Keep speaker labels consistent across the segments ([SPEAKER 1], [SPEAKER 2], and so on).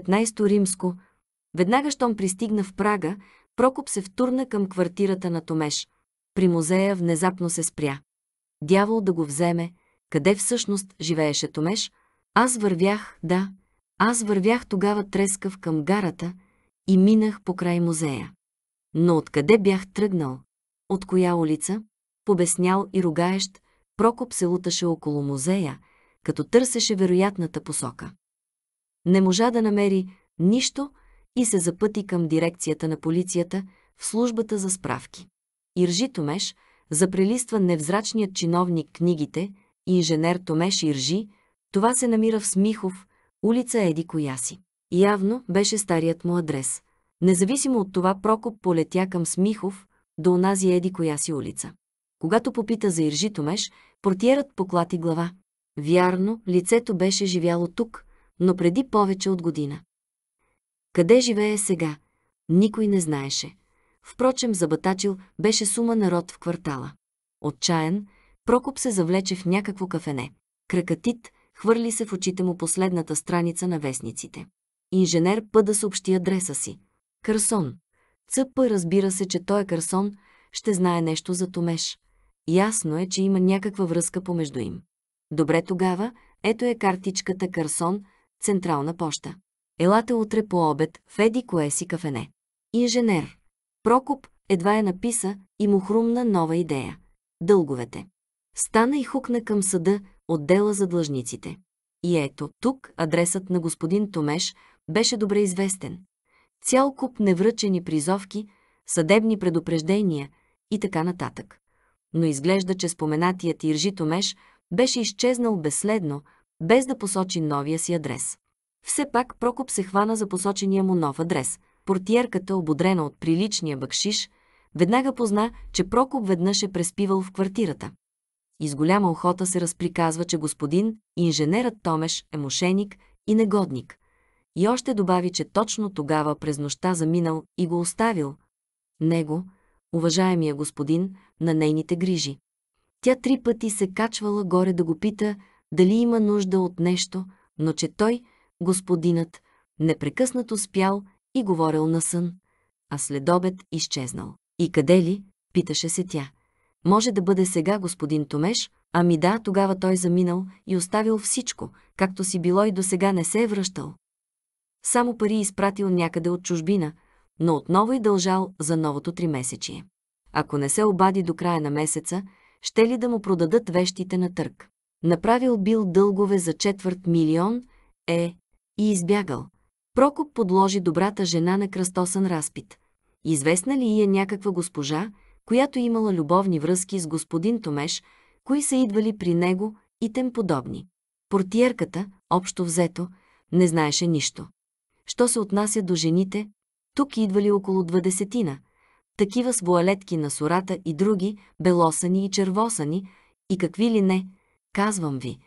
[SPEAKER 1] 15 римско, веднага щом пристигна в Прага, Прокоп се втурна към квартирата на Томеш. При музея внезапно се спря. Дявол да го вземе, къде всъщност живееше Томеш, аз вървях, да, аз вървях тогава трескав към гарата и минах покрай музея. Но откъде бях тръгнал? От коя улица? Побеснял и ругаещ, Прокоп се луташе около музея, като търсеше вероятната посока. Не можа да намери нищо и се запъти към дирекцията на полицията в службата за справки. Иржи Томеш запрелиства невзрачният чиновник книгите, инженер Томеш Иржи, това се намира в Смихов, улица Еди Кояси. Явно беше старият му адрес. Независимо от това Прокоп полетя към Смихов до онази Еди Кояси улица. Когато попита за Иржи Томеш, портиерът поклати глава. Вярно, лицето беше живяло тук, но преди повече от година. Къде живее сега? Никой не знаеше. Впрочем, забатачил беше сума народ в квартала. Отчаян, Прокоп се завлече в някакво кафене. Кракатит хвърли се в очите му последната страница на вестниците. Инженер П да съобщи адреса си. Кърсон. ЦП разбира се, че той е Кърсон, ще знае нещо за Томеш. Ясно е, че има някаква връзка помежду им. Добре тогава, ето е картичката Кърсон, Централна поща. Елате утре по обед в Еди кое си кафене. Инженер. Прокоп едва я написа и му хрумна нова идея. Дълговете. Стана и хукна към съда, отдела за длъжниците. И ето, тук адресът на господин Томеш беше добре известен. Цял куп невръчени призовки, съдебни предупреждения и така нататък. Но изглежда, че споменатият Иржи Томеш беше изчезнал безследно, без да посочи новия си адрес. Все пак Прокоп се хвана за посочения му нов адрес. Портиерката, ободрена от приличния бакшиш, веднага позна, че Прокоп веднъж е преспивал в квартирата. И с голяма охота се разприказва, че господин, инженерът Томеш, е мошеник и негодник. И още добави, че точно тогава през нощта заминал и го оставил. Него, уважаемия господин, на нейните грижи. Тя три пъти се качвала горе да го пита дали има нужда от нещо, но че той, господинът, непрекъснато спял и говорил на сън, а след обед изчезнал. И къде ли? питаше се тя. Може да бъде сега господин Томеш, ами да, тогава той заминал и оставил всичко, както си било и до сега не се е връщал. Само пари изпратил някъде от чужбина, но отново и дължал за новото три месечие. Ако не се обади до края на месеца, ще ли да му продадат вещите на търк? Направил бил дългове за четвърт милион, е, и избягал. Прокоп подложи добрата жена на кръстосан разпит. Известна ли е някаква госпожа, която имала любовни връзки с господин Томеш, кои са идвали при него и тем подобни. Портиерката, общо взето, не знаеше нищо. Що се отнася до жените, тук идвали около двадесетина, такива с вуалетки на сората и други, белосани и червосани, и какви ли не – Казвам ви,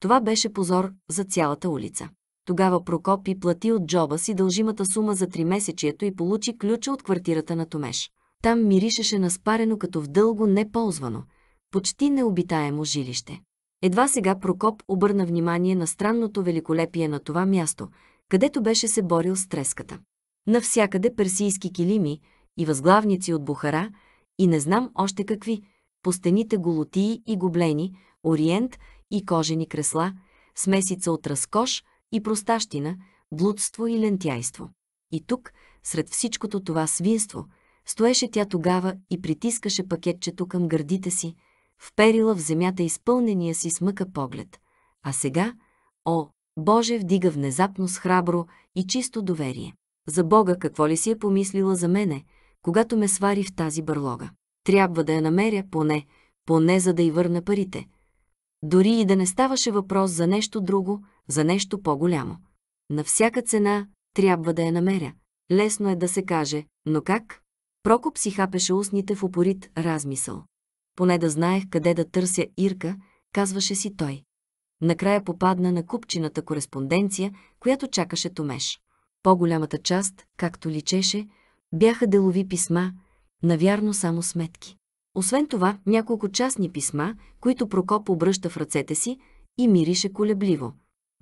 [SPEAKER 1] това беше позор за цялата улица. Тогава Прокопи плати от джоба си дължимата сума за тримесечието и получи ключа от квартирата на Томеш. Там миришеше наспарено като в дълго неползвано, почти необитаемо жилище. Едва сега Прокоп обърна внимание на странното великолепие на това място, където беше се борил с треската. Навсякъде персийски килими и възглавници от Бухара и не знам още какви, по стените голотии и гоблени – ориент и кожени кресла, смесица от разкош и простащина, блудство и лентяйство. И тук, сред всичкото това свинство, стоеше тя тогава и притискаше пакетчето към гърдите си, вперила в земята изпълнения си с мъка поглед. А сега, о, Боже, вдига внезапно с храбро и чисто доверие. За Бога какво ли си е помислила за мене, когато ме свари в тази бърлога? Трябва да я намеря поне, поне за да й върна парите – дори и да не ставаше въпрос за нещо друго, за нещо по-голямо. На всяка цена трябва да я намеря. Лесно е да се каже, но как? Прокоп си хапеше устните в упорит размисъл. Поне да знаех къде да търся Ирка, казваше си той. Накрая попадна на купчината кореспонденция, която чакаше Томеш. По-голямата част, както личеше, бяха делови писма, навярно само сметки. Освен това, няколко частни писма, които Прокоп обръща в ръцете си и мирише колебливо.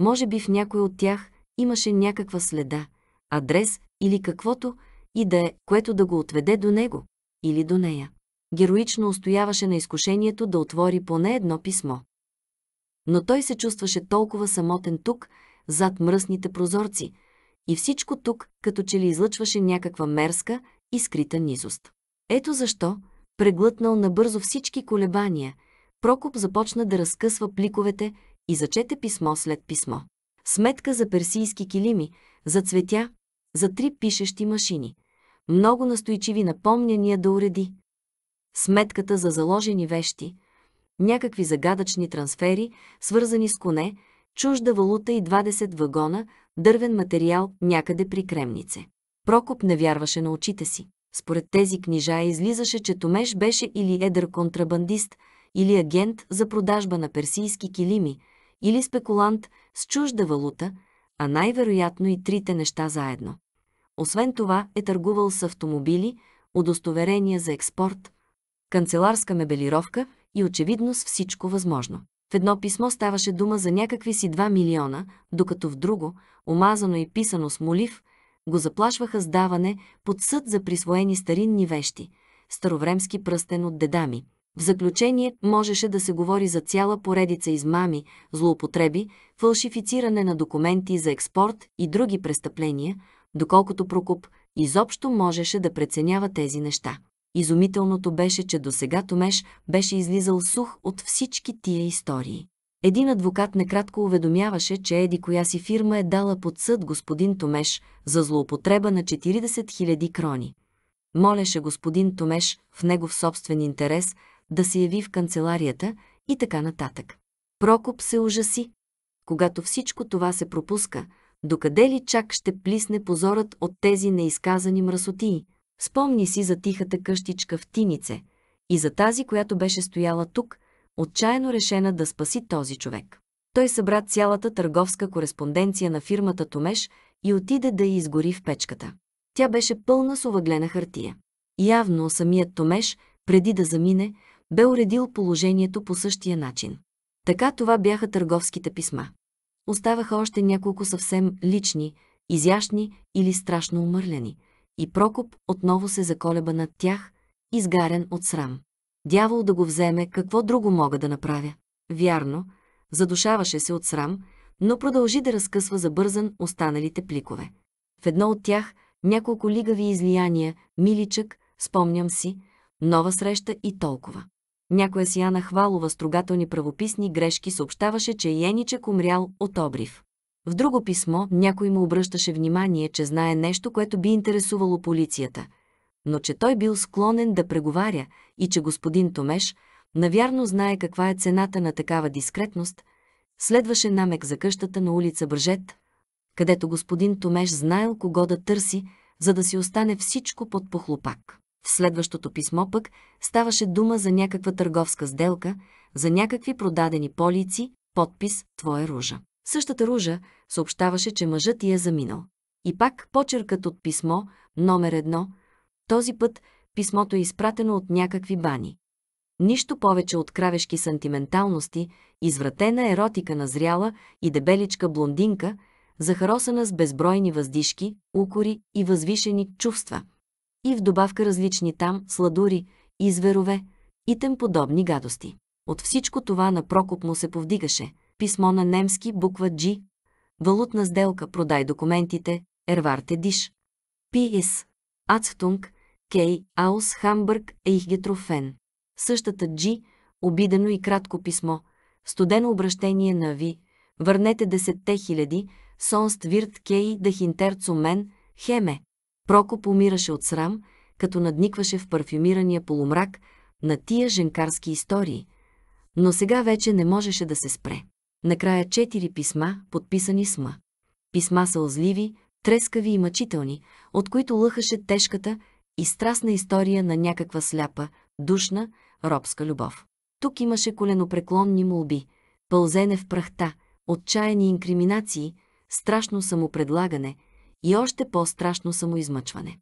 [SPEAKER 1] Може би в някой от тях имаше някаква следа, адрес или каквото и да е, което да го отведе до него или до нея. Героично устояваше на изкушението да отвори поне едно писмо. Но той се чувстваше толкова самотен тук, зад мръсните прозорци, и всичко тук, като че ли излъчваше някаква мерска и скрита низост. Ето защо, Преглътнал набързо всички колебания, Прокоп започна да разкъсва пликовете и зачете писмо след писмо. Сметка за персийски килими, за цветя, за три пишещи машини. Много настойчиви напомняния да уреди. Сметката за заложени вещи, някакви загадъчни трансфери, свързани с коне, чужда валута и 20 вагона, дървен материал някъде при кремнице. Прокоп не вярваше на очите си. Според тези книжа излизаше, че Томеш беше или едър контрабандист, или агент за продажба на персийски килими, или спекулант с чужда валута, а най-вероятно и трите неща заедно. Освен това е търгувал с автомобили, удостоверения за експорт, канцеларска мебелировка и очевидно с всичко възможно. В едно писмо ставаше дума за някакви си 2 милиона, докато в друго, омазано и писано с молив – го заплашваха с даване под съд за присвоени старинни вещи, старовремски пръстен от дедами. В заключение можеше да се говори за цяла поредица измами, злоупотреби, фалшифициране на документи за експорт и други престъпления, доколкото Прокоп изобщо можеше да преценява тези неща. Изумителното беше, че досега Томеш беше излизал сух от всички тия истории един адвокат некратко уведомяваше, че еди коя си фирма е дала под съд господин Томеш за злоупотреба на 40 000 крони. Молеше господин Томеш в негов собствен интерес да се яви в канцеларията и така нататък. Прокоп се ужаси. Когато всичко това се пропуска, докъде ли чак ще плисне позорът от тези неизказани мръсотии? Спомни си за тихата къщичка в Тинице и за тази, която беше стояла тук – отчаяно решена да спаси този човек. Той събра цялата търговска кореспонденция на фирмата Томеш и отиде да я изгори в печката. Тя беше пълна с овъглена хартия. Явно самият Томеш, преди да замине, бе уредил положението по същия начин. Така това бяха търговските писма. Оставаха още няколко съвсем лични, изящни или страшно умърлени. И Прокоп отново се заколеба над тях, изгарен от срам. Дявол да го вземе, какво друго мога да направя? Вярно, задушаваше се от срам, но продължи да разкъсва забързан останалите пликове. В едно от тях няколко лигави излияния, миличък, спомням си, нова среща и толкова. Някоя си Хвалова с правописни грешки съобщаваше, че Еничък умрял от обрив. В друго писмо някой му обръщаше внимание, че знае нещо, което би интересувало полицията но че той бил склонен да преговаря и че господин Томеш навярно знае каква е цената на такава дискретност, следваше намек за къщата на улица Бържет, където господин Томеш знаел кого да търси, за да си остане всичко под похлопак. В следващото писмо пък ставаше дума за някаква търговска сделка, за някакви продадени полици, подпис «Твоя ружа». Същата ружа съобщаваше, че мъжът ти е заминал. И пак почеркът от писмо номер едно – този път писмото е изпратено от някакви бани. Нищо повече от кравешки сантименталности, извратена еротика на зряла и дебеличка блондинка, захаросана с безбройни въздишки, укори и възвишени чувства. И в добавка различни там сладури, изверове и тем подобни гадости. От всичко това на Прокоп му се повдигаше. Писмо на немски буква G. Валутна сделка, продай документите, ерварте диш. P.S. Ацтунг, Кей, Аус Хамбърг е Същата Джи, обидено и кратко писмо, студено обращение на Ви, върнете десетте хиляди, сонст вирт кей да хинтерцо мен, хеме. Прокоп умираше от срам, като надникваше в парфюмирания полумрак на тия женкарски истории. Но сега вече не можеше да се спре. Накрая четири писма, подписани с ма. Писма са озливи, трескави и мъчителни, от които лъхаше тежката, и страстна история на някаква сляпа, душна, робска любов. Тук имаше коленопреклонни молби, пълзене в прахта, отчаяни инкриминации, страшно самопредлагане и още по-страшно самоизмъчване.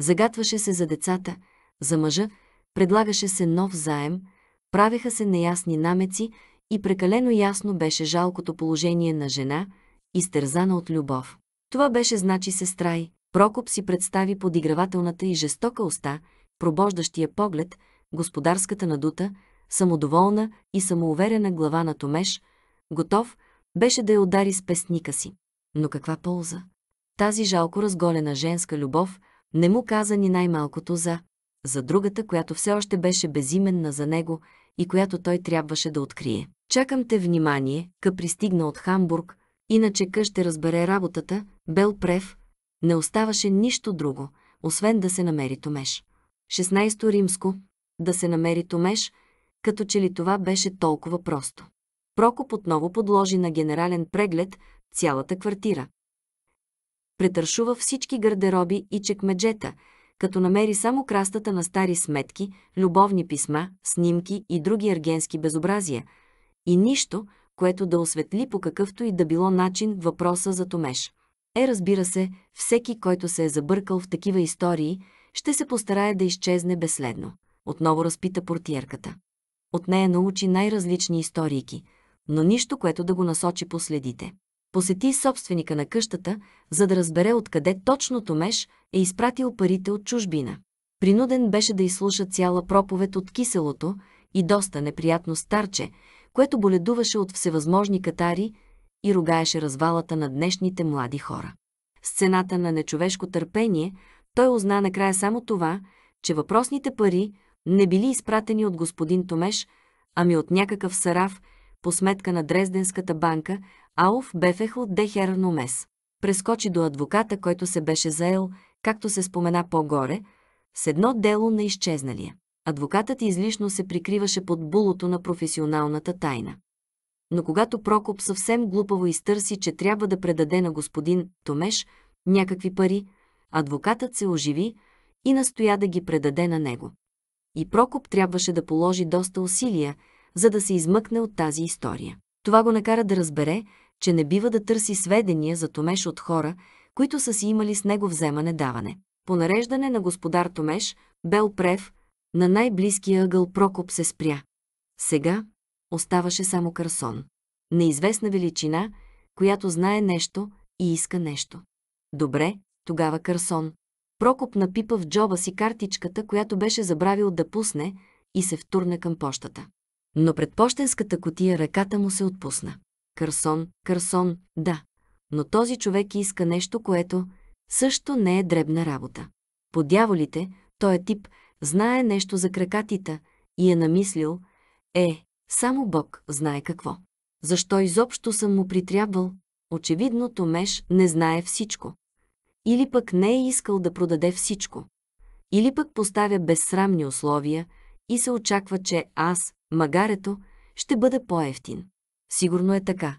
[SPEAKER 1] Загатваше се за децата, за мъжа, предлагаше се нов заем, правеха се неясни намеци и прекалено ясно беше жалкото положение на жена, изтерзана от любов. Това беше значи сестра й, Прокоп си представи подигравателната и жестока уста, пробождащия поглед, господарската надута, самодоволна и самоуверена глава на Томеш, готов беше да я удари с песника си. Но каква полза? Тази жалко разголена женска любов не му каза ни най-малкото за, за другата, която все още беше безименна за него и която той трябваше да открие. Чакам те внимание, къпристигна пристигна от Хамбург, иначе къ ще разбере работата, Бел Прев, не оставаше нищо друго, освен да се намери Томеш. 16 римско. Да се намери Томеш, като че ли това беше толкова просто. Прокоп отново подложи на генерален преглед цялата квартира. Претършува всички гардероби и чекмеджета, като намери само крастата на стари сметки, любовни писма, снимки и други аргенски безобразия, и нищо, което да осветли по какъвто и да било начин въпроса за Томеш. Е, разбира се, всеки, който се е забъркал в такива истории, ще се постарае да изчезне безследно. Отново разпита портиерката. От нея научи най-различни историйки, но нищо, което да го насочи по следите. Посети собственика на къщата, за да разбере откъде точно Томеш е изпратил парите от чужбина. Принуден беше да изслуша цяла проповед от киселото и доста неприятно старче, което боледуваше от всевъзможни катари, и ругаеше развалата на днешните млади хора. С цената на нечовешко търпение, той узна накрая само това, че въпросните пари не били изпратени от господин Томеш, ами от някакъв сараф по сметка на Дрезденската банка Ауф Бефехл Дехер Номес. Прескочи до адвоката, който се беше заел, както се спомена по-горе, с едно дело на изчезналия. Адвокатът излишно се прикриваше под булото на професионалната тайна но когато Прокоп съвсем глупаво изтърси, че трябва да предаде на господин Томеш някакви пари, адвокатът се оживи и настоя да ги предаде на него. И Прокоп трябваше да положи доста усилия, за да се измъкне от тази история. Това го накара да разбере, че не бива да търси сведения за Томеш от хора, които са си имали с него вземане-даване. По нареждане на господар Томеш, Бел Прев, на най-близкия ъгъл Прокоп се спря. Сега, оставаше само Карсон. Неизвестна величина, която знае нещо и иска нещо. Добре, тогава Карсон. Прокоп напипа в джоба си картичката, която беше забравил да пусне и се втурна към пощата. Но пред пощенската котия ръката му се отпусна. Карсон, Карсон, да. Но този човек иска нещо, което също не е дребна работа. По дяволите, той е тип знае нещо за кракатита и е намислил, е, само Бог знае какво. Защо изобщо съм му притрябвал? Очевидно Томеш не знае всичко. Или пък не е искал да продаде всичко. Или пък поставя безсрамни условия и се очаква, че аз, магарето, ще бъде по-ефтин. Сигурно е така.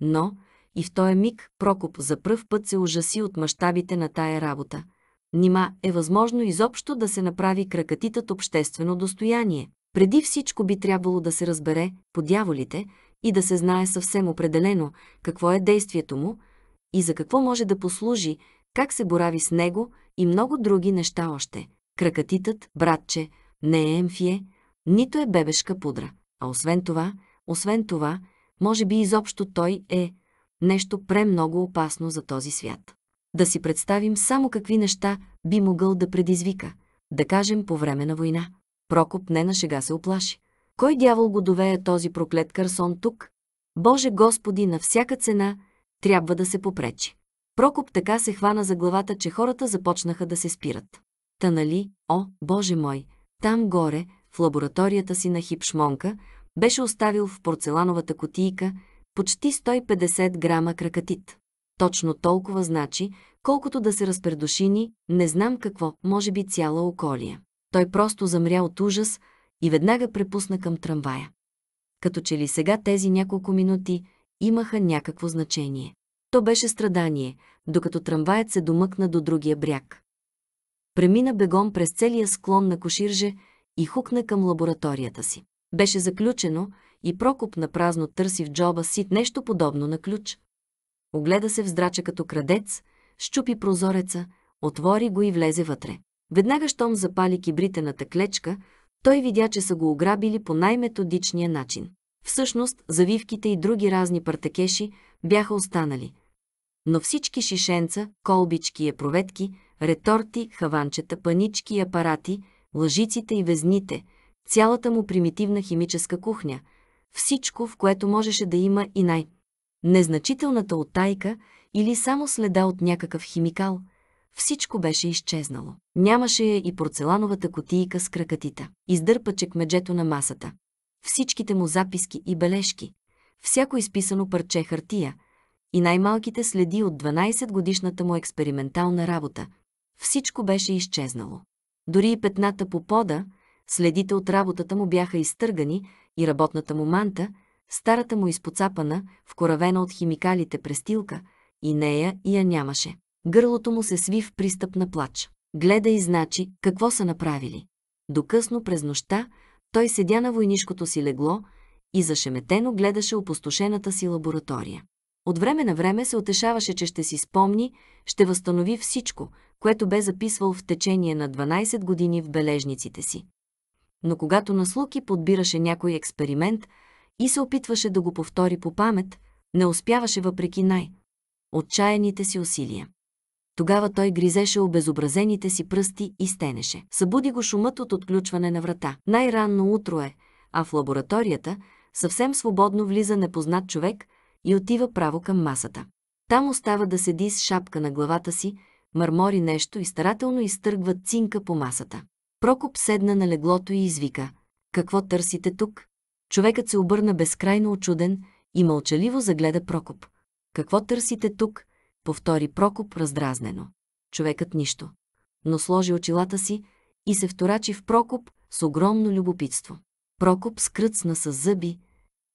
[SPEAKER 1] Но и в този миг Прокоп за пръв път се ужаси от мащабите на тая работа. Нима е възможно изобщо да се направи кракатитът обществено достояние. Преди всичко би трябвало да се разбере по дяволите и да се знае съвсем определено какво е действието му и за какво може да послужи, как се борави с него и много други неща още. Кракатитът, братче, не е емфие, нито е бебешка пудра. А освен това, освен това, може би изобщо той е нещо премного опасно за този свят. Да си представим само какви неща би могъл да предизвика, да кажем по време на война. Прокоп не на шега се оплаши. Кой дявол го довее този проклет Карсон тук? Боже Господи, на всяка цена трябва да се попречи. Прокоп така се хвана за главата, че хората започнаха да се спират. Та нали, о, Боже мой, там горе, в лабораторията си на Хипшмонка, беше оставил в порцелановата котийка почти 150 грама кракатит. Точно толкова значи, колкото да се разпредушини, не знам какво, може би цяла околия. Той просто замря от ужас и веднага препусна към трамвая. Като че ли сега тези няколко минути имаха някакво значение. То беше страдание, докато трамваят се домъкна до другия бряг. Премина бегом през целия склон на Коширже и хукна към лабораторията си. Беше заключено и Прокоп на празно търси в джоба си нещо подобно на ключ. Огледа се в здрача като крадец, щупи прозореца, отвори го и влезе вътре. Веднага, щом запали кибритената клечка, той видя, че са го ограбили по най-методичния начин. Всъщност, завивките и други разни партакеши бяха останали. Но всички шишенца, колбички и епроветки, реторти, хаванчета, панички и апарати, лъжиците и везните, цялата му примитивна химическа кухня, всичко, в което можеше да има и най- незначителната отайка или само следа от някакъв химикал, всичко беше изчезнало. Нямаше я и порцелановата котийка с кракатита. Издърпа чекмеджето на масата. Всичките му записки и бележки, всяко изписано парче хартия и най-малките следи от 12-годишната му експериментална работа. Всичко беше изчезнало. Дори и петната по пода, следите от работата му бяха изтъргани и работната му манта, старата му изпоцапана, вкоравена от химикалите престилка, и нея и я нямаше. Гърлото му се сви в пристъп на плач. Гледа и значи какво са направили. Докъсно през нощта той седя на войнишкото си легло и зашеметено гледаше опустошената си лаборатория. От време на време се отешаваше, че ще си спомни, ще възстанови всичко, което бе записвал в течение на 12 години в бележниците си. Но когато на слуки подбираше някой експеримент и се опитваше да го повтори по памет, не успяваше въпреки най- отчаяните си усилия. Тогава той гризеше обезобразените си пръсти и стенеше. Събуди го шумът от отключване на врата. Най-ранно утро е, а в лабораторията съвсем свободно влиза непознат човек и отива право към масата. Там остава да седи с шапка на главата си, мърмори нещо и старателно изтъргва цинка по масата. Прокоп седна на леглото и извика «Какво търсите тук?» Човекът се обърна безкрайно очуден и мълчаливо загледа Прокоп. «Какво търсите тук?» повтори Прокоп раздразнено. Човекът нищо. Но сложи очилата си и се вторачи в Прокоп с огромно любопитство. Прокоп скръцна с зъби,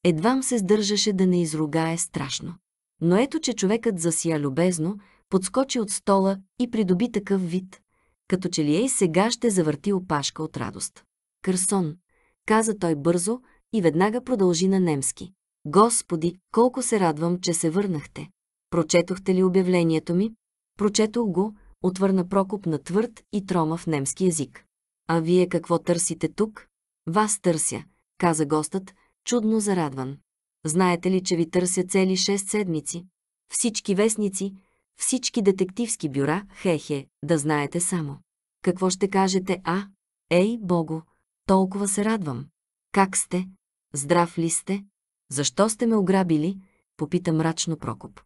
[SPEAKER 1] едвам се сдържаше да не изругае страшно. Но ето, че човекът засия любезно, подскочи от стола и придоби такъв вид, като че ли ей сега ще завърти опашка от радост. Кърсон, каза той бързо и веднага продължи на немски. Господи, колко се радвам, че се върнахте. Прочетохте ли обявлението ми? Прочетох го, отвърна Прокоп на твърд и трома в немски язик. А вие какво търсите тук? Вас търся, каза гостът, чудно зарадван. Знаете ли, че ви търся цели 6 седмици? Всички вестници, всички детективски бюра, хехе, да знаете само. Какво ще кажете, а? Ей, Богу, толкова се радвам. Как сте? Здрав ли сте? Защо сте ме ограбили? Попита мрачно Прокоп.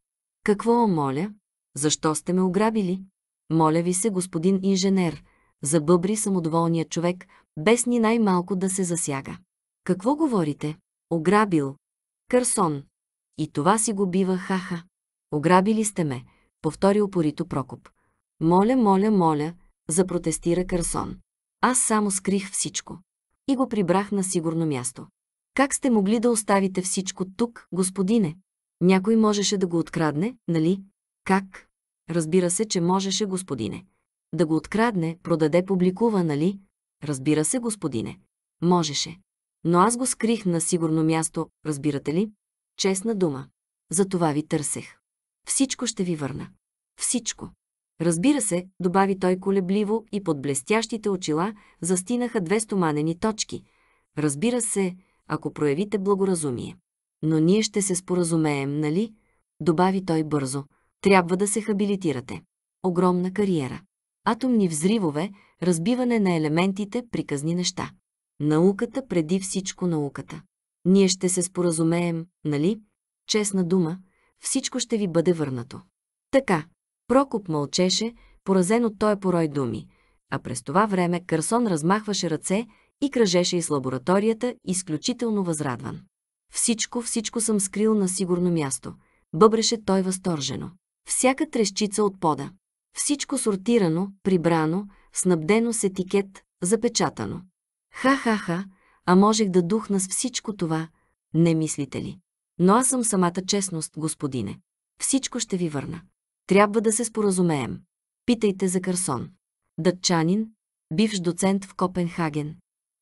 [SPEAKER 1] Какво, моля? Защо сте ме ограбили? Моля ви се, господин инженер, забъбри самодоволния човек, без ни най-малко да се засяга. Какво говорите? Ограбил. Кърсон. И това си го бива хаха. Ограбили сте ме, повтори опорито Прокоп. Моля, моля, моля, запротестира Кърсон. Аз само скрих всичко. И го прибрах на сигурно място. Как сте могли да оставите всичко тук, господине? Някой можеше да го открадне, нали? Как? Разбира се, че можеше, господине. Да го открадне, продаде, публикува, нали? Разбира се, господине. Можеше. Но аз го скрих на сигурно място, разбирате ли? Честна дума. За това ви търсех. Всичко ще ви върна. Всичко. Разбира се, добави той колебливо и под блестящите очила застинаха две стоманени точки. Разбира се, ако проявите благоразумие. Но ние ще се споразумеем, нали? Добави той бързо. Трябва да се хабилитирате. Огромна кариера. Атомни взривове, разбиване на елементите, приказни неща. Науката преди всичко науката. Ние ще се споразумеем, нали? Честна дума, всичко ще ви бъде върнато. Така, Прокоп мълчеше, поразен от той порой думи, а през това време Кърсон размахваше ръце и кръжеше из лабораторията, изключително възрадван. Всичко, всичко съм скрил на сигурно място. Бъбреше той възторжено. Всяка трещица от пода. Всичко сортирано, прибрано, снабдено с етикет, запечатано. Ха-ха-ха, а можех да духна с всичко това, не мислите ли? Но аз съм самата честност, господине. Всичко ще ви върна. Трябва да се споразумеем. Питайте за Карсон. Датчанин, бивш доцент в Копенхаген.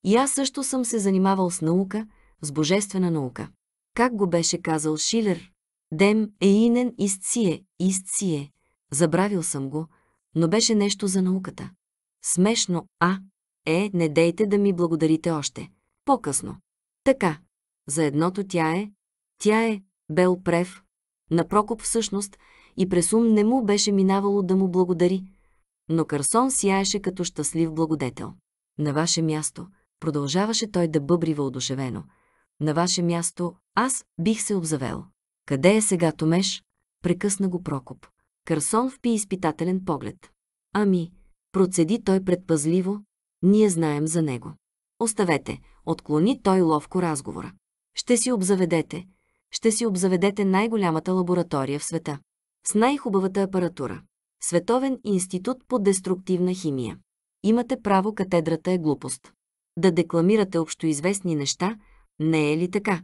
[SPEAKER 1] И аз също съм се занимавал с наука, с божествена наука. Как го беше казал Шилер? Дем е инен истцие, изцие. Забравил съм го, но беше нещо за науката. Смешно, а? Е, не дейте да ми благодарите още. По-късно. Така. За едното тя е. Тя е Бел Прев. На Прокоп всъщност и през ум не му беше минавало да му благодари. Но Карсон сияеше като щастлив благодетел. На ваше място, продължаваше той да бъбри въодушевено – на ваше място аз бих се обзавел. Къде е сега Томеш? Прекъсна го Прокоп. Карсон впи изпитателен поглед. Ами, процеди той предпазливо, ние знаем за него. Оставете, отклони той ловко разговора. Ще си обзаведете, ще си обзаведете най-голямата лаборатория в света. С най-хубавата апаратура. Световен институт по деструктивна химия. Имате право, катедрата е глупост. Да декламирате общоизвестни неща – не е ли така?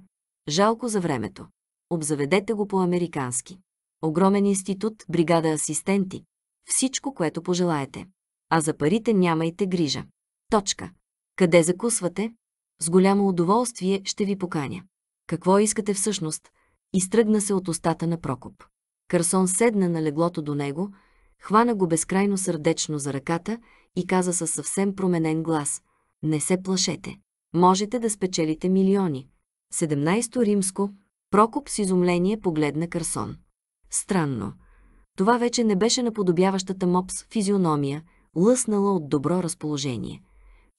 [SPEAKER 1] Жалко за времето. Обзаведете го по-американски. Огромен институт, бригада асистенти. Всичко, което пожелаете. А за парите нямайте грижа. Точка. Къде закусвате? С голямо удоволствие ще ви поканя. Какво искате всъщност? Изтръгна се от устата на Прокоп. Карсон седна на леглото до него, хвана го безкрайно сърдечно за ръката и каза със съвсем променен глас. Не се плашете можете да спечелите милиони. 17 римско, Прокоп с изумление погледна Карсон. Странно. Това вече не беше наподобяващата мопс физиономия, лъснала от добро разположение.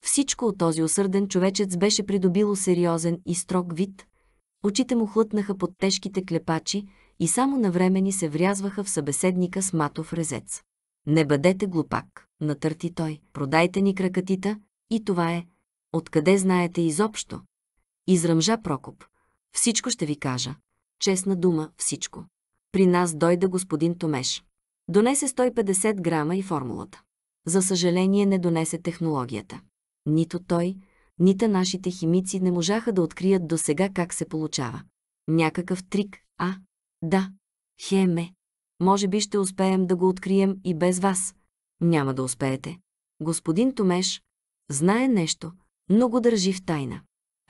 [SPEAKER 1] Всичко от този осърден човечец беше придобило сериозен и строг вид. Очите му хлътнаха под тежките клепачи и само навремени се врязваха в събеседника с матов резец. Не бъдете глупак, натърти той. Продайте ни кракатита и това е. Откъде знаете изобщо? Изръмжа Прокоп. Всичко ще ви кажа. Честна дума, всичко. При нас дойде господин Томеш. Донесе 150 грама и формулата. За съжаление не донесе технологията. Нито той, нито нашите химици не можаха да открият до сега как се получава. Някакъв трик, а? Да. Хеме. Може би ще успеем да го открием и без вас. Няма да успеете. Господин Томеш знае нещо, но го държи в тайна.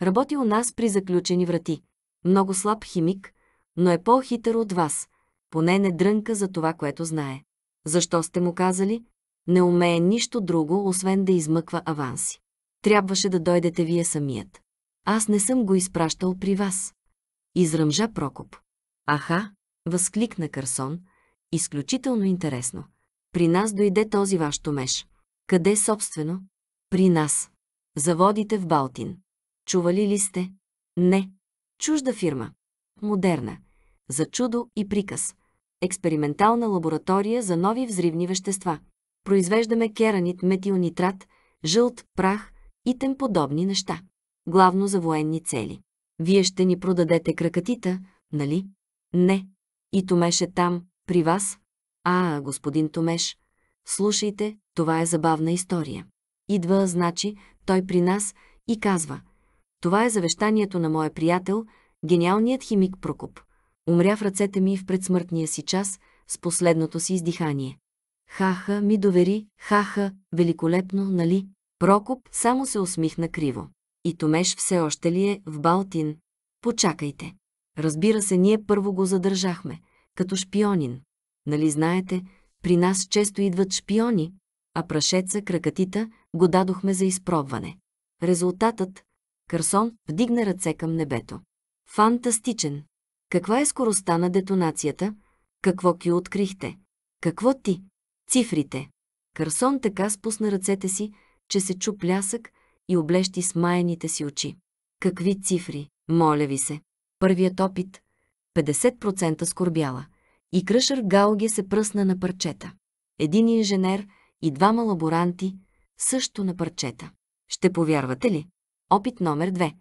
[SPEAKER 1] Работи у нас при заключени врати. Много слаб химик, но е по-хитър от вас. Поне не дрънка за това, което знае. Защо сте му казали? Не умее нищо друго, освен да измъква аванси. Трябваше да дойдете вие самият. Аз не съм го изпращал при вас. Изръмжа Прокоп. Аха, възкликна Карсон. Изключително интересно. При нас дойде този ваш томеш. Къде собствено? При нас. Заводите в Балтин. Чували ли сте? Не. Чужда фирма. Модерна. За чудо и приказ. Експериментална лаборатория за нови взривни вещества. Произвеждаме керанит, метилнитрат, жълт, прах и тем подобни неща. Главно за военни цели. Вие ще ни продадете кракатита, нали? Не. И Томеш е там, при вас. А, господин Томеш, слушайте, това е забавна история. Идва, значи, той при нас, и казва «Това е завещанието на моя приятел, гениалният химик Прокоп. Умря в ръцете ми в предсмъртния си час с последното си издихание. Хаха, ми довери, хаха, великолепно, нали?» Прокоп само се усмихна криво. И Томеш все още ли е в Балтин? Почакайте. Разбира се, ние първо го задържахме, като шпионин. Нали знаете, при нас често идват шпиони, а прашеца, кракатита – го дадохме за изпробване. Резултатът – Кърсон вдигна ръце към небето. Фантастичен! Каква е скоростта на детонацията? Какво ки открихте? Какво ти? Цифрите. Кърсон така спусна ръцете си, че се чу плясък и облещи смаяните си очи. Какви цифри, моля ви се. Първият опит – 50% скорбяла. И кръшър Гауге се пръсна на парчета. Един инженер и двама лаборанти – също на парчета. Ще повярвате ли? Опит номер 2.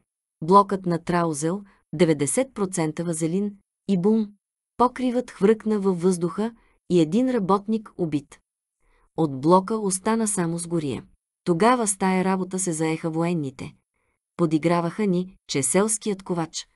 [SPEAKER 1] Блокът на Траузел, 90% вазелин и бум. Покривът хвръкна във въздуха и един работник убит. От блока остана само сгорие. Тогава с тая работа се заеха военните. Подиграваха ни, че селският ковач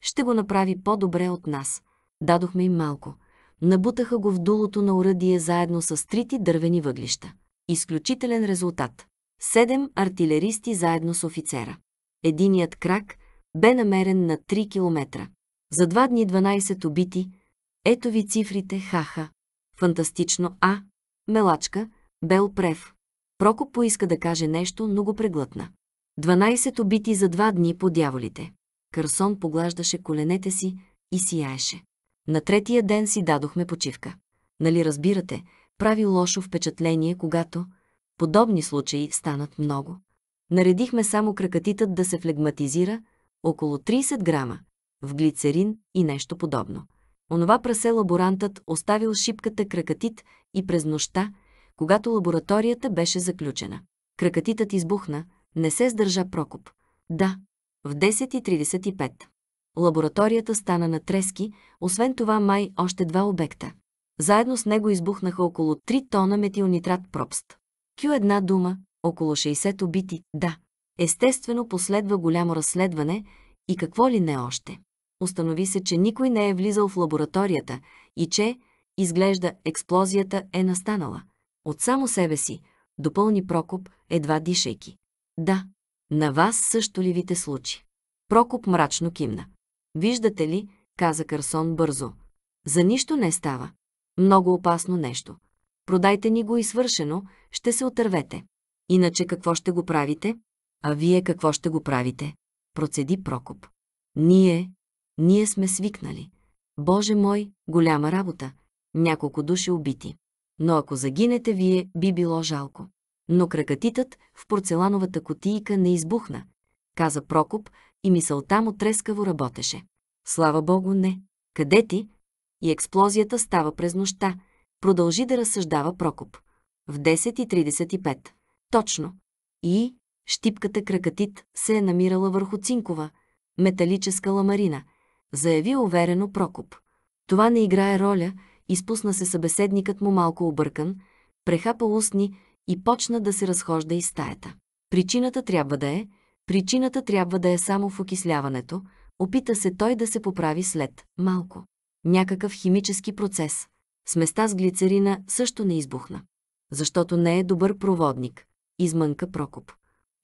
[SPEAKER 1] ще го направи по-добре от нас. Дадохме им малко. Набутаха го в дулото на уръдие заедно с трите дървени въглища. Изключителен резултат. Седем артилеристи заедно с офицера. Единият крак бе намерен на 3 километра. За два дни 12 убити. Ето ви цифрите хаха. Фантастично А. Мелачка. Бел Прев. Прокоп поиска да каже нещо, но го преглътна. 12 убити за два дни по дяволите. Карсон поглаждаше коленете си и сияеше. На третия ден си дадохме почивка. Нали разбирате, прави лошо впечатление, когато подобни случаи станат много. Наредихме само кракатитът да се флегматизира около 30 грама в глицерин и нещо подобно. Онова прасе лаборантът оставил шипката кракатит и през нощта, когато лабораторията беше заключена. Кракатитът избухна, не се сдържа Прокоп. Да, в 10.35. Лабораторията стана на трески, освен това май още два обекта. Заедно с него избухнаха около 3 тона метилнитрат пропст. Кю една дума, около 60 убити, да. Естествено последва голямо разследване и какво ли не още. Установи се, че никой не е влизал в лабораторията и че, изглежда, експлозията е настанала. От само себе си, допълни Прокоп, едва дишайки. Да, на вас също ли вите случи? Прокоп мрачно кимна. Виждате ли, каза Карсон бързо. За нищо не става. Много опасно нещо. Продайте ни го и свършено, ще се отървете. Иначе какво ще го правите? А вие какво ще го правите? Процеди Прокоп. Ние, ние сме свикнали. Боже мой, голяма работа. Няколко души убити. Но ако загинете вие, би било жалко. Но кракатитът в порцелановата котийка не избухна, каза Прокоп и мисълта му трескаво работеше. Слава Богу, не. Къде ти, и експлозията става през нощта. Продължи да разсъждава Прокоп. В 10.35. Точно. И щипката кракатит се е намирала върху цинкова, металическа ламарина, заяви уверено Прокоп. Това не играе роля, изпусна се събеседникът му малко объркан, прехапа устни и почна да се разхожда из стаята. Причината трябва да е, причината трябва да е само в окисляването, опита се той да се поправи след малко някакъв химически процес. Сместа с глицерина също не избухна. Защото не е добър проводник, измънка Прокоп.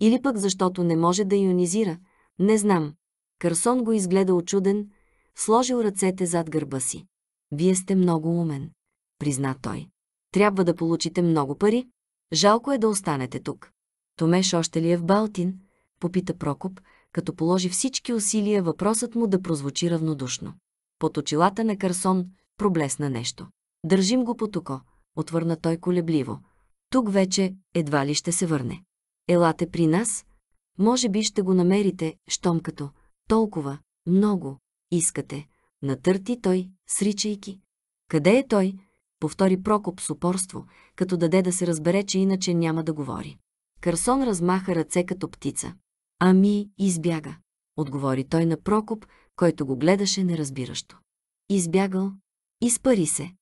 [SPEAKER 1] Или пък защото не може да ионизира, не знам. Карсон го изгледа очуден, сложил ръцете зад гърба си. Вие сте много умен, призна той. Трябва да получите много пари. Жалко е да останете тук. Томеш още ли е в Балтин? Попита Прокоп, като положи всички усилия въпросът му да прозвучи равнодушно. Под очилата на Карсон проблесна нещо. Държим го под око, отвърна той колебливо. Тук вече едва ли ще се върне. Елате при нас, може би ще го намерите, щом като толкова, много, искате. Натърти той, сричайки. Къде е той? Повтори Прокоп с упорство, като даде да се разбере, че иначе няма да говори. Карсон размаха ръце като птица. Ами, избяга, отговори той на Прокоп, който го гледаше неразбиращо. Избягал, изпари се.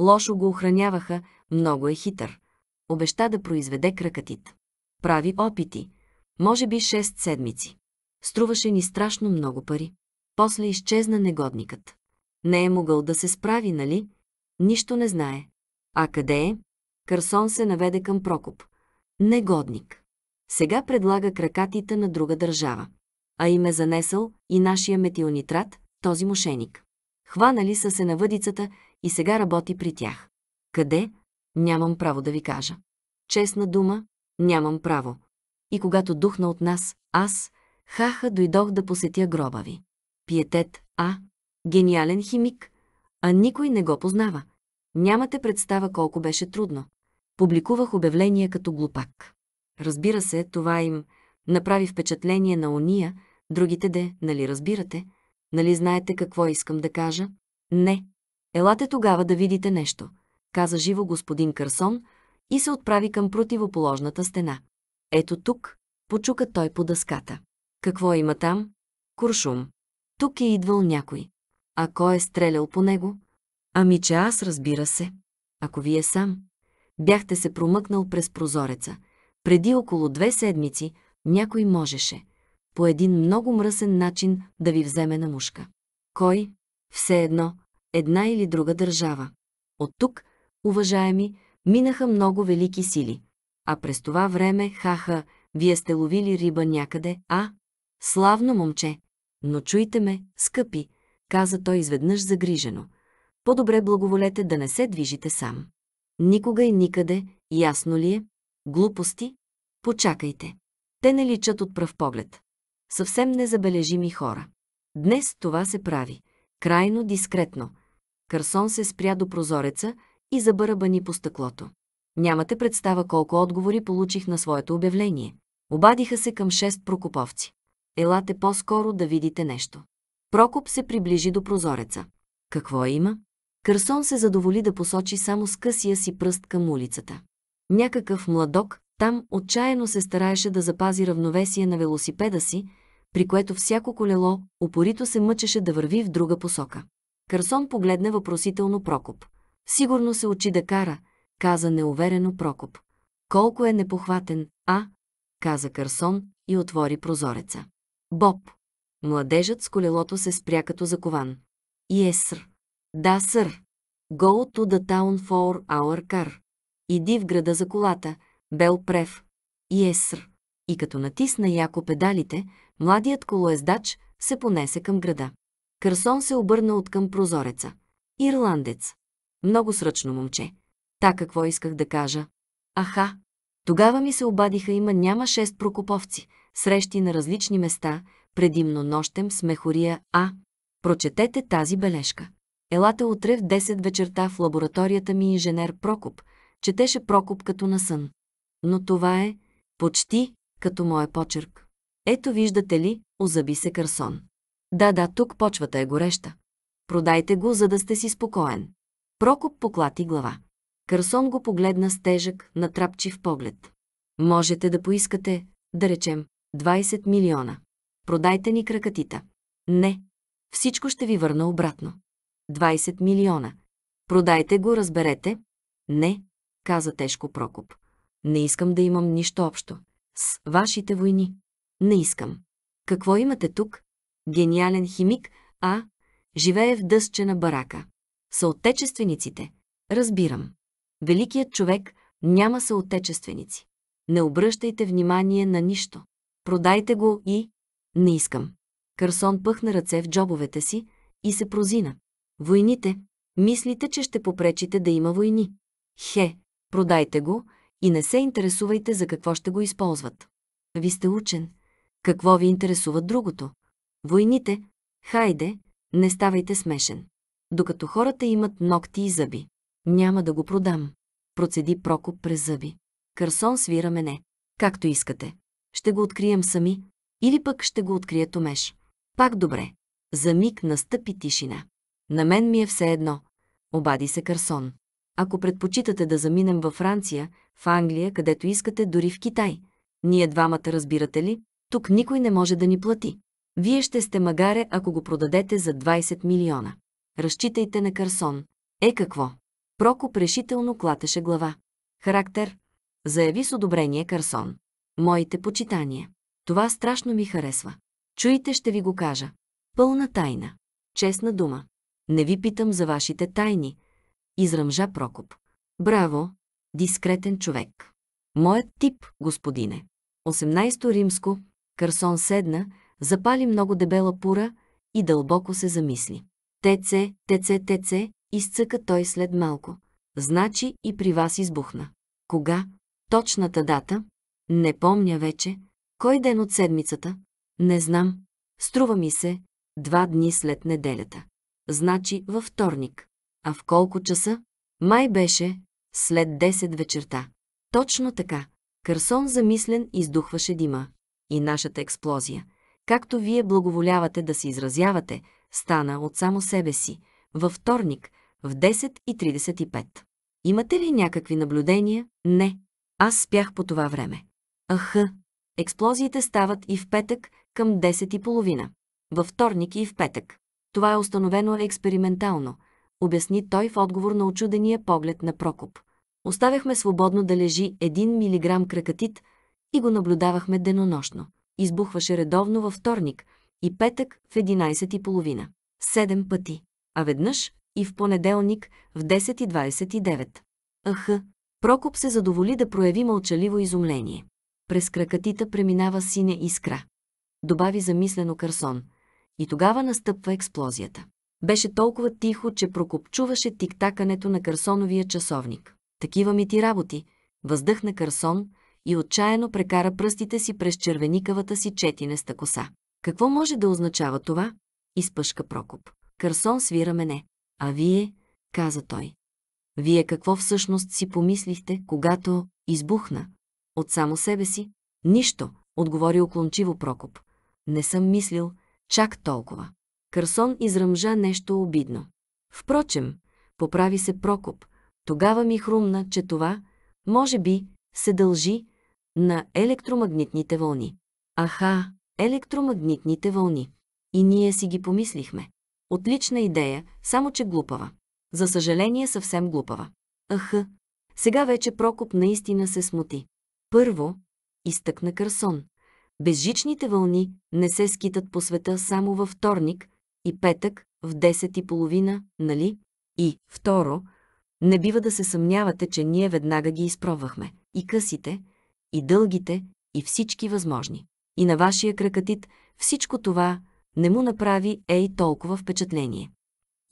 [SPEAKER 1] Лошо го охраняваха, много е хитър. Обеща да произведе кракатит. Прави опити, може би 6 седмици. Струваше ни страшно много пари. После изчезна негодникът. Не е могъл да се справи, нали? Нищо не знае. А къде е? Карсон се наведе към Прокоп. Негодник. Сега предлага кракатите на друга държава а им е занесъл и нашия метилнитрат, този мошеник. Хванали са се на въдицата и сега работи при тях. Къде? Нямам право да ви кажа. Честна дума, нямам право. И когато духна от нас, аз, хаха, дойдох да посетя гроба ви. Пиетет, а? Гениален химик, а никой не го познава. Нямате представа колко беше трудно. Публикувах обявление като глупак. Разбира се, това им направи впечатление на уния, другите де, нали разбирате? Нали знаете какво искам да кажа? Не. Елате тогава да видите нещо, каза живо господин Карсон и се отправи към противоположната стена. Ето тук, почука той по дъската. Какво има там? Куршум. Тук е идвал някой. А кой е стрелял по него? Ами че аз, разбира се. Ако вие сам. Бяхте се промъкнал през прозореца. Преди около две седмици някой можеше по един много мръсен начин да ви вземе на мушка. Кой? Все едно, една или друга държава. От тук, уважаеми, минаха много велики сили. А през това време, хаха, вие сте ловили риба някъде, а? Славно момче! Но чуйте ме, скъпи, каза той изведнъж загрижено. По-добре благоволете да не се движите сам. Никога и никъде, ясно ли е? Глупости? Почакайте. Те не личат от пръв поглед съвсем незабележими хора. Днес това се прави. Крайно дискретно. Карсон се спря до прозореца и забарабани по стъклото. Нямате представа колко отговори получих на своето обявление. Обадиха се към шест прокоповци. Елате по-скоро да видите нещо. Прокоп се приближи до прозореца. Какво има? Карсон се задоволи да посочи само с късия си пръст към улицата. Някакъв младок там отчаяно се стараеше да запази равновесие на велосипеда си, при което всяко колело упорито се мъчеше да върви в друга посока. Карсон погледне въпросително Прокоп. Сигурно се очи да кара, каза неуверено Прокоп. Колко е непохватен, а? каза Карсон и отвори прозореца. Боб. Младежът с колелото се спря като закован. Еср. сър. да, сър. Go to the town for our car. Иди в града за колата. Бел Прев. Еср. сър и като натисна яко педалите, младият колоездач се понесе към града. Кърсон се обърна от към прозореца. Ирландец. Много сръчно момче. Та какво исках да кажа? Аха. Тогава ми се обадиха има няма шест прокоповци, срещи на различни места, предимно нощем с мехория А. Прочетете тази бележка. Елате утре в 10 вечерта в лабораторията ми инженер Прокоп. Четеше Прокоп като на сън. Но това е почти като моя почерк. Ето виждате ли, озаби се Карсон. Да, да, тук почвата е гореща. Продайте го, за да сте си спокоен. Прокоп поклати глава. Карсон го погледна с тежък, натрапчив поглед. Можете да поискате, да речем, 20 милиона. Продайте ни кракатита. Не. Всичко ще ви върна обратно. 20 милиона. Продайте го, разберете. Не, каза тежко Прокоп. Не искам да имам нищо общо. С вашите войни. Не искам. Какво имате тук? Гениален химик, а? Живее в дъсчена барака. Съотечествениците. Разбирам. Великият човек няма съотечественици. Не обръщайте внимание на нищо. Продайте го и... Не искам. Карсон пъхна ръце в джобовете си и се прозина. Войните. Мислите, че ще попречите да има войни. Хе, продайте го и не се интересувайте за какво ще го използват. Ви сте учен. Какво ви интересува другото? Войните, хайде, не ставайте смешен. Докато хората имат ногти и зъби. Няма да го продам. Процеди Прокоп през зъби. Карсон свира мене. Както искате. Ще го открием сами, или пък ще го открия Томеш. Пак добре. За миг настъпи тишина. На мен ми е все едно. Обади се Карсон. Ако предпочитате да заминем във Франция, в Англия, където искате, дори в Китай. Ние двамата разбирате ли, тук никой не може да ни плати. Вие ще сте магаре, ако го продадете за 20 милиона. Разчитайте на Карсон. Е какво? Прокоп решително клатеше глава. Характер. Заяви с одобрение Карсон. Моите почитания. Това страшно ми харесва. Чуйте, ще ви го кажа. Пълна тайна. Честна дума. Не ви питам за вашите тайни, изръмжа Прокоп. Браво, дискретен човек. Моят тип, господине. 18 то римско, Карсон седна, запали много дебела пура и дълбоко се замисли. Теце, теце, теце, изцъка той след малко. Значи и при вас избухна. Кога? Точната дата? Не помня вече. Кой ден от седмицата? Не знам. Струва ми се, два дни след неделята. Значи във вторник. А в колко часа? Май беше след 10 вечерта. Точно така. Кърсон замислен издухваше дима. И нашата експлозия, както вие благоволявате да се изразявате, стана от само себе си. Във вторник, в 10.35. Имате ли някакви наблюдения? Не. Аз спях по това време. Аха. Експлозиите стават и в петък към 10.30. Във вторник и в петък. Това е установено експериментално – обясни той в отговор на очудения поглед на Прокоп. Оставяхме свободно да лежи 1 милиграм кракатит и го наблюдавахме денонощно. Избухваше редовно във вторник и петък в 11.30. Седем пъти. А веднъж и в понеделник в 10.29. Аха, Прокоп се задоволи да прояви мълчаливо изумление. През кракатита преминава синя искра. Добави замислено Карсон. И тогава настъпва експлозията. Беше толкова тихо, че прокопчуваше тиктакането на Карсоновия часовник. Такива ми ти работи, въздъхна Карсон и отчаяно прекара пръстите си през червеникавата си четинеста коса. Какво може да означава това? Изпъшка Прокоп. Карсон свира мене. А вие, каза той. Вие какво всъщност си помислихте, когато избухна? От само себе си? Нищо, отговори оклончиво Прокоп. Не съм мислил чак толкова. Кърсон изръмжа нещо обидно. Впрочем, поправи се Прокоп. Тогава ми хрумна, че това, може би, се дължи на електромагнитните вълни. Аха, електромагнитните вълни. И ние си ги помислихме. Отлична идея, само че глупава. За съжаление, съвсем глупава. Аха, сега вече Прокоп наистина се смути. Първо, изтъкна Кърсон. Безжичните вълни не се скитат по света само във вторник, и петък в 10 и половина, нали? И, второ, не бива да се съмнявате, че ние веднага ги изпробвахме. И късите, и дългите, и всички възможни. И на вашия кракатит всичко това не му направи ей толкова впечатление.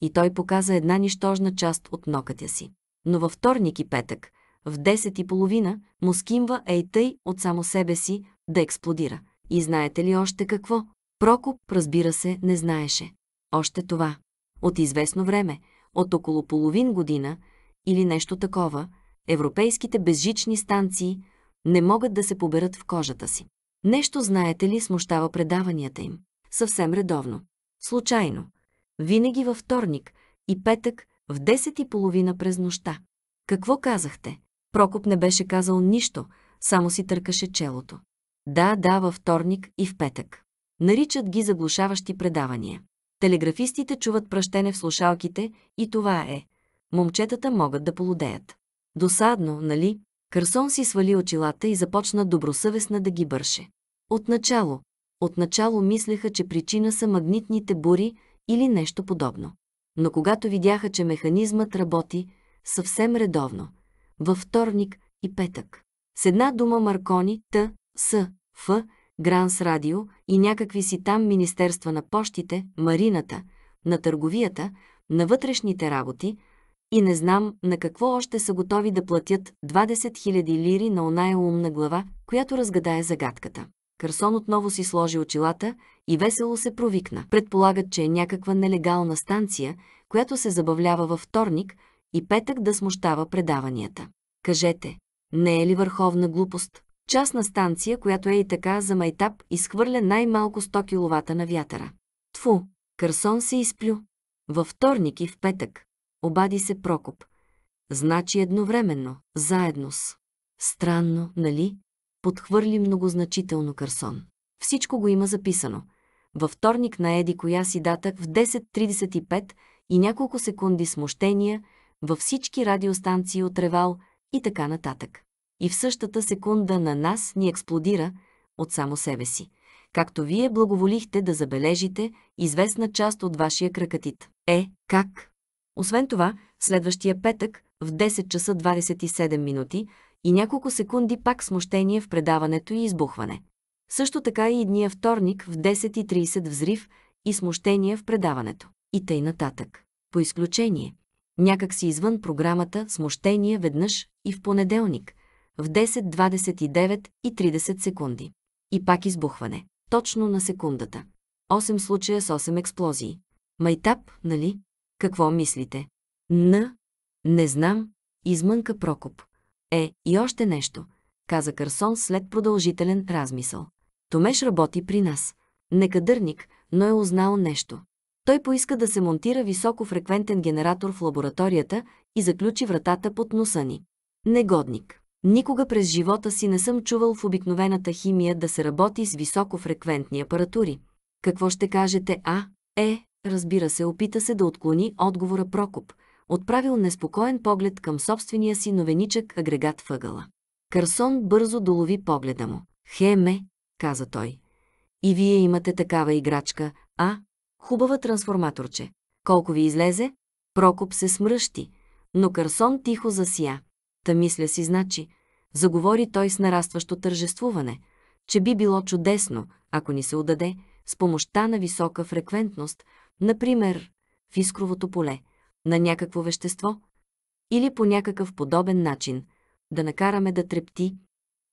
[SPEAKER 1] И той показа една нищожна част от нокътя си. Но във вторник и петък, в 10 и половина, му скимва ей тъй от само себе си да експлодира. И знаете ли още какво? Прокоп, разбира се, не знаеше. Още това. От известно време, от около половин година или нещо такова, европейските безжични станции не могат да се поберат в кожата си. Нещо, знаете ли, смущава предаванията им. Съвсем редовно. Случайно. Винаги във вторник и петък в 10 и половина през нощта. Какво казахте? Прокоп не беше казал нищо, само си търкаше челото. Да, да, във вторник и в петък. Наричат ги заглушаващи предавания. Телеграфистите чуват пръщене в слушалките и това е. Момчетата могат да полудеят. Досадно, нали? Кърсон си свали очилата и започна добросъвестна да ги бърше. Отначало. Отначало мислеха, че причина са магнитните бури или нещо подобно. Но когато видяха, че механизмът работи съвсем редовно, във вторник и петък. С една дума Маркони, Т, С, Ф Гранс Радио и някакви си там Министерства на почтите, Марината, на търговията, на вътрешните работи и не знам на какво още са готови да платят 20 000 лири на оная умна глава, която разгадае загадката. Карсон отново си сложи очилата и весело се провикна. Предполагат, че е някаква нелегална станция, която се забавлява във вторник и петък да смущава предаванията. Кажете, не е ли върховна глупост? частна станция, която е и така за майтап, изхвърля най-малко 100 киловата на вятъра. Тфу, Кърсон се изплю. Във вторник и в петък. Обади се Прокоп. Значи едновременно, заедно с. Странно, нали? Подхвърли многозначително Кърсон. Всичко го има записано. Във вторник на Еди коя си датък в 10.35 и няколко секунди смущения във всички радиостанции от Ревал и така нататък и в същата секунда на нас ни експлодира от само себе си. Както вие благоволихте да забележите известна част от вашия кракатит. Е, как? Освен това, следващия петък в 10 часа 27 минути и няколко секунди пак смущение в предаването и избухване. Също така и дния вторник в 10.30 взрив и смущение в предаването. И тъй нататък. По изключение. Някак си извън програмата смущение веднъж и в понеделник – в 10, 29 и 30 секунди. И пак избухване. Точно на секундата. 8 случая с 8 експлозии. Майтап, нали? Какво мислите? Н. Не знам. Измънка Прокоп. Е, и още нещо, каза Карсон след продължителен размисъл. Томеш работи при нас. Некадърник, но е узнал нещо. Той поиска да се монтира високофреквентен генератор в лабораторията и заключи вратата под носа ни. Негодник. Никога през живота си не съм чувал в обикновената химия да се работи с високофреквентни апаратури. Какво ще кажете, а? Е, разбира се, опита се да отклони отговора Прокоп, отправил неспокоен поглед към собствения си новеничък агрегат въгъла. Карсон бързо долови погледа му. Хеме, каза той. И вие имате такава играчка, а? Хубава трансформаторче. Колко ви излезе? Прокоп се смръщи, но Карсон тихо засия. Та мисля си, значи, заговори той с нарастващо тържествуване, че би било чудесно, ако ни се удаде, с помощта на висока фреквентност, например, в искровото поле, на някакво вещество или по някакъв подобен начин, да накараме да трепти,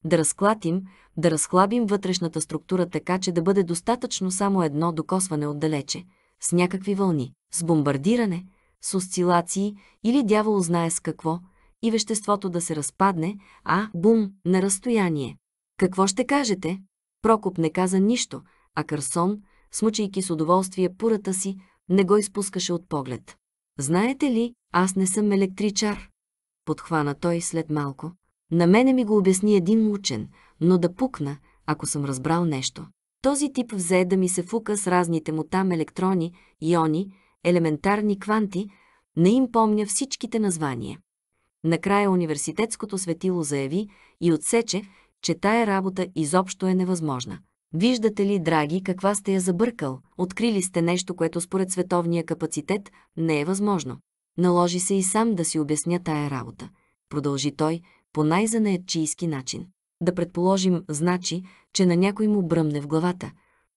[SPEAKER 1] да разклатим, да разхлабим вътрешната структура така, че да бъде достатъчно само едно докосване отдалече, с някакви вълни, с бомбардиране, с осцилации или дявол знае с какво – и веществото да се разпадне, а бум на разстояние. Какво ще кажете? Прокоп не каза нищо, а Карсон, смучайки с удоволствие пурата си, не го изпускаше от поглед. Знаете ли, аз не съм електричар. Подхвана той след малко. На мене ми го обясни един учен, но да пукна, ако съм разбрал нещо. Този тип взе да ми се фука с разните му там електрони, иони, елементарни кванти, не им помня всичките названия. Накрая университетското светило заяви и отсече, че тая работа изобщо е невъзможна. Виждате ли, драги, каква сте я забъркал? Открили сте нещо, което според световния капацитет не е възможно. Наложи се и сам да си обясня тая работа. Продължи той по най-занаятчийски начин. Да предположим, значи, че на някой му бръмне в главата.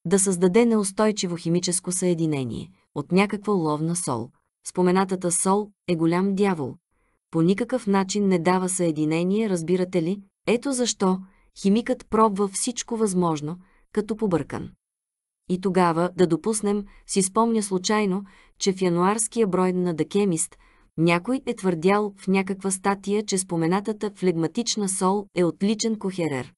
[SPEAKER 1] Да създаде неустойчиво химическо съединение от някаква ловна сол. Споменатата сол е голям дявол, по никакъв начин не дава съединение, разбирате ли? Ето защо химикът пробва всичко възможно, като побъркан. И тогава, да допуснем, си спомня случайно, че в януарския брой на Дакемист някой е твърдял в някаква статия, че споменатата флегматична сол е отличен кохерер,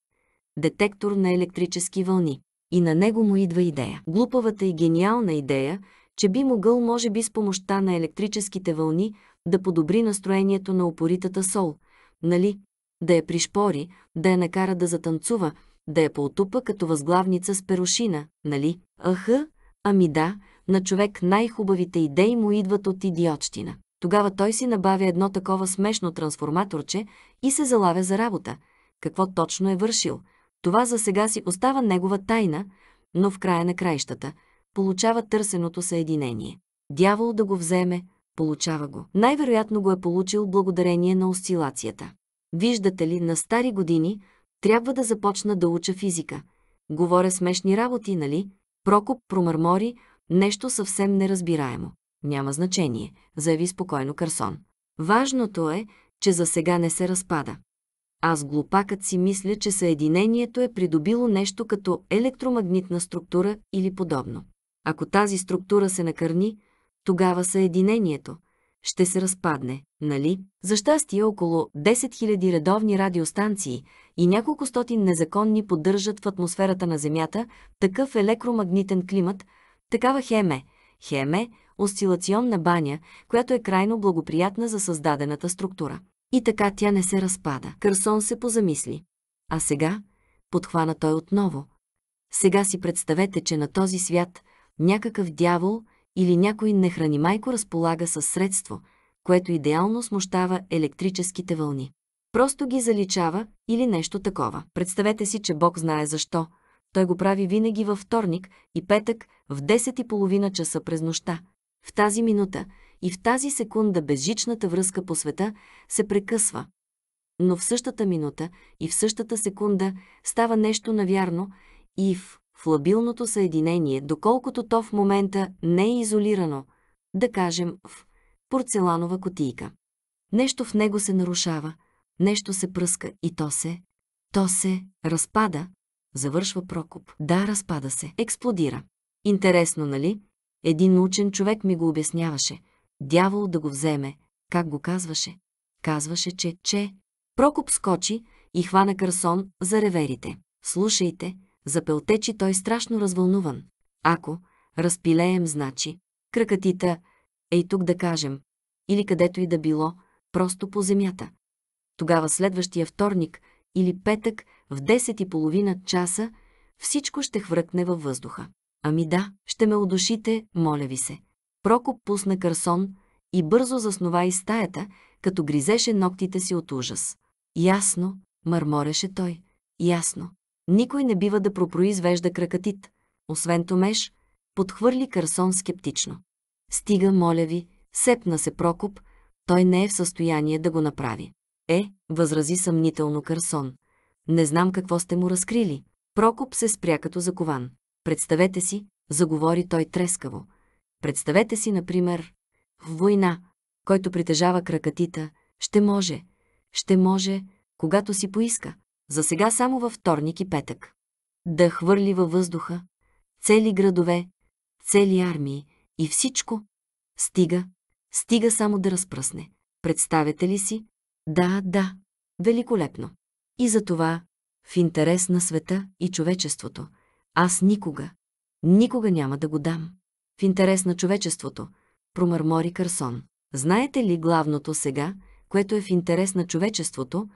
[SPEAKER 1] детектор на електрически вълни. И на него му идва идея. Глупавата и гениална идея, че би могъл, може би с помощта на електрическите вълни, да подобри настроението на упоритата сол, нали? Да я пришпори, да я накара да затанцува, да я поотупа като възглавница с перушина, нали? Аха, ами да, на човек най-хубавите идеи му идват от идиотщина. Тогава той си набавя едно такова смешно трансформаторче и се залавя за работа. Какво точно е вършил? Това за сега си остава негова тайна, но в края на краищата – получава търсеното съединение. Дявол да го вземе, получава го. Най-вероятно го е получил благодарение на осцилацията. Виждате ли, на стари години трябва да започна да уча физика. Говоря смешни работи, нали? Прокоп промърмори нещо съвсем неразбираемо. Няма значение, заяви спокойно Карсон. Важното е, че за сега не се разпада. Аз глупакът си мисля, че съединението е придобило нещо като електромагнитна структура или подобно. Ако тази структура се накърни, тогава съединението ще се разпадне, нали? За щастие около 10 000 редовни радиостанции и няколко стотин незаконни поддържат в атмосферата на Земята такъв електромагнитен климат, такава хеме, хеме, осцилационна баня, която е крайно благоприятна за създадената структура. И така тя не се разпада. Кърсон се позамисли. А сега, подхвана той отново, сега си представете, че на този свят – Някакъв дявол или някой нехранимайко разполага със средство, което идеално смущава електрическите вълни. Просто ги заличава или нещо такова. Представете си, че Бог знае защо. Той го прави винаги във вторник и петък в 10.30 часа през нощта. В тази минута и в тази секунда безжичната връзка по света се прекъсва. Но в същата минута и в същата секунда става нещо навярно и в в лабилното съединение, доколкото то в момента не е изолирано, да кажем в порцеланова котийка. Нещо в него се нарушава, нещо се пръска и то се, то се разпада, завършва Прокоп. Да, разпада се, експлодира. Интересно, нали? Един учен човек ми го обясняваше. Дявол да го вземе, как го казваше. Казваше, че, че. Прокоп скочи и хвана Карсон за реверите. Слушайте, запелтечи той страшно развълнуван. Ако разпилеем, значи, кракатита, ей тук да кажем, или където и да било, просто по земята. Тогава следващия вторник или петък в 10 и половина часа всичко ще хвъркне във въздуха. Ами да, ще ме удушите, моля ви се. Прокоп пусна Карсон и бързо заснова и стаята, като гризеше ногтите си от ужас. Ясно, мърмореше той. Ясно. Никой не бива да пропроизвежда кракатит. Освен Томеш, подхвърли Карсон скептично. Стига, моля ви, сепна се Прокоп, той не е в състояние да го направи. Е, възрази съмнително Карсон. Не знам какво сте му разкрили. Прокоп се спря като закован. Представете си, заговори той трескаво. Представете си, например, в война, който притежава кракатита, ще може, ще може, когато си поиска, за сега само във вторник и петък. Да хвърли във въздуха цели градове, цели армии и всичко. Стига, стига само да разпръсне. Представете ли си? Да, да, великолепно. И за това, в интерес на света и човечеството, аз никога, никога няма да го дам. В интерес на човечеството, промърмори Карсон. Знаете ли главното сега, което е в интерес на човечеството,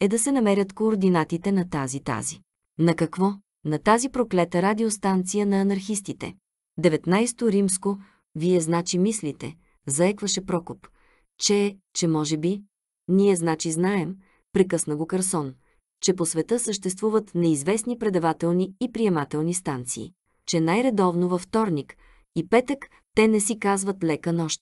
[SPEAKER 1] е да се намерят координатите на тази-тази. На какво? На тази проклета радиостанция на анархистите. 19 римско, вие значи мислите, заекваше Прокоп. Че, че може би, ние значи знаем, прекъсна го Карсон, че по света съществуват неизвестни предавателни и приемателни станции, че най-редовно във вторник и петък те не си казват лека нощ,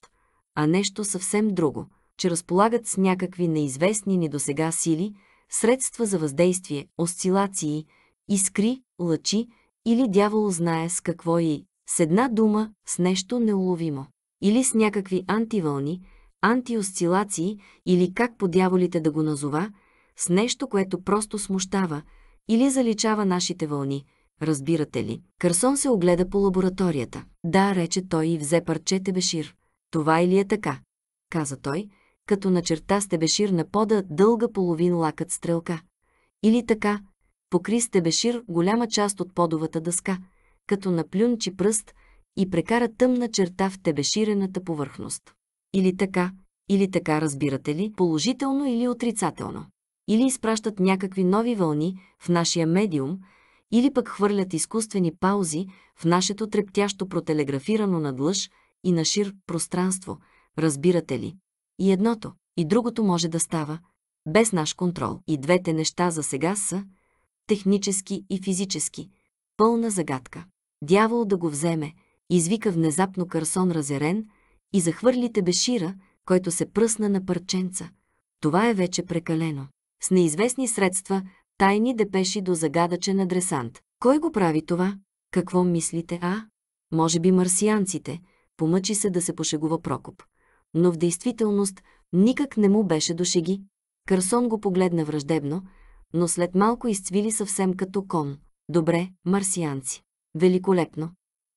[SPEAKER 1] а нещо съвсем друго – че разполагат с някакви неизвестни ни досега сили, средства за въздействие, осцилации, искри, лъчи или дявол знае с какво и, с една дума, с нещо неуловимо. Или с някакви антивълни, антиосцилации или как по дяволите да го назова, с нещо, което просто смущава или заличава нашите вълни, разбирате ли. Карсон се огледа по лабораторията. Да, рече той и взе парче тебешир. Това или е така? Каза той, като начерта с тебешир на пода дълга половин лакът стрелка. Или така, покри с голяма част от подовата дъска, като наплюнчи пръст и прекара тъмна черта в тебеширената повърхност. Или така, или така разбирате ли, положително или отрицателно. Или изпращат някакви нови вълни в нашия медиум, или пък хвърлят изкуствени паузи в нашето трептящо протелеграфирано надлъж и на шир пространство, разбирате ли. И едното, и другото може да става, без наш контрол. И двете неща за сега са технически и физически. Пълна загадка. Дявол да го вземе, извика внезапно Карсон разерен и захвърлите бешира, който се пръсна на парченца. Това е вече прекалено. С неизвестни средства тайни депеши до загадъчен адресант. Кой го прави това? Какво мислите, а? Може би марсианците. Помъчи се да се пошегува Прокоп но в действителност никак не му беше до шеги. Карсон го погледна враждебно, но след малко изцвили съвсем като кон. Добре, марсианци. Великолепно.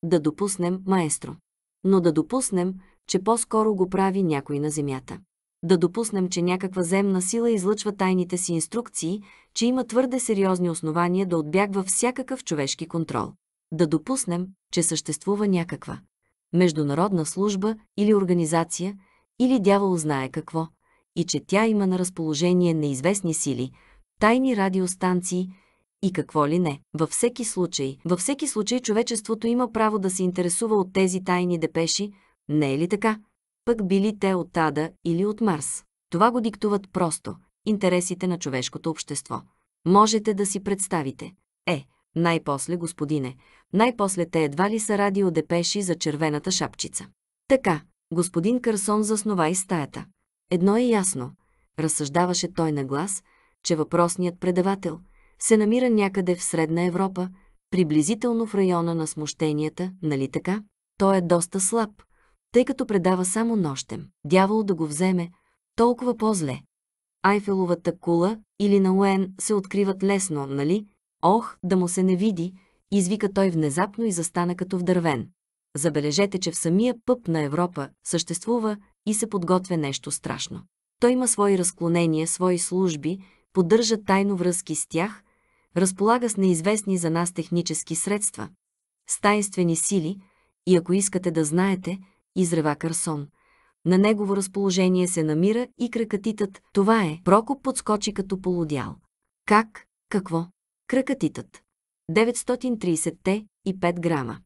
[SPEAKER 1] Да допуснем, маестро. Но да допуснем, че по-скоро го прави някой на Земята. Да допуснем, че някаква земна сила излъчва тайните си инструкции, че има твърде сериозни основания да отбягва всякакъв човешки контрол. Да допуснем, че съществува някаква международна служба или организация, или дявол знае какво, и че тя има на разположение неизвестни сили, тайни радиостанции и какво ли не. Във всеки случай, във всеки случай човечеството има право да се интересува от тези тайни депеши, не е ли така? Пък били те от Ада или от Марс. Това го диктуват просто интересите на човешкото общество. Можете да си представите. Е, най-после, господине, най-после те едва ли са радиодепеши за червената шапчица. Така, господин Карсон заснова и стаята. Едно е ясно, разсъждаваше той на глас, че въпросният предавател се намира някъде в Средна Европа, приблизително в района на смущенията, нали така? Той е доста слаб, тъй като предава само нощем. Дявол да го вземе, толкова по-зле. Айфеловата кула или на Уен се откриват лесно, нали? Ох, да му се не види, извика той внезапно и застана като вдървен. Забележете, че в самия пъп на Европа съществува и се подготвя нещо страшно. Той има свои разклонения, свои служби, поддържа тайно връзки с тях, разполага с неизвестни за нас технически средства, с тайнствени сили и ако искате да знаете, изрева Карсон. На негово разположение се намира и кракатитът. Това е. Прокоп подскочи като полудял. Как? Какво? Кракатитът. 930-те и 5 грама.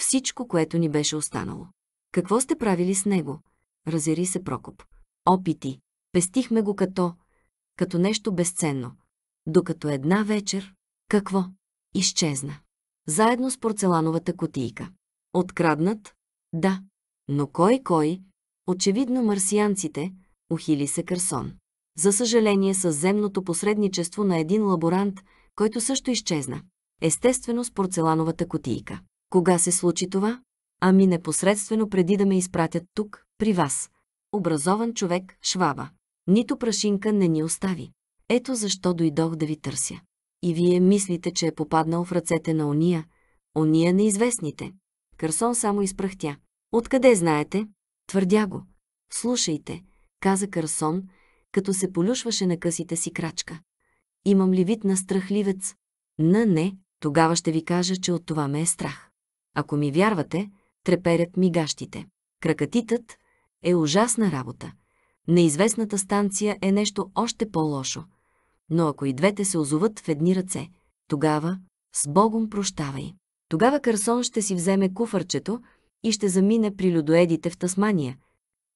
[SPEAKER 1] Всичко, което ни беше останало. Какво сте правили с него? Разяри се Прокоп. Опити. Пестихме го като... като нещо безценно. Докато една вечер... Какво? Изчезна. Заедно с порцелановата котийка. Откраднат? Да. Но кой-кой? Очевидно марсианците, ухили се Кърсон. За съжаление, със земното посредничество на един лаборант – който също изчезна. Естествено с порцелановата котийка. Кога се случи това? Ами непосредствено преди да ме изпратят тук, при вас. Образован човек, шваба. Нито прашинка не ни остави. Ето защо дойдох да ви търся. И вие мислите, че е попаднал в ръцете на ония, ония неизвестните. Кърсон само изпрахтя. Откъде знаете? Твърдя го. Слушайте, каза Кърсон, като се полюшваше на късите си крачка. Имам ли вид на страхливец? На не, тогава ще ви кажа, че от това ме е страх. Ако ми вярвате, треперят мигащите. Кракатитът е ужасна работа. Неизвестната станция е нещо още по-лошо. Но ако и двете се озоват в едни ръце, тогава с Богом прощавай. Тогава Карсон ще си вземе куфърчето и ще замине при людоедите в Тасмания,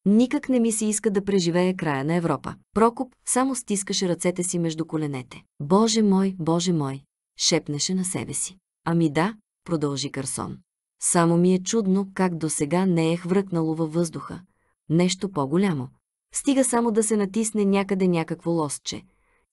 [SPEAKER 1] Никак не ми се иска да преживее края на Европа. Прокоп само стискаше ръцете си между коленете. Боже мой, Боже мой, шепнеше на себе си. Ами да, продължи Карсон. Само ми е чудно как до сега не е хвръкнало във въздуха. Нещо по-голямо. Стига само да се натисне някъде някакво лостче.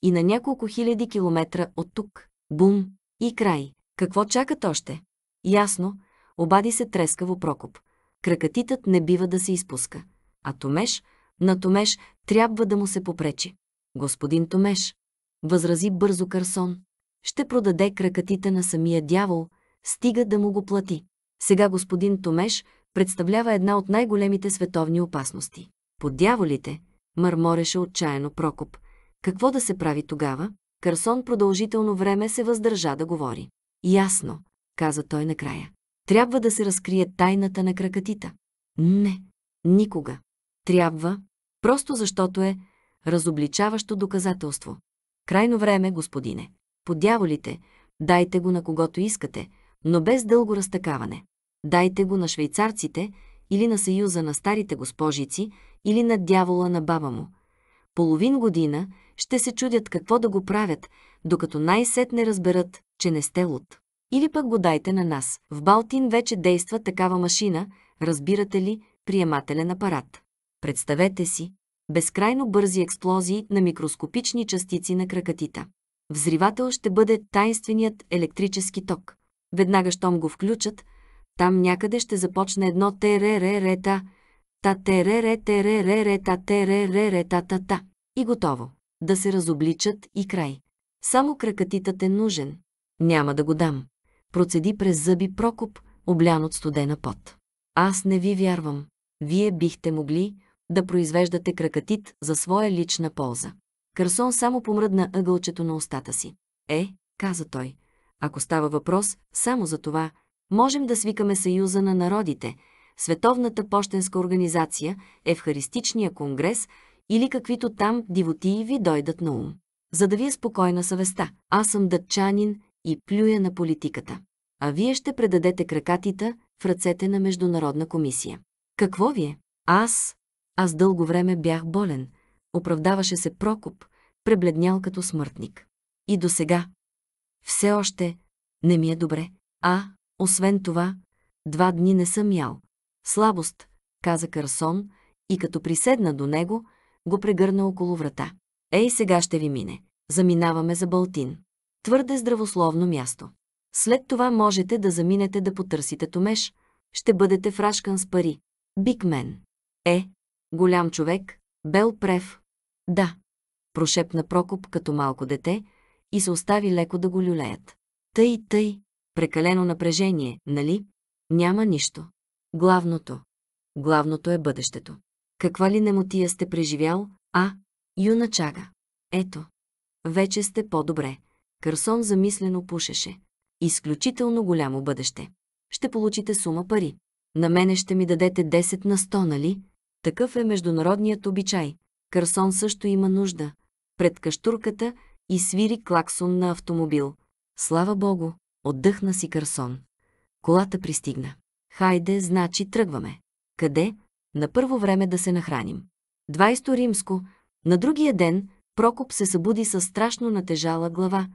[SPEAKER 1] И на няколко хиляди километра от тук. Бум! И край. Какво чакат още? Ясно, обади се трескаво Прокоп. Кракатитът не бива да се изпуска а Томеш, на Томеш трябва да му се попречи. Господин Томеш, възрази бързо Карсон, ще продаде кракатите на самия дявол, стига да му го плати. Сега господин Томеш представлява една от най-големите световни опасности. Под дяволите, мърмореше отчаяно Прокоп. Какво да се прави тогава? Карсон продължително време се въздържа да говори. Ясно, каза той накрая. Трябва да се разкрие тайната на кракатита. Не, никога. Трябва, просто защото е разобличаващо доказателство. Крайно време, господине. Подяволите, дайте го на когото искате, но без дълго разтакаване. Дайте го на швейцарците или на съюза на старите госпожици или на дявола на баба му. Половин година ще се чудят какво да го правят, докато най-сетне разберат, че не сте луд. Или пък го дайте на нас. В Балтин вече действа такава машина, разбирате ли, приемателен апарат. Представете си, безкрайно бързи експлозии на микроскопични частици на кракатита. Взривател ще бъде тайнственият електрически ток. Веднага щом го включат, там някъде ще започне едно терере-рета, та терере терере рета та та И готово. Да се разобличат и край. Само кракатитът е нужен. Няма да го дам. Процеди през зъби Прокоп, облян от студена пот. Аз не ви вярвам. Вие бихте могли, да произвеждате кракатит за своя лична полза. Карсон само помръдна ъгълчето на устата си. Е, каза той, ако става въпрос само за това, можем да свикаме Съюза на народите, Световната почтенска организация, Евхаристичния конгрес или каквито там дивотии ви дойдат на ум. За да ви е спокойна съвестта, аз съм дъчанин и плюя на политиката. А вие ще предадете кракатита в ръцете на Международна комисия. Какво ви е? Аз, аз дълго време бях болен, оправдаваше се Прокоп, пребледнял като смъртник. И до сега. Все още не ми е добре, а, освен това, два дни не съм ял. Слабост, каза Карсон, и като приседна до него, го прегърна около врата. Ей, сега ще ви мине. Заминаваме за Балтин. Твърде здравословно място. След това можете да заминете да потърсите Томеш. Ще бъдете фрашкан с пари. Бикмен. Мен. Е, Голям човек, бел прев. Да, прошепна Прокоп като малко дете и се остави леко да го люлеят. Тъй, тъй, прекалено напрежение, нали? Няма нищо. Главното. Главното е бъдещето. Каква ли немотия сте преживял, а? Юначага. Ето. Вече сте по-добре. Кърсон замислено пушеше. Изключително голямо бъдеще. Ще получите сума пари. На мене ще ми дадете 10 на 100, нали? Такъв е международният обичай. Кърсон също има нужда. Пред каштурката и свири клаксон на автомобил. Слава Богу, отдъхна си Кърсон. Колата пристигна. Хайде, значи тръгваме. Къде? На първо време да се нахраним. 20 римско. На другия ден Прокоп се събуди със страшно натежала глава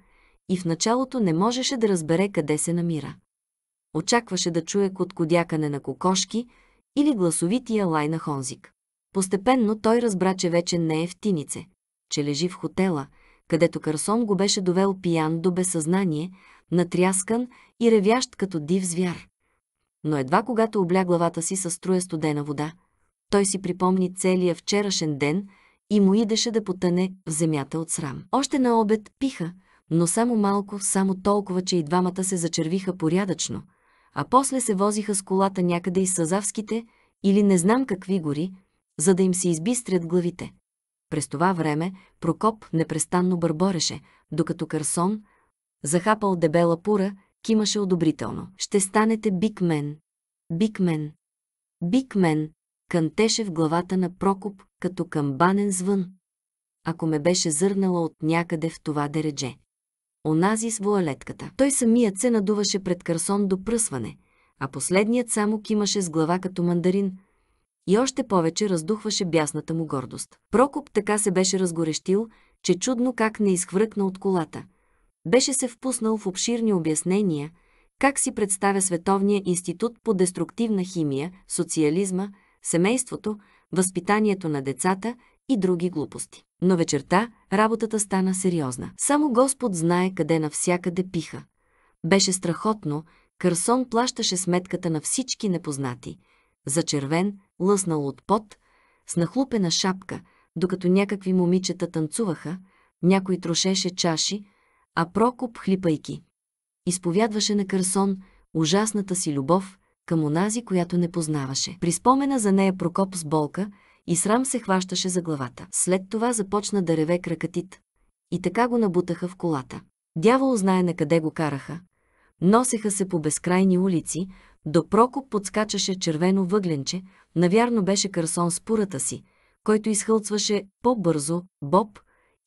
[SPEAKER 1] и в началото не можеше да разбере къде се намира. Очакваше да чуе коткодякане на кокошки, или гласовития лай на Хонзик. Постепенно той разбра, че вече не е в тинице, че лежи в хотела, където Карсон го беше довел пиян до безсъзнание, натряскан и ревящ като див звяр. Но едва когато обля главата си със струя студена вода, той си припомни целия вчерашен ден и му идеше да потъне в земята от срам. Още на обед пиха, но само малко, само толкова, че и двамата се зачервиха порядъчно, а после се возиха с колата някъде из Сазавските или не знам какви гори, за да им се избистрят главите. През това време Прокоп непрестанно бърбореше, докато Карсон, захапал дебела пура, кимаше одобрително. «Ще станете бикмен! Бикмен! Бикмен!» кънтеше в главата на Прокоп като камбанен звън. Ако ме беше зърнала от някъде в това дередже онази с вуалетката. Той самият се надуваше пред Карсон до пръсване, а последният само кимаше с глава като мандарин и още повече раздухваше бясната му гордост. Прокоп така се беше разгорещил, че чудно как не изхвъркна от колата. Беше се впуснал в обширни обяснения, как си представя Световния институт по деструктивна химия, социализма, семейството, възпитанието на децата и други глупости. Но вечерта работата стана сериозна. Само Господ знае къде навсякъде пиха. Беше страхотно, Кърсон плащаше сметката на всички непознати. Зачервен, лъснал от пот, с нахлупена шапка, докато някакви момичета танцуваха, някой трошеше чаши, а Прокоп хлипайки. Изповядваше на Кърсон ужасната си любов към онази, която не познаваше. При спомена за нея Прокоп с болка – и срам се хващаше за главата. След това започна да реве кракатит. И така го набутаха в колата. Дявол знае на къде го караха. Носеха се по безкрайни улици, до Прокоп подскачаше червено въгленче, навярно беше Карсон с пурата си, който изхълцваше по-бързо Боб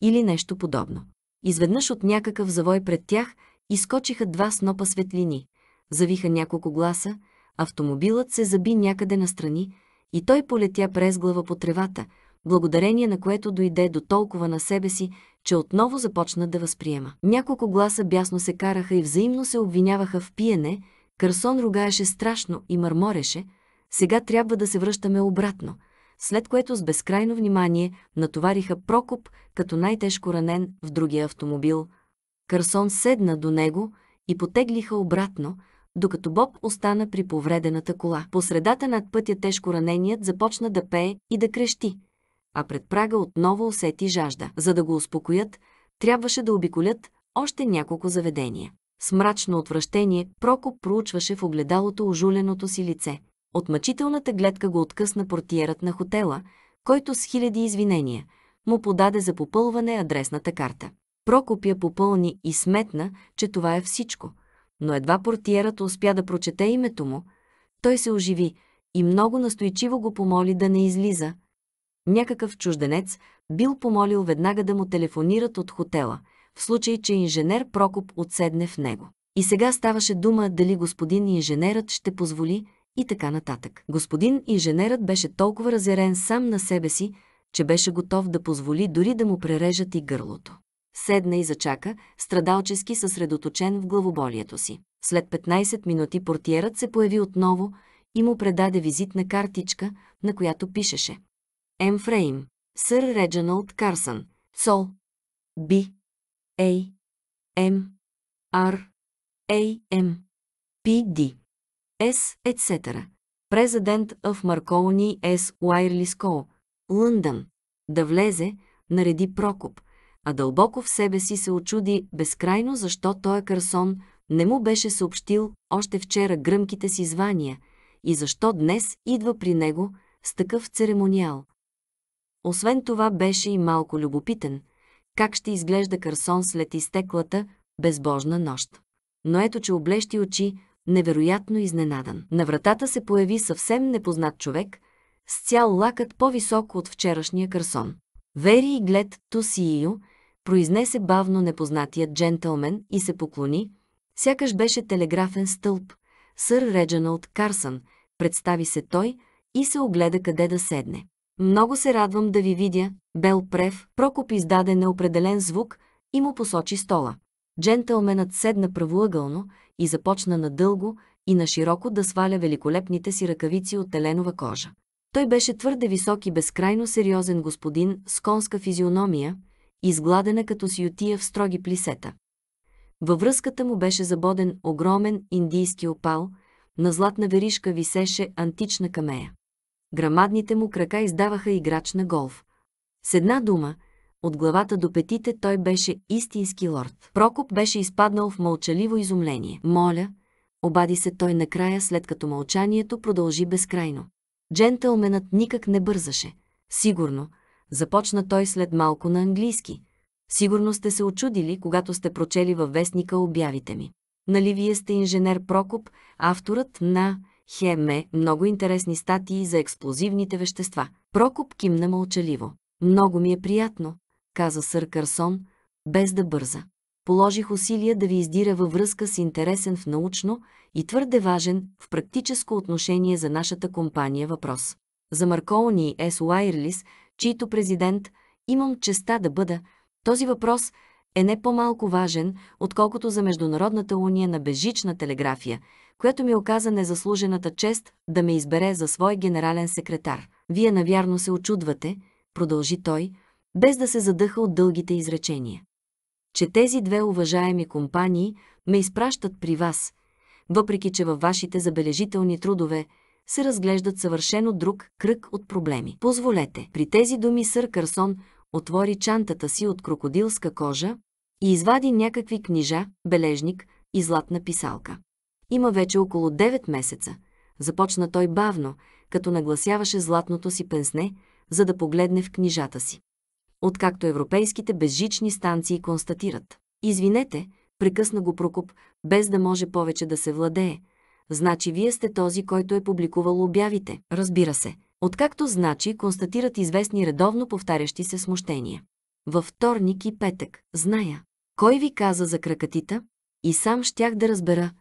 [SPEAKER 1] или нещо подобно. Изведнъж от някакъв завой пред тях изкочиха два снопа светлини, завиха няколко гласа, автомобилът се заби някъде настрани, и той полетя през глава по тревата, благодарение на което дойде до толкова на себе си, че отново започна да възприема. Няколко гласа бясно се караха и взаимно се обвиняваха в пиене, Карсон ругаеше страшно и мърмореше, сега трябва да се връщаме обратно, след което с безкрайно внимание натовариха Прокоп като най-тежко ранен в другия автомобил. Карсон седна до него и потеглиха обратно, докато Боб остана при повредената кола. По средата над пътя тежко раненият започна да пее и да крещи, а пред прага отново усети жажда. За да го успокоят, трябваше да обиколят още няколко заведения. С мрачно отвращение Прокоп проучваше в огледалото ожуленото си лице. От мъчителната гледка го откъсна портиерът на хотела, който с хиляди извинения му подаде за попълване адресната карта. Прокоп я попълни и сметна, че това е всичко – но едва портиерът успя да прочете името му, той се оживи и много настойчиво го помоли да не излиза. Някакъв чужденец бил помолил веднага да му телефонират от хотела, в случай, че инженер Прокоп отседне в него. И сега ставаше дума дали господин инженерът ще позволи и така нататък. Господин инженерът беше толкова разярен сам на себе си, че беше готов да позволи дори да му прережат и гърлото. Седна и зачака, страдалчески съсредоточен в главоболието си. След 15 минути портиерът се появи отново и му предаде визитна картичка, на която пишеше. М. Фрейм, Сър Реджиналд Карсън, Сол, Б. А. М, Р, А. М, П. Д. С, etc. Президент в Марколни С. Уайрлиско, Лъндън. Да влезе, нареди Прокоп а дълбоко в себе си се очуди безкрайно защо той Карсон не му беше съобщил още вчера гръмките си звания и защо днес идва при него с такъв церемониал. Освен това беше и малко любопитен, как ще изглежда Карсон след изтеклата, безбожна нощ. Но ето, че облещи очи, невероятно изненадан. На вратата се появи съвсем непознат човек, с цял лакът по-високо от вчерашния Карсон. Вери и глед Ио произнесе бавно непознатият джентълмен и се поклони, сякаш беше телеграфен стълб. Сър Реджиналд Карсън, представи се той и се огледа къде да седне. Много се радвам да ви видя, Бел Прев, Прокоп издаде неопределен звук и му посочи стола. Джентълменът седна правоъгълно и започна надълго и на широко да сваля великолепните си ръкавици от теленова кожа. Той беше твърде висок и безкрайно сериозен господин с конска физиономия, изгладена като сютия в строги плисета. Във връзката му беше забоден огромен индийски опал, на златна веришка висеше антична камея. Грамадните му крака издаваха играч на голф. С една дума, от главата до петите той беше истински лорд. Прокоп беше изпаднал в мълчаливо изумление. «Моля», обади се той накрая, след като мълчанието продължи безкрайно. Джентълменът никак не бързаше. Сигурно – започна той след малко на английски. Сигурно сте се очудили, когато сте прочели във вестника обявите ми. Нали вие сте инженер Прокоп, авторът на Хеме, много интересни статии за експлозивните вещества. Прокоп кимна мълчаливо. Много ми е приятно, каза сър Карсон, без да бърза. Положих усилия да ви издира във връзка с интересен в научно и твърде важен в практическо отношение за нашата компания въпрос. За Маркоуни и С. Уайрлис чийто президент имам честа да бъда, този въпрос е не по-малко важен, отколкото за Международната уния на бежична телеграфия, която ми оказа незаслужената чест да ме избере за свой генерален секретар. Вие навярно се очудвате, продължи той, без да се задъха от дългите изречения. Че тези две уважаеми компании ме изпращат при вас, въпреки че във вашите забележителни трудове – се разглеждат съвършено друг кръг от проблеми. Позволете. При тези думи сър Карсон отвори чантата си от крокодилска кожа и извади някакви книжа, бележник и златна писалка. Има вече около 9 месеца. Започна той бавно, като нагласяваше златното си пенсне, за да погледне в книжата си. Откакто европейските безжични станции констатират. Извинете, прекъсна го Прокоп, без да може повече да се владее – значи вие сте този, който е публикувал обявите. Разбира се. Откакто значи, констатират известни редовно повтарящи се смущения. Във вторник и петък. Зная. Кой ви каза за кракатита? И сам щях да разбера,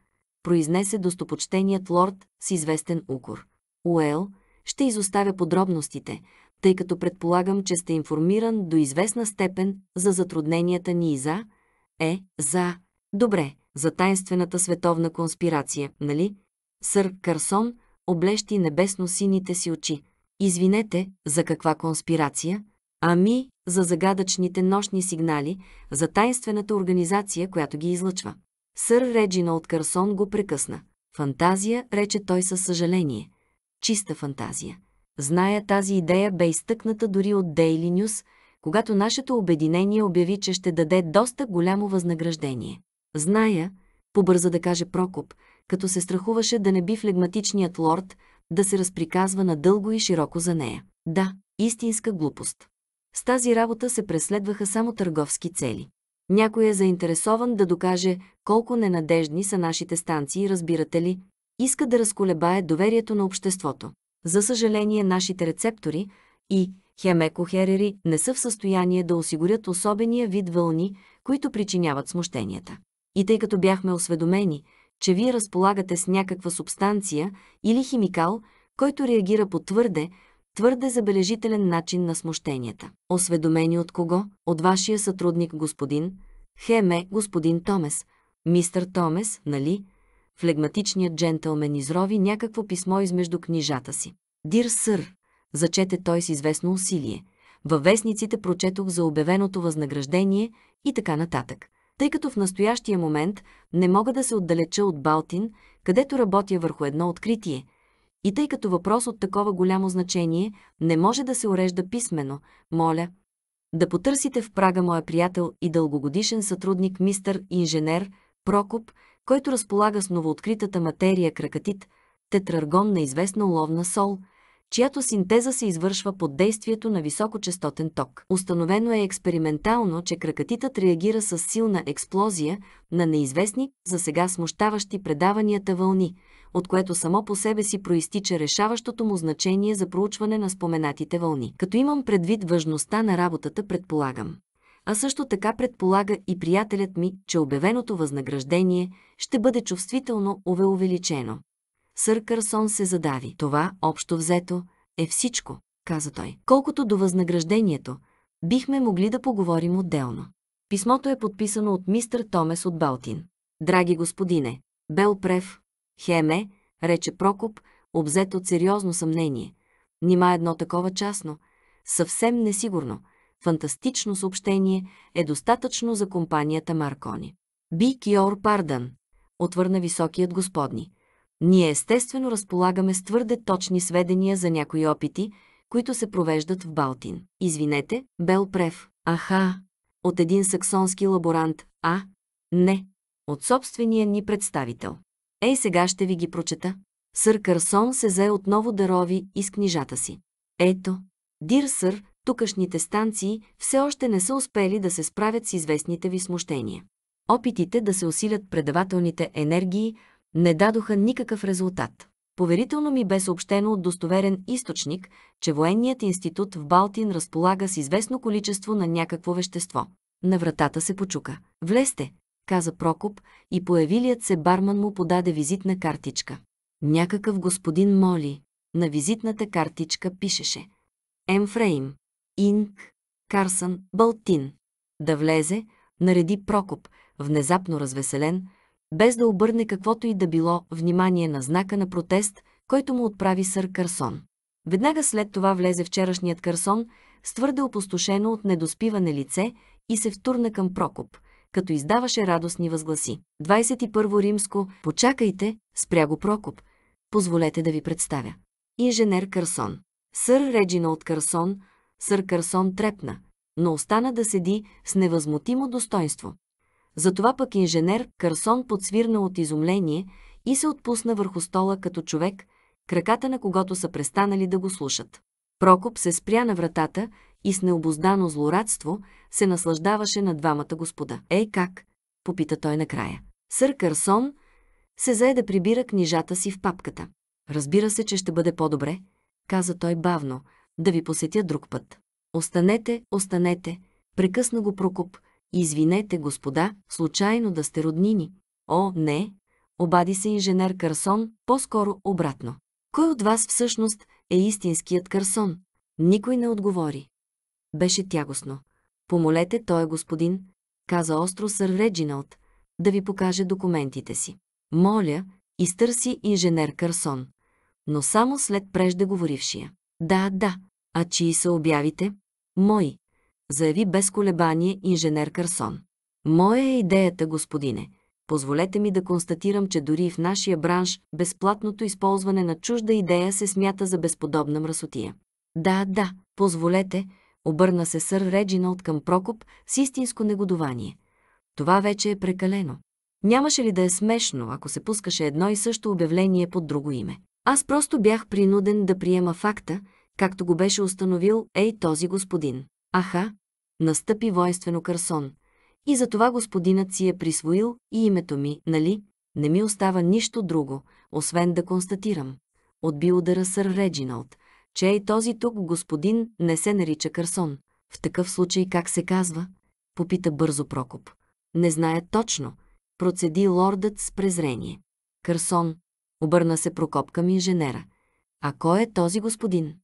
[SPEAKER 1] произнесе достопочтеният лорд с известен укор. Уел, ще изоставя подробностите, тъй като предполагам, че сте информиран до известна степен за затрудненията ни и за... Е, за... Добре, за таинствената световна конспирация, нали? Сър Карсон облещи небесно-сините си очи. Извинете, за каква конспирация? Ами, за загадъчните нощни сигнали, за таинствената организация, която ги излъчва. Сър Реджина от Карсон го прекъсна. Фантазия, рече той със съжаление. Чиста фантазия. Зная, тази идея бе изтъкната дори от Daily News, когато нашето обединение обяви, че ще даде доста голямо възнаграждение. Зная, побърза да каже Прокоп, като се страхуваше да не би флегматичният лорд да се разприказва надълго и широко за нея. Да, истинска глупост. С тази работа се преследваха само търговски цели. Някой е заинтересован да докаже колко ненадежни са нашите станции, разбирате ли, иска да разколебае доверието на обществото. За съжаление, нашите рецептори и хемекохерери не са в състояние да осигурят особения вид вълни, които причиняват смущенията. И тъй като бяхме осведомени, че вие разполагате с някаква субстанция или химикал, който реагира по твърде, твърде забележителен начин на смущенията. Осведомени от кого? От вашия сътрудник господин, Хеме, господин Томес. Мистър Томес, нали? Флегматичният джентълмен изрови някакво писмо измежду книжата си. Дир сър, зачете той с известно усилие. Във вестниците прочетох за обявеното възнаграждение и така нататък тъй като в настоящия момент не мога да се отдалеча от Балтин, където работя върху едно откритие. И тъй като въпрос от такова голямо значение не може да се урежда писменно, моля да потърсите в Прага моя приятел и дългогодишен сътрудник мистър инженер Прокоп, който разполага с новооткритата материя кракатит, тетраргон на известна уловна сол – чиято синтеза се извършва под действието на високочастотен ток. Установено е експериментално, че кракатитът реагира с силна експлозия на неизвестни, за сега смущаващи предаванията вълни, от което само по себе си проистича решаващото му значение за проучване на споменатите вълни. Като имам предвид важността на работата, предполагам а също така предполага и приятелят ми, че обявеното възнаграждение ще бъде чувствително увеличено. Сър Карсон се задави. Това, общо взето, е всичко, каза той. Колкото до възнаграждението, бихме могли да поговорим отделно. Писмото е подписано от мистър Томес от Балтин. Драги господине, Бел Прев, Хеме, рече Прокоп, обзет от сериозно съмнение. Нима едно такова частно, съвсем несигурно, фантастично съобщение е достатъчно за компанията Маркони. Би Киор Пардан, отвърна високият господни. Ние естествено разполагаме с твърде точни сведения за някои опити, които се провеждат в Балтин. Извинете, Бел Прев. Аха, от един саксонски лаборант, а? Не, от собствения ни представител. Ей, сега ще ви ги прочета. Сър Карсон се зае отново да рови из книжата си. Ето, Дир сър, тукашните станции все още не са успели да се справят с известните ви смущения. Опитите да се усилят предавателните енергии, не дадоха никакъв резултат. Поверително ми бе съобщено от достоверен източник, че военният институт в Балтин разполага с известно количество на някакво вещество. На вратата се почука. «Влезте!» каза Прокоп и появилият се барман му подаде визитна картичка. Някакъв господин моли. На визитната картичка пишеше «Емфрейм, Инк, Карсън, Балтин». Да влезе, нареди Прокоп, внезапно развеселен, без да обърне каквото и да било внимание на знака на протест, който му отправи сър Карсон. Веднага след това влезе вчерашният Карсон с твърде опустошено от недоспиване лице и се втурна към Прокоп, като издаваше радостни възгласи. 21 римско «Почакайте», спря го Прокоп. Позволете да ви представя. Инженер Карсон. Сър Реджина от Карсон, сър Карсон трепна, но остана да седи с невъзмутимо достоинство. Затова пък инженер Карсон подсвирна от изумление и се отпусна върху стола като човек, краката на когото са престанали да го слушат. Прокоп се спря на вратата и с необоздано злорадство се наслаждаваше на двамата господа. «Ей как?» – попита той накрая. Сър Карсон се зае да прибира книжата си в папката. «Разбира се, че ще бъде по-добре», каза той бавно, «да ви посетя друг път». «Останете, останете», прекъсна го Прокоп – Извинете, господа, случайно да сте роднини. О, не, обади се инженер Карсон, по-скоро обратно. Кой от вас всъщност е истинският Карсон? Никой не отговори. Беше тягостно. Помолете той е господин, каза остро сър Реджиналд, да ви покаже документите си. Моля, изтърси инженер Карсон, но само след преждеговорившия. Да, да, а чии са обявите? Мои заяви без колебание инженер Карсон. Моя е идеята, господине. Позволете ми да констатирам, че дори в нашия бранш безплатното използване на чужда идея се смята за безподобна мръсотия. Да, да, позволете, обърна се сър Реджиналд към Прокоп с истинско негодование. Това вече е прекалено. Нямаше ли да е смешно, ако се пускаше едно и също обявление под друго име? Аз просто бях принуден да приема факта, както го беше установил ей този господин. Аха, настъпи воинствено Кърсон. И за това господинът си е присвоил и името ми, нали? Не ми остава нищо друго, освен да констатирам. Отби удара сър Реджиналд, че и този тук господин не се нарича Кърсон. В такъв случай как се казва? Попита бързо Прокоп. Не зная точно, процеди лордът с презрение. Кърсон, обърна се Прокоп към инженера. А кой е този господин?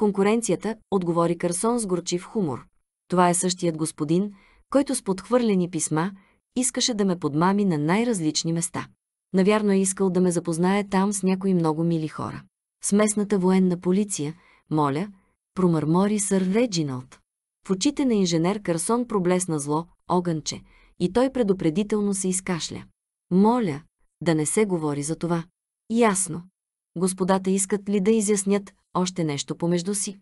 [SPEAKER 1] конкуренцията, отговори Карсон с горчив хумор. Това е същият господин, който с подхвърлени писма искаше да ме подмами на най-различни места. Навярно е искал да ме запознае там с някои много мили хора. С местната военна полиция, моля, промърмори сър Реджиналд. В очите на инженер Карсон проблесна зло, огънче, и той предупредително се изкашля. Моля, да не се говори за това. Ясно. Господата искат ли да изяснят още нещо помежду си?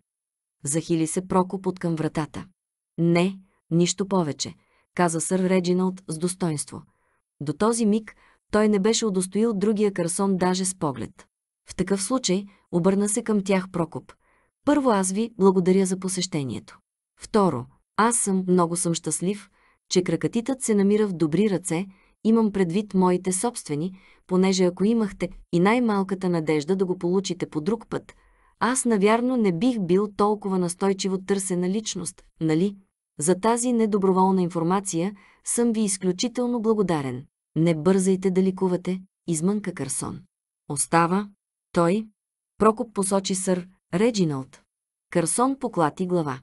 [SPEAKER 1] Захили се Прокоп от към вратата. Не, нищо повече, каза сър Реджиналд с достоинство. До този миг той не беше удостоил другия Карсон даже с поглед. В такъв случай обърна се към тях Прокоп. Първо аз ви благодаря за посещението. Второ, аз съм много съм щастлив, че кракатитът се намира в добри ръце, имам предвид моите собствени, понеже ако имахте и най-малката надежда да го получите по друг път, аз навярно не бих бил толкова настойчиво търсена личност, нали? За тази недоброволна информация съм ви изключително благодарен. Не бързайте да ликувате, измънка Карсон. Остава. Той. Прокоп посочи сър Реджиналд. Карсон поклати глава.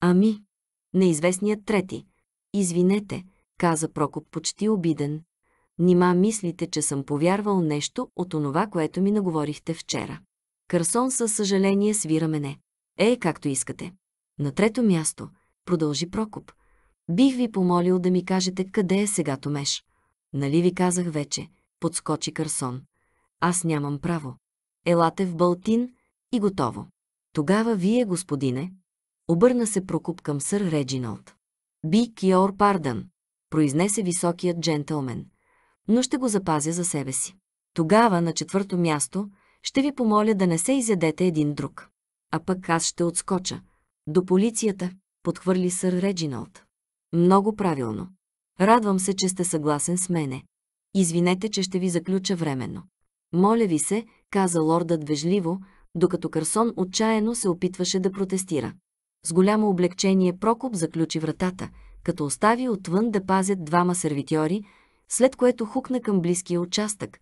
[SPEAKER 1] Ами. Неизвестният трети. Извинете, каза Прокоп почти обиден. Нима мислите, че съм повярвал нещо от онова, което ми наговорихте вчера. Кърсон със съжаление свира мене. Е, както искате. На трето място, продължи Прокоп. Бих ви помолил да ми кажете къде е сега Томеш. Нали ви казах вече, подскочи Кърсон. Аз нямам право. Елате в Балтин и готово. Тогава вие, господине, обърна се Прокоп към сър Реджиналд. Би Киор Пардан, произнесе високият джентълмен но ще го запазя за себе си. Тогава, на четвърто място, ще ви помоля да не се изядете един друг. А пък аз ще отскоча. До полицията, подхвърли сър Реджиналд. Много правилно. Радвам се, че сте съгласен с мене. Извинете, че ще ви заключа временно. Моля ви се, каза лордът вежливо, докато Карсон отчаяно се опитваше да протестира. С голямо облегчение Прокоп заключи вратата, като остави отвън да пазят двама сервитьори, след което хукна към близкия участък.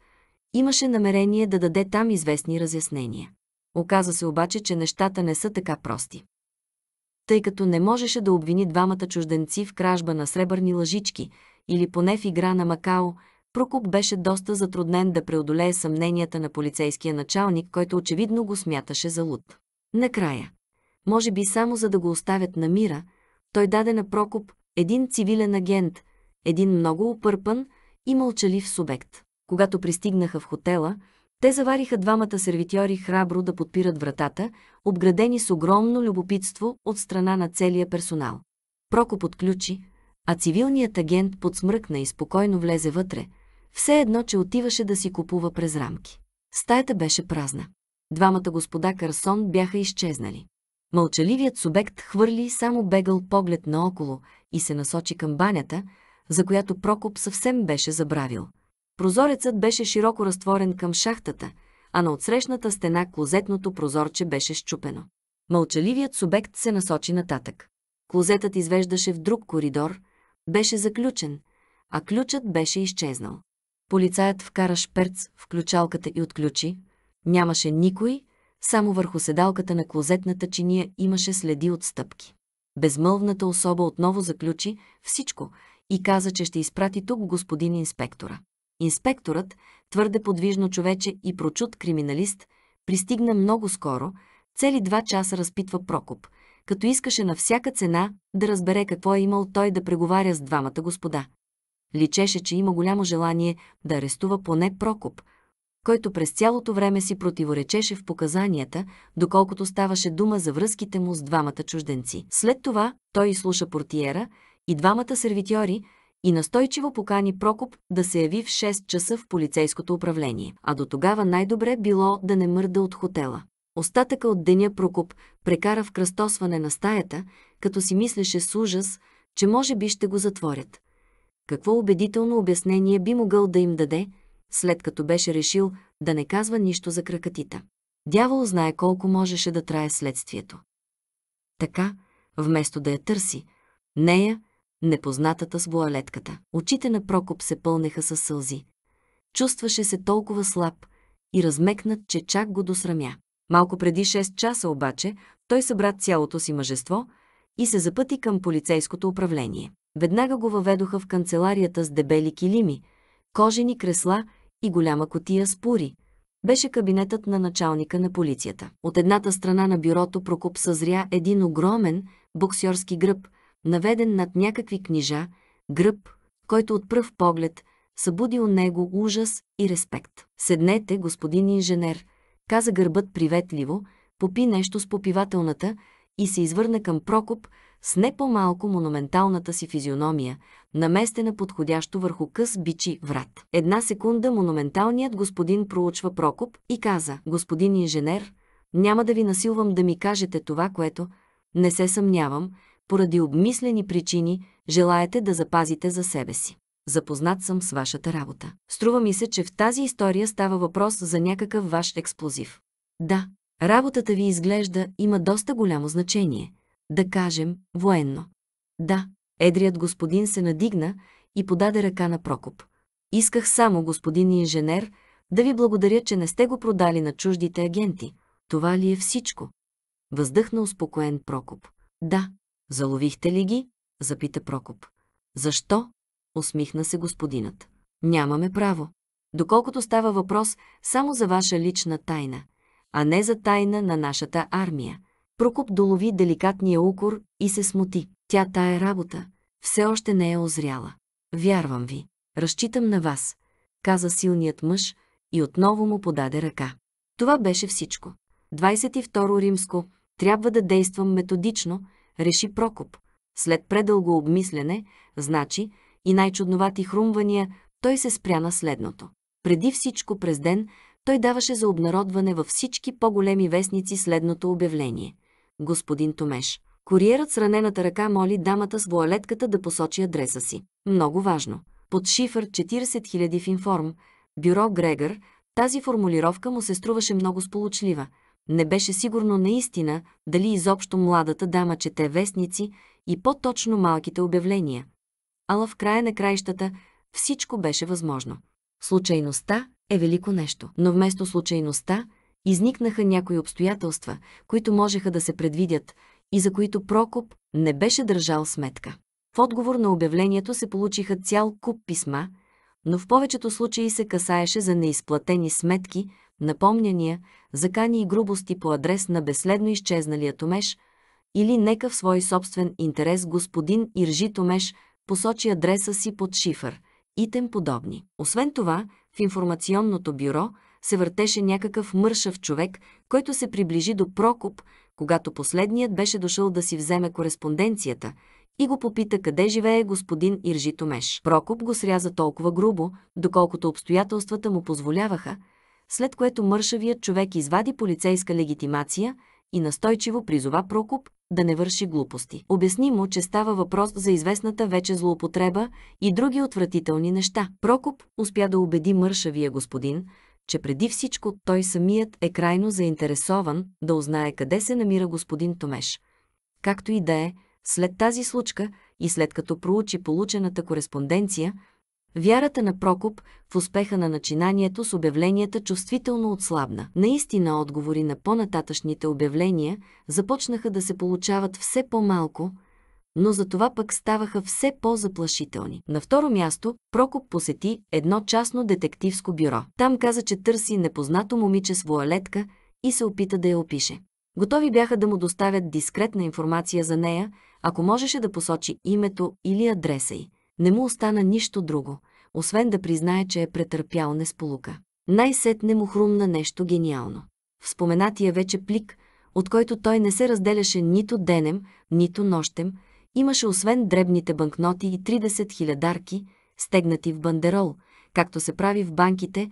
[SPEAKER 1] Имаше намерение да даде там известни разяснения. Оказа се обаче, че нещата не са така прости. Тъй като не можеше да обвини двамата чужденци в кражба на сребърни лъжички или поне в игра на Макао, Прокоп беше доста затруднен да преодолее съмненията на полицейския началник, който очевидно го смяташе за луд. Накрая, може би само за да го оставят на мира, той даде на Прокоп един цивилен агент, един много упърпан и мълчалив субект. Когато пристигнаха в хотела, те завариха двамата сервитьори храбро да подпират вратата, обградени с огромно любопитство от страна на целия персонал. Проко подключи, а цивилният агент подсмръкна и спокойно влезе вътре, все едно, че отиваше да си купува през рамки. Стаята беше празна. Двамата господа Карсон бяха изчезнали. Мълчаливият субект хвърли само бегал поглед наоколо и се насочи към банята, за която Прокоп съвсем беше забравил. Прозорецът беше широко разтворен към шахтата, а на отсрещната стена клозетното прозорче беше щупено. Мълчаливият субект се насочи нататък. Клозетът извеждаше в друг коридор, беше заключен, а ключът беше изчезнал. Полицаят вкара шперц в ключалката и отключи. Нямаше никой, само върху седалката на клозетната чиния имаше следи от стъпки. Безмълвната особа отново заключи всичко, и каза, че ще изпрати тук господин инспектора. Инспекторът, твърде подвижно човече и прочут криминалист, пристигна много скоро, цели два часа разпитва Прокоп, като искаше на всяка цена да разбере какво е имал той да преговаря с двамата господа. Личеше, че има голямо желание да арестува поне Прокоп, който през цялото време си противоречеше в показанията, доколкото ставаше дума за връзките му с двамата чужденци. След това той изслуша портиера, и двамата сервитьори и настойчиво покани Прокоп да се яви в 6 часа в полицейското управление, а до тогава най-добре било да не мърда от хотела. Остатъка от деня Прокоп прекара в кръстосване на стаята, като си мислеше с ужас, че може би ще го затворят. Какво убедително обяснение би могъл да им даде, след като беше решил да не казва нищо за кракатита. Дявол знае колко можеше да трае следствието. Така, вместо да я търси, нея непознатата с буалетката. Очите на Прокоп се пълнеха с сълзи. Чувстваше се толкова слаб и размекнат, че чак го досрамя. Малко преди 6 часа обаче той събра цялото си мъжество и се запъти към полицейското управление. Веднага го въведоха в канцеларията с дебели килими, кожени кресла и голяма котия с пури. Беше кабинетът на началника на полицията. От едната страна на бюрото Прокоп съзря един огромен боксьорски гръб – наведен над някакви книжа, гръб, който от пръв поглед събуди у него ужас и респект. Седнете, господин инженер, каза гърбът приветливо, попи нещо с попивателната и се извърна към Прокоп с не по-малко монументалната си физиономия, наместена подходящо върху къс бичи врат. Една секунда монументалният господин проучва Прокоп и каза, господин инженер, няма да ви насилвам да ми кажете това, което, не се съмнявам, поради обмислени причини, желаете да запазите за себе си. Запознат съм с вашата работа. Струва ми се, че в тази история става въпрос за някакъв ваш експлозив. Да, работата ви изглежда има доста голямо значение. Да кажем, военно. Да, едрият господин се надигна и подаде ръка на Прокоп. Исках само, господин инженер, да ви благодаря, че не сте го продали на чуждите агенти. Това ли е всичко? Въздъхна успокоен Прокоп. Да, Заловихте ли ги? запита Прокоп. Защо? усмихна се господинът. Нямаме право. Доколкото става въпрос само за ваша лична тайна, а не за тайна на нашата армия. Прокоп долови деликатния укор и се смути. Тя тая работа. Все още не е озряла. Вярвам ви. Разчитам на вас, каза силният мъж и отново му подаде ръка. Това беше всичко. 22 римско. Трябва да действам методично, реши Прокоп. След предълго обмислене, значи, и най-чудновати хрумвания, той се спря на следното. Преди всичко през ден той даваше за обнародване във всички по-големи вестници следното обявление. Господин Томеш. Куриерът с ранената ръка моли дамата с вуалетката да посочи адреса си. Много важно. Под шифър 40 000 в информ, бюро Грегър, тази формулировка му се струваше много сполучлива – не беше сигурно наистина дали изобщо младата дама чете вестници и по-точно малките обявления. Ала в края на краищата всичко беше възможно. Случайността е велико нещо, но вместо случайността изникнаха някои обстоятелства, които можеха да се предвидят и за които Прокоп не беше държал сметка. В отговор на обявлението се получиха цял куп писма, но в повечето случаи се касаеше за неизплатени сметки, напомняния, закани и грубости по адрес на безследно изчезналия Томеш, или нека в свой собствен интерес господин Иржи Томеш посочи адреса си под шифър и тем подобни. Освен това, в информационното бюро се въртеше някакъв мършав човек, който се приближи до Прокоп, когато последният беше дошъл да си вземе кореспонденцията и го попита къде живее господин Иржи Томеш. Прокоп го сряза толкова грубо, доколкото обстоятелствата му позволяваха, след което мършавият човек извади полицейска легитимация и настойчиво призова Прокоп да не върши глупости. Обясни му, че става въпрос за известната вече злоупотреба и други отвратителни неща. Прокоп успя да убеди мършавия господин, че преди всичко той самият е крайно заинтересован да узнае къде се намира господин Томеш. Както и да е, след тази случка и след като проучи получената кореспонденция, Вярата на Прокоп в успеха на начинанието с обявленията чувствително отслабна. Наистина отговори на по-нататъчните обявления започнаха да се получават все по-малко, но за това пък ставаха все по-заплашителни. На второ място Прокоп посети едно частно детективско бюро. Там каза, че търси непознато момиче с вуалетка и се опита да я опише. Готови бяха да му доставят дискретна информация за нея, ако можеше да посочи името или адреса й. Не му остана нищо друго, освен да признае, че е претърпял несполука. Най-сетне му хрумна нещо гениално. В споменатия вече плик, от който той не се разделяше нито денем, нито нощем, имаше освен дребните банкноти и 30 хилядарки, стегнати в бандерол, както се прави в банките,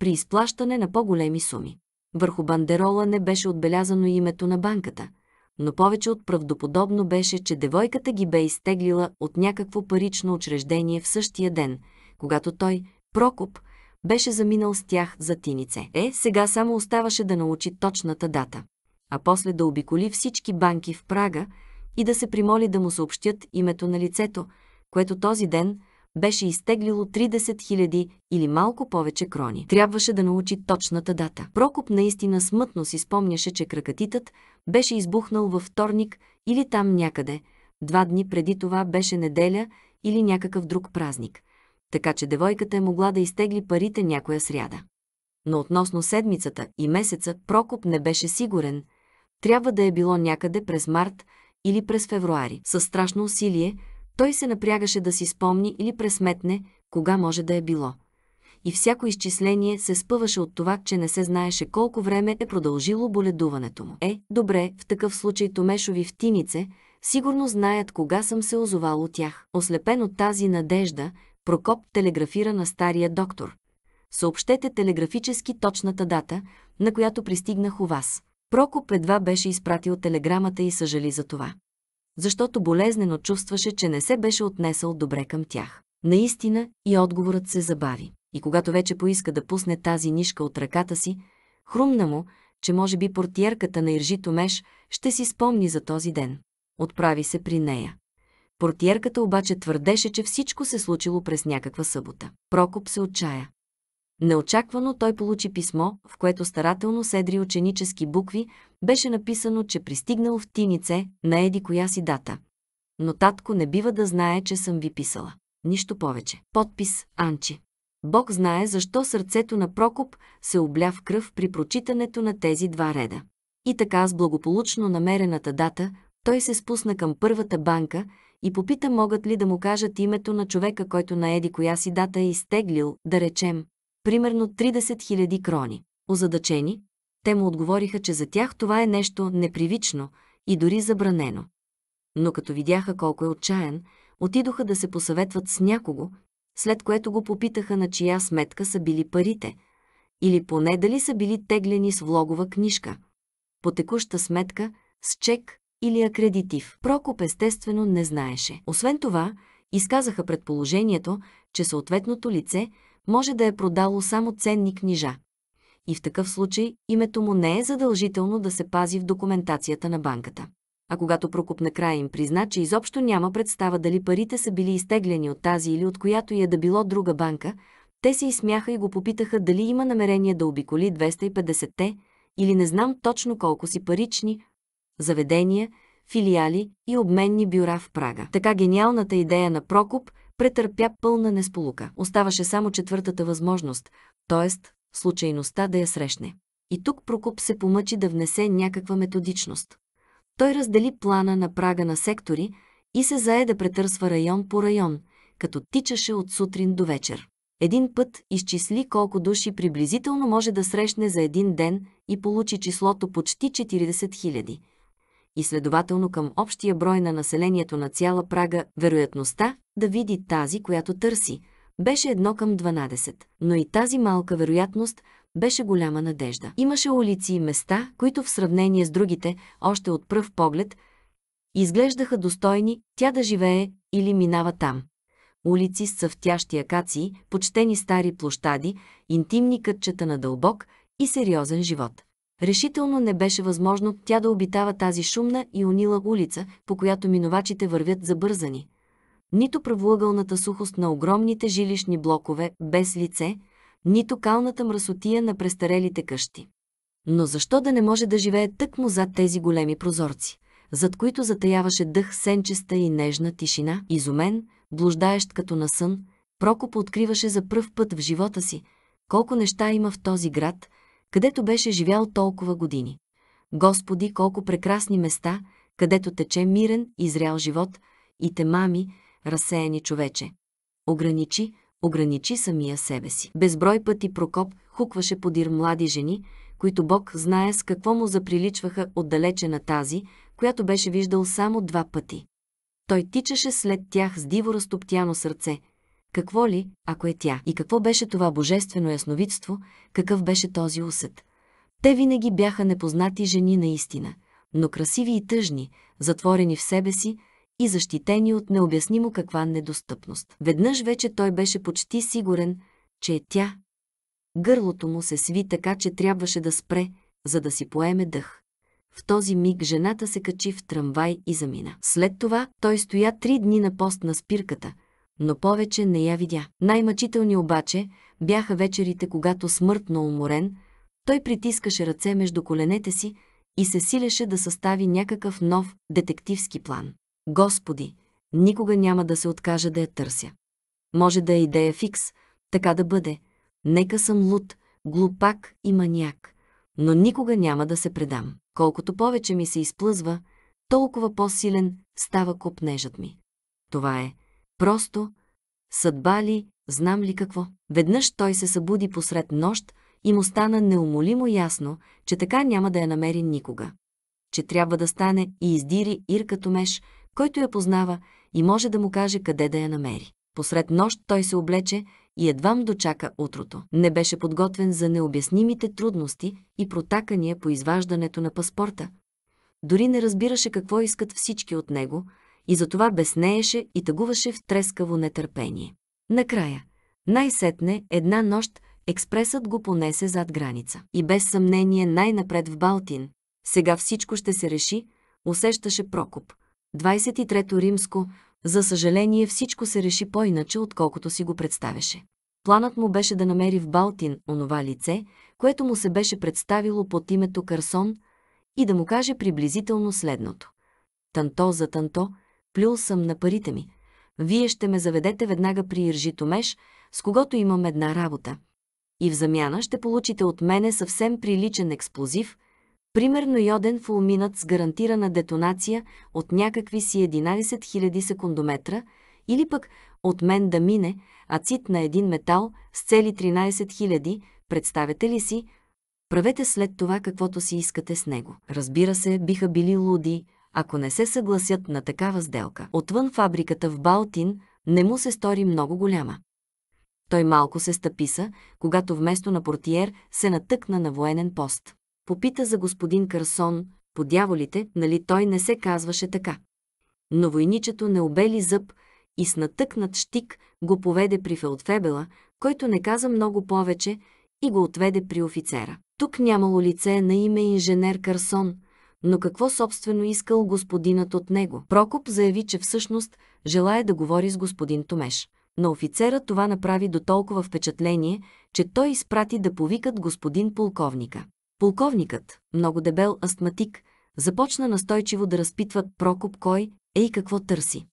[SPEAKER 1] при изплащане на по-големи суми. Върху бандерола не беше отбелязано името на банката – но повече от правдоподобно беше, че девойката ги бе изтеглила от някакво парично учреждение в същия ден, когато той, Прокоп, беше заминал с тях за тинице. Е, сега само оставаше да научи точната дата, а после да обиколи всички банки в Прага и да се примоли да му съобщят името на лицето, което този ден беше изтеглило 30 000 или малко повече крони. Трябваше да научи точната дата. Прокоп наистина смътно си спомняше, че кракатитът беше избухнал във вторник или там някъде, два дни преди това беше неделя или някакъв друг празник, така че девойката е могла да изтегли парите някоя сряда. Но относно седмицата и месеца Прокоп не беше сигурен. Трябва да е било някъде през март или през февруари. Със страшно усилие той се напрягаше да си спомни или пресметне кога може да е било – и всяко изчисление се спъваше от това, че не се знаеше колко време е продължило боледуването му. Е, добре, в такъв случай Томешови в Тинице сигурно знаят кога съм се озовал от тях. Ослепен от тази надежда, Прокоп телеграфира на стария доктор. Съобщете телеграфически точната дата, на която пристигнах у вас. Прокоп едва беше изпратил телеграмата и съжали за това. Защото болезнено чувстваше, че не се беше отнесъл добре към тях. Наистина и отговорът се забави и когато вече поиска да пусне тази нишка от ръката си, хрумна му, че може би портиерката на Иржито Меш ще си спомни за този ден. Отправи се при нея. Портиерката обаче твърдеше, че всичко се случило през някаква събота. Прокоп се отчая. Неочаквано той получи писмо, в което старателно седри ученически букви беше написано, че пристигнал в Тинице на еди коя си дата. Но татко не бива да знае, че съм ви писала. Нищо повече. Подпис Анчи. Бог знае защо сърцето на Прокоп се обля в кръв при прочитането на тези два реда. И така с благополучно намерената дата той се спусна към първата банка и попита могат ли да му кажат името на човека, който на еди коя си дата е изтеглил, да речем, примерно 30 000 крони. Озадачени, те му отговориха, че за тях това е нещо непривично и дори забранено. Но като видяха колко е отчаян, отидоха да се посъветват с някого, след което го попитаха на чия сметка са били парите, или поне дали са били теглени с влогова книжка, по текуща сметка, с чек или акредитив. Прокоп естествено не знаеше. Освен това, изказаха предположението, че съответното лице може да е продало само ценни книжа. И в такъв случай името му не е задължително да се пази в документацията на банката а когато Прокоп накрая им призна, че изобщо няма представа дали парите са били изтегляни от тази или от която и е да било друга банка, те се изсмяха и го попитаха дали има намерение да обиколи 250-те или не знам точно колко си парични заведения, филиали и обменни бюра в Прага. Така гениалната идея на Прокоп претърпя пълна несполука. Оставаше само четвъртата възможност, т.е. случайността да я срещне. И тук Прокоп се помъчи да внесе някаква методичност. Той раздели плана на прага на сектори и се зае да претърсва район по район, като тичаше от сутрин до вечер. Един път изчисли колко души приблизително може да срещне за един ден и получи числото почти 40 000. И следователно към общия брой на населението на цяла Прага, вероятността да види тази, която търси, беше едно към 12. Но и тази малка вероятност беше голяма надежда. Имаше улици и места, които в сравнение с другите, още от пръв поглед, изглеждаха достойни тя да живее или минава там. Улици с цъфтящи акации, почтени стари площади, интимни кътчета на дълбок и сериозен живот. Решително не беше възможно тя да обитава тази шумна и унила улица, по която минувачите вървят забързани. Нито правоъгълната сухост на огромните жилищни блокове без лице – нито калната мръсотия на престарелите къщи. Но защо да не може да живее тъкмо зад тези големи прозорци, зад които затаяваше дъх сенчеста и нежна тишина, изумен, блуждаещ като на сън, Прокоп откриваше за пръв път в живота си, колко неща има в този град, където беше живял толкова години. Господи, колко прекрасни места, където тече мирен и зрял живот, и те мами, разсеяни човече. Ограничи, ограничи самия себе си. Безброй пъти Прокоп хукваше подир млади жени, които Бог знае с какво му заприличваха отдалече на тази, която беше виждал само два пъти. Той тичаше след тях с диво разтоптяно сърце. Какво ли, ако е тя? И какво беше това божествено ясновидство, какъв беше този усет? Те винаги бяха непознати жени наистина, но красиви и тъжни, затворени в себе си, и защитени от необяснимо каква недостъпност. Веднъж вече той беше почти сигурен, че е тя. Гърлото му се сви така, че трябваше да спре, за да си поеме дъх. В този миг жената се качи в трамвай и замина. След това той стоя три дни на пост на спирката, но повече не я видя. Най-мъчителни обаче бяха вечерите, когато смъртно уморен, той притискаше ръце между коленете си и се силеше да състави някакъв нов детективски план. Господи, никога няма да се откажа да я търся. Може да е идея фикс, така да бъде. Нека съм луд, глупак и маняк, но никога няма да се предам. Колкото повече ми се изплъзва, толкова по-силен става копнежът ми. Това е просто съдба ли, знам ли какво. Веднъж той се събуди посред нощ и му стана неумолимо ясно, че така няма да я намери никога. Че трябва да стане и издири Ирка Томеш, който я познава и може да му каже къде да я намери. Посред нощ той се облече и едвам дочака утрото. Не беше подготвен за необяснимите трудности и протакания по изваждането на паспорта. Дори не разбираше какво искат всички от него и затова беснееше и тъгуваше в трескаво нетърпение. Накрая, най-сетне, една нощ експресът го понесе зад граница. И без съмнение най-напред в Балтин. Сега всичко ще се реши, усещаше Прокоп – 23 то римско, за съжаление всичко се реши по-иначе, отколкото си го представяше. Планът му беше да намери в Балтин онова лице, което му се беше представило под името Карсон, и да му каже приблизително следното. Танто за танто, плюл съм на парите ми. Вие ще ме заведете веднага при Иржито Меш, с когото имам една работа. И в замяна ще получите от мене съвсем приличен експлозив, Примерно йоден фулминат с гарантирана детонация от някакви си 11 000 секундометра или пък от мен да мине ацит на един метал с цели 13 000, представете ли си, правете след това каквото си искате с него. Разбира се, биха били луди, ако не се съгласят на такава сделка. Отвън фабриката в Балтин не му се стори много голяма. Той малко се стъписа, когато вместо на портиер се натъкна на военен пост. Попита за господин Карсон, по дяволите, нали той не се казваше така. Но войничето не обели зъб и с натъкнат щик го поведе при Фелдфебела, който не каза много повече и го отведе при офицера. Тук нямало лице на име инженер Карсон, но какво собствено искал господинът от него. Прокоп заяви, че всъщност желая да говори с господин Томеш. Но офицера това направи до толкова впечатление, че той изпрати да повикат господин полковника. Полковникът, много дебел астматик, започна настойчиво да разпитва Прокоп кой е и какво търси.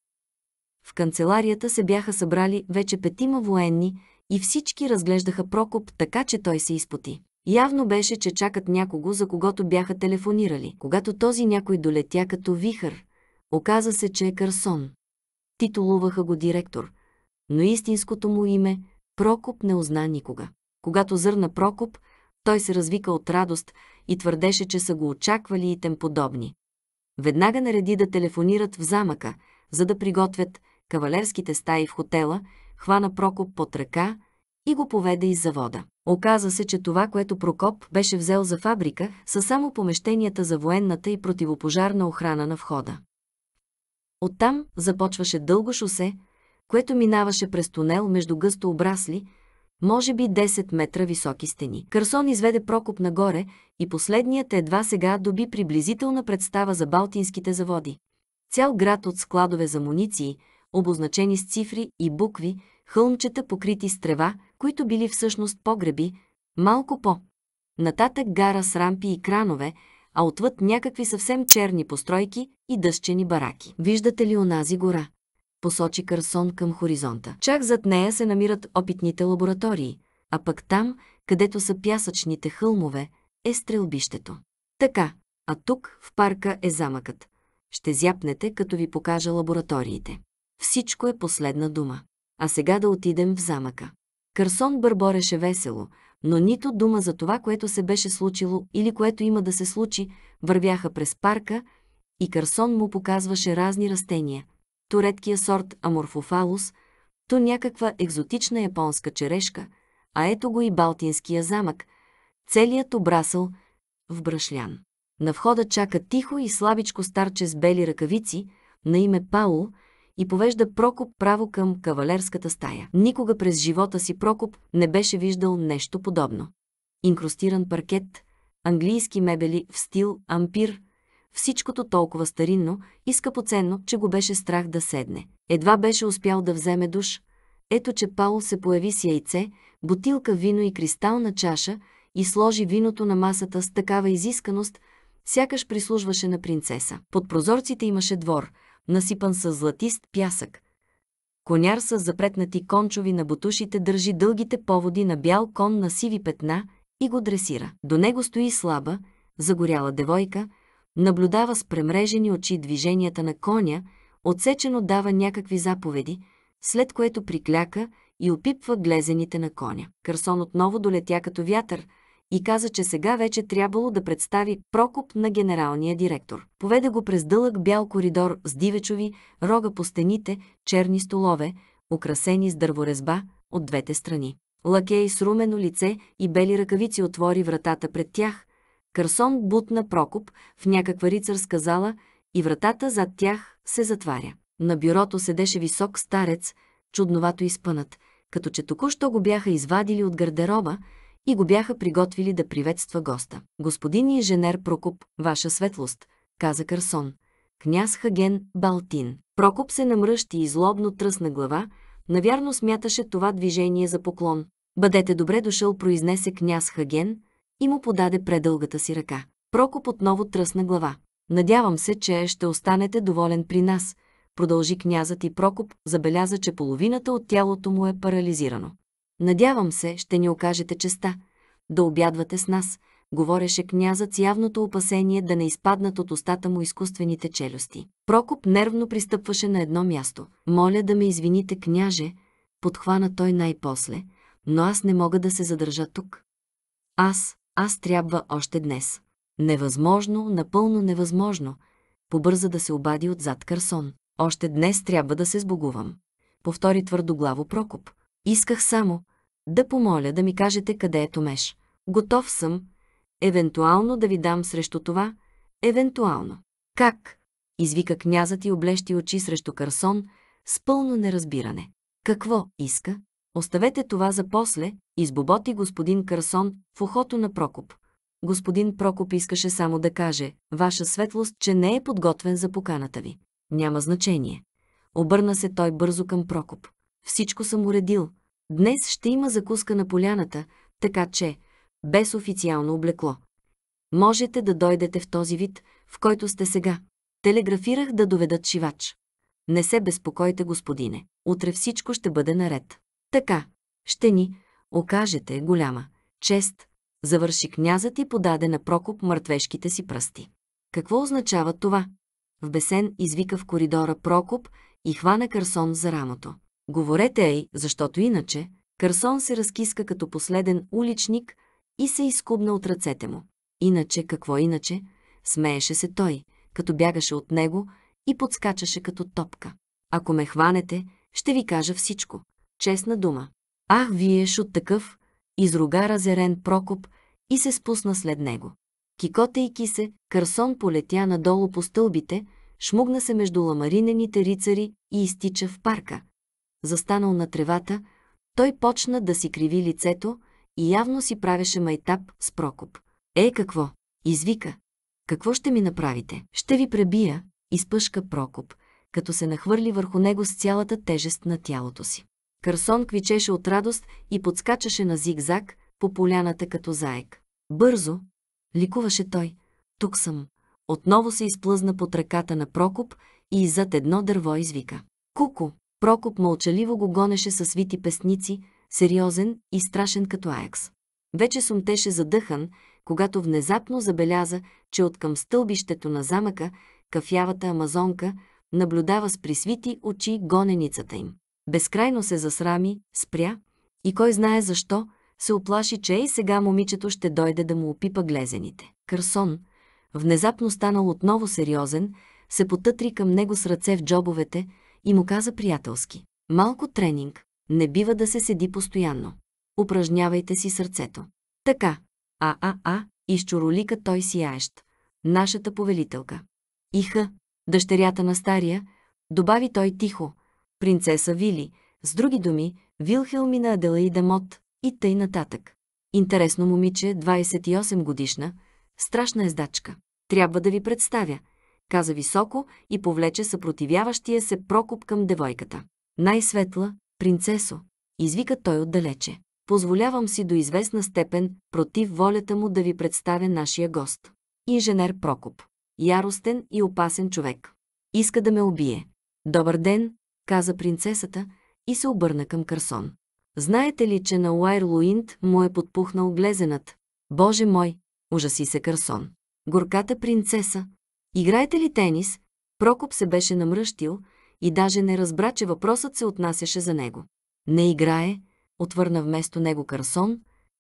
[SPEAKER 1] В канцеларията се бяха събрали вече петима военни и всички разглеждаха Прокоп така, че той се изпоти. Явно беше, че чакат някого, за когото бяха телефонирали. Когато този някой долетя като вихър, оказа се, че е Карсон. Титулуваха го директор, но истинското му име Прокоп не узна никога. Когато зърна Прокоп – той се развика от радост и твърдеше, че са го очаквали и тем подобни. Веднага нареди да телефонират в замъка, за да приготвят кавалерските стаи в хотела, хвана Прокоп под ръка и го поведе из завода. Оказа се, че това, което Прокоп беше взел за фабрика, са само помещенията за военната и противопожарна охрана на входа. Оттам започваше дълго шосе, което минаваше през тунел между гъсто обрасли, може би 10 метра високи стени. Кърсон изведе Прокоп нагоре и последният едва сега доби приблизителна представа за балтинските заводи. Цял град от складове за муниции, обозначени с цифри и букви, хълмчета покрити с трева, които били всъщност погреби, малко по. Нататък гара с рампи и кранове, а отвъд някакви съвсем черни постройки и дъщени бараки. Виждате ли онази гора? посочи Карсон към хоризонта. Чак зад нея се намират опитните лаборатории, а пък там, където са пясъчните хълмове, е стрелбището. Така, а тук в парка е замъкът. Ще зяпнете, като ви покажа лабораториите. Всичко е последна дума. А сега да отидем в замъка. Карсон бърбореше весело, но нито дума за това, което се беше случило или което има да се случи, вървяха през парка и Карсон му показваше разни растения, то редкия сорт аморфофалус, то някаква екзотична японска черешка, а ето го и Балтинския замък, целият обрасъл в брашлян. На входа чака тихо и слабичко старче с бели ръкавици, на име Паул, и повежда Прокоп право към кавалерската стая. Никога през живота си Прокоп не беше виждал нещо подобно. Инкрустиран паркет, английски мебели в стил ампир – всичкото толкова старинно и скъпоценно, че го беше страх да седне. Едва беше успял да вземе душ. Ето, че Паул се появи с яйце, бутилка вино и кристална чаша и сложи виното на масата с такава изисканост, сякаш прислужваше на принцеса. Под прозорците имаше двор, насипан с златист пясък. Коняр с запретнати кончови на бутушите държи дългите поводи на бял кон на сиви петна и го дресира. До него стои слаба, загоряла девойка – наблюдава с премрежени очи движенията на коня, отсечено дава някакви заповеди, след което прикляка и опипва глезените на коня. Кърсон отново долетя като вятър и каза, че сега вече трябвало да представи Прокоп на генералния директор. Поведе го през дълъг бял коридор с дивечови, рога по стените, черни столове, украсени с дърворезба от двете страни. Лакей с румено лице и бели ръкавици отвори вратата пред тях – Карсон бутна Прокоп в някаква рицарска зала и вратата зад тях се затваря. На бюрото седеше висок старец, чудновато изпънат, като че току-що го бяха извадили от гардероба и го бяха приготвили да приветства госта. Господин инженер Прокоп, ваша светлост, каза Карсон. Княз Хаген Балтин. Прокоп се намръщи и злобно тръсна глава, навярно смяташе това движение за поклон. Бъдете добре дошъл, произнесе княз Хаген – и му подаде предългата си ръка. Прокоп отново тръсна глава. Надявам се, че ще останете доволен при нас, продължи князът и Прокоп забеляза, че половината от тялото му е парализирано. Надявам се, ще ни окажете честа, да обядвате с нас, говореше князът с явното опасение да не изпаднат от устата му изкуствените челюсти. Прокоп нервно пристъпваше на едно място. Моля да ме извините, княже, подхвана той най-после, но аз не мога да се задържа тук. Аз, аз трябва още днес. Невъзможно, напълно невъзможно. Побърза да се обади отзад Карсон. Още днес трябва да се сбогувам. Повтори твърдоглаво Прокоп. Исках само да помоля да ми кажете къде е Томеш. Готов съм, евентуално да ви дам срещу това, евентуално. Как? Извика князът и облещи очи срещу Карсон с пълно неразбиране. Какво иска? Оставете това за после, избоботи господин Карсон в ухото на Прокоп. Господин Прокоп искаше само да каже, ваша светлост, че не е подготвен за поканата ви. Няма значение. Обърна се той бързо към Прокоп. Всичко съм уредил. Днес ще има закуска на поляната, така че, без официално облекло. Можете да дойдете в този вид, в който сте сега. Телеграфирах да доведат шивач. Не се безпокойте, господине. Утре всичко ще бъде наред. Така, ще ни окажете голяма чест, завърши князът и подаде на Прокоп мъртвешките си пръсти. Какво означава това? В бесен извика в коридора Прокоп и хвана Карсон за рамото. Говорете ей, защото иначе Карсон се разкиска като последен уличник и се изкубна от ръцете му. Иначе, какво иначе? Смееше се той, като бягаше от него и подскачаше като топка. Ако ме хванете, ще ви кажа всичко честна дума. Ах, виеш от такъв, изруга разерен Прокоп и се спусна след него. Кикотейки се, Карсон полетя надолу по стълбите, шмугна се между ламаринените рицари и изтича в парка. Застанал на тревата, той почна да си криви лицето и явно си правеше майтап с Прокоп. Е, какво? Извика. Какво ще ми направите? Ще ви пребия, изпъшка Прокоп, като се нахвърли върху него с цялата тежест на тялото си. Кърсон квичеше от радост и подскачаше на зигзаг по поляната като заек. Бързо, ликуваше той, тук съм. Отново се изплъзна под ръката на Прокоп и зад едно дърво извика. Куко! Прокоп мълчаливо го гонеше със свити песници, сериозен и страшен като Аякс. Вече сумтеше задъхан, когато внезапно забеляза, че от към стълбището на замъка, кафявата амазонка, наблюдава с присвити очи гоненицата им. Безкрайно се засрами, спря и кой знае защо се оплаши, че и сега момичето ще дойде да му опипа глезените. Кърсон, внезапно станал отново сериозен, се потътри към него с ръце в джобовете и му каза приятелски. Малко тренинг. Не бива да се седи постоянно. Упражнявайте си сърцето. Така. А-а-а, изчоролика той сияещ. Нашата повелителка. Иха, дъщерята на стария, добави той тихо – принцеса Вили, с други думи, Вилхелмина Аделаида Мот и тъй нататък. Интересно момиче, 28 годишна, страшна ездачка. Трябва да ви представя, каза високо и повлече съпротивяващия се прокоп към девойката. Най-светла, принцесо, извика той отдалече. Позволявам си до известна степен, против волята му да ви представя нашия гост. Инженер Прокоп. Яростен и опасен човек. Иска да ме убие. Добър ден, каза принцесата и се обърна към Карсон. Знаете ли, че на Уайр Луинт му е подпухнал глезенът? Боже мой, ужаси се Карсон. Горката принцеса. Играете ли тенис? Прокоп се беше намръщил и даже не разбра, че въпросът се отнасяше за него. Не играе, отвърна вместо него Карсон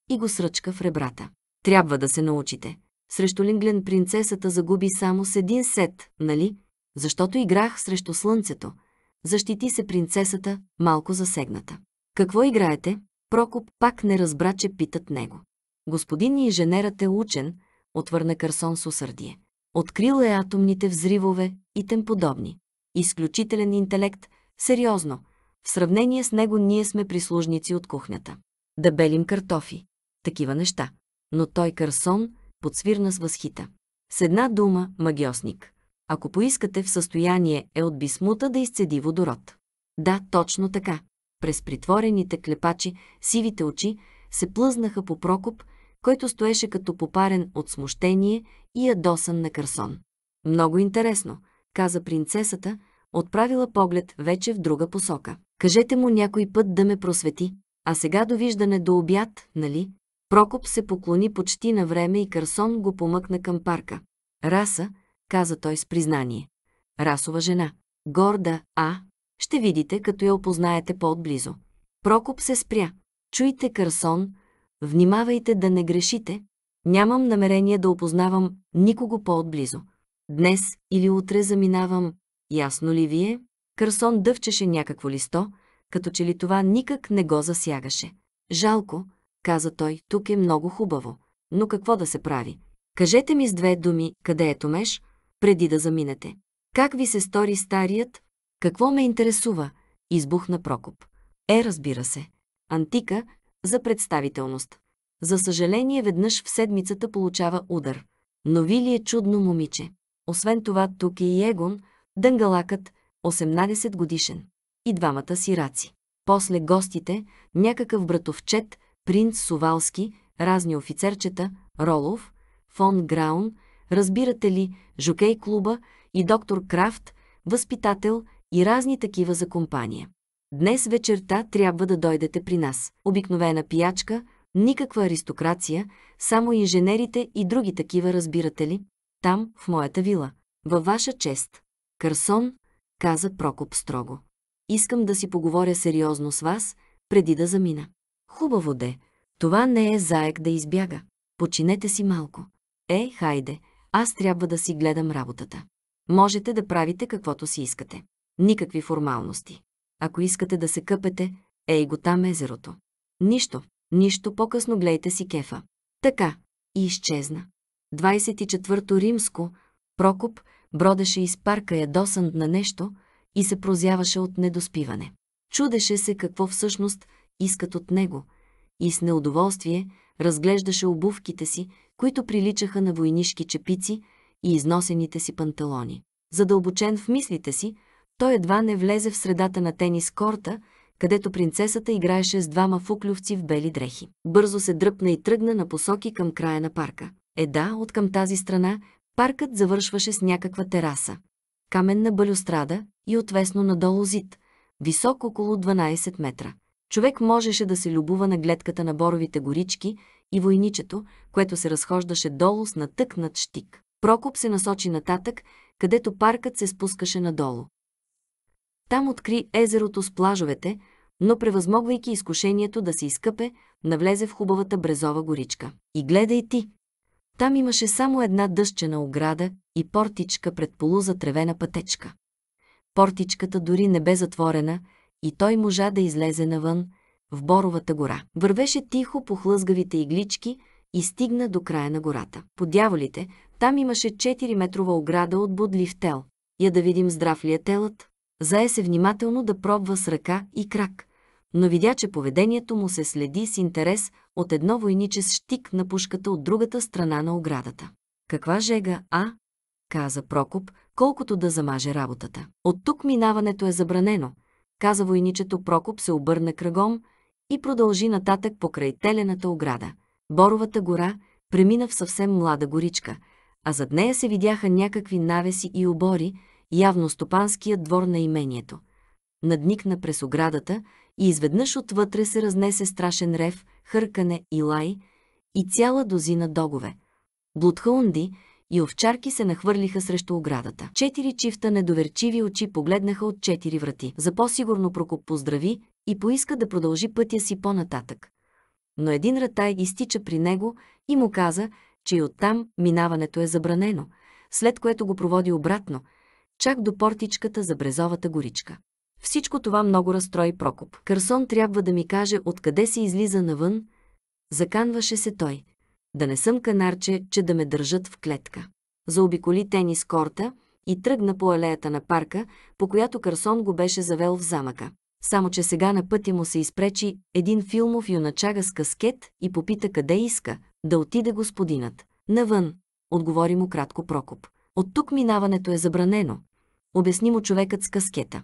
[SPEAKER 1] и го сръчка в ребрата. Трябва да се научите. Срещу Линглен принцесата загуби само с един сет, нали? Защото играх срещу слънцето – защити се принцесата, малко засегната. Какво играете? Прокоп пак не разбра, че питат него. Господин инженерът е учен, отвърна Карсон с усърдие. Открил е атомните взривове и тем подобни. Изключителен интелект, сериозно. В сравнение с него ние сме прислужници от кухнята. Да белим картофи. Такива неща. Но той Карсон подсвирна с възхита. С една дума – магиосник ако поискате в състояние е от бисмута да изцеди водород. Да, точно така. През притворените клепачи, сивите очи се плъзнаха по Прокоп, който стоеше като попарен от смущение и ядосан на Карсон. Много интересно, каза принцесата, отправила поглед вече в друга посока. Кажете му някой път да ме просвети. А сега довиждане до обяд, нали? Прокоп се поклони почти на време и Карсон го помъкна към парка. Раса, каза той с признание. Расова жена. Горда, а? Ще видите, като я опознаете по-отблизо. Прокоп се спря. Чуйте, Карсон, внимавайте да не грешите. Нямам намерение да опознавам никого по-отблизо. Днес или утре заминавам. Ясно ли вие? Карсон дъвчеше някакво листо, като че ли това никак не го засягаше. Жалко, каза той, тук е много хубаво. Но какво да се прави? Кажете ми с две думи, къде е Томеш, преди да заминете. Как ви се стори старият? Какво ме интересува? Избухна Прокоп. Е, разбира се. Антика за представителност. За съжаление, веднъж в седмицата получава удар. Но ви ли е чудно момиче? Освен това, тук е и Егон, дънгалакът, 18 годишен. И двамата сираци. После гостите, някакъв братовчет, принц Сувалски, разни офицерчета, Ролов, фон Граун, Разбирате ли, Жокей клуба и доктор Крафт, възпитател и разни такива за компания. Днес вечерта трябва да дойдете при нас. Обикновена пиячка, никаква аристокрация, само инженерите и други такива, разбирате ли? Там, в моята вила. Във ваша чест. Карсон, каза Прокоп строго. Искам да си поговоря сериозно с вас, преди да замина. Хубаво де. Това не е заек да избяга. Починете си малко. Е, хайде, аз трябва да си гледам работата. Можете да правите каквото си искате. Никакви формалности. Ако искате да се къпете, ей го там езерото. Нищо, нищо по-късно глейте си кефа. Така, и изчезна. 24-то римско, Прокоп бродеше из парка ядосан на нещо и се прозяваше от недоспиване. Чудеше се какво всъщност искат от него и с неудоволствие разглеждаше обувките си, които приличаха на войнишки чепици и износените си панталони. Задълбочен в мислите си, той едва не влезе в средата на тенис корта, където принцесата играеше с двама фуклювци в бели дрехи. Бързо се дръпна и тръгна на посоки към края на парка. Еда, от към тази страна, паркът завършваше с някаква тераса. Каменна балюстрада и отвесно надолу зид, висок около 12 метра. Човек можеше да се любува на гледката на боровите горички и войничето, което се разхождаше долу с натъкнат щик. Прокоп се насочи нататък, където паркът се спускаше надолу. Там откри езерото с плажовете, но превъзмогвайки изкушението да се изкъпе, навлезе в хубавата брезова горичка. И гледай ти! Там имаше само една дъщена ограда и портичка пред полузатревена пътечка. Портичката дори не бе затворена и той можа да излезе навън, в Боровата гора. Вървеше тихо по хлъзгавите иглички и стигна до края на гората. По дяволите, там имаше 4-метрова ограда от бодлив тел. Я да видим здрав ли е телът. Зае се внимателно да пробва с ръка и крак, но видя, че поведението му се следи с интерес от едно войниче с щик на пушката от другата страна на оградата. Каква жега, а? каза Прокоп, колкото да замаже работата. От тук минаването е забранено, каза войничето Прокоп се обърна кръгом, и продължи нататък покрай телената ограда. Боровата гора премина в съвсем млада горичка, а зад нея се видяха някакви навеси и обори, явно стопанският двор на имението. Надникна през оградата и изведнъж отвътре се разнесе страшен рев, хъркане и лай и цяла дозина догове. Блудхаунди и овчарки се нахвърлиха срещу оградата. Четири чифта недоверчиви очи погледнаха от четири врати. За по-сигурно Прокоп поздрави и поиска да продължи пътя си по-нататък. Но един ратай изтича при него и му каза, че и оттам минаването е забранено, след което го проводи обратно, чак до портичката за Брезовата горичка. Всичко това много разстрои Прокоп. Карсон трябва да ми каже откъде се излиза навън. Заканваше се той. Да не съм канарче, че да ме държат в клетка. Заобиколи тенис корта и тръгна по алеята на парка, по която Карсон го беше завел в замъка. Само, че сега на пътя му се изпречи един филмов юначага с каскет и попита къде иска да отиде господинът. Навън, отговори му кратко Прокоп. От тук минаването е забранено, обясни му човекът с каскета.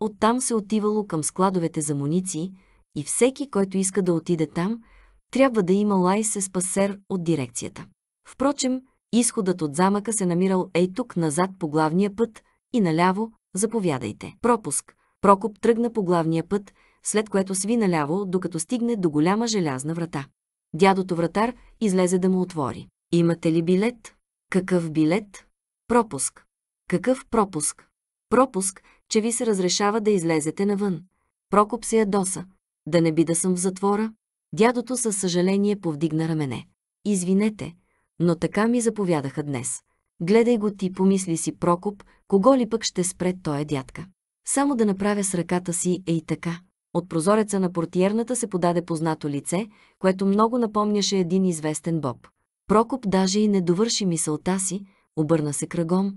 [SPEAKER 1] Оттам се отивало към складовете за муниции и всеки, който иска да отиде там, трябва да има лайсе с пасер от дирекцията. Впрочем, изходът от замъка се намирал ей тук назад по главния път и наляво, заповядайте. Пропуск – Прокоп тръгна по главния път, след което сви наляво, докато стигне до голяма желязна врата. Дядото вратар излезе да му отвори. Имате ли билет? Какъв билет? Пропуск. Какъв пропуск? Пропуск, че ви се разрешава да излезете навън. Прокоп се ядоса. Да не би да съм в затвора? Дядото със съжаление повдигна рамене. Извинете, но така ми заповядаха днес. Гледай го ти, помисли си Прокоп, кого ли пък ще спре той дядка. Само да направя с ръката си е и така. От прозореца на портиерната се подаде познато лице, което много напомняше един известен боб. Прокоп даже и не довърши мисълта си, обърна се кръгом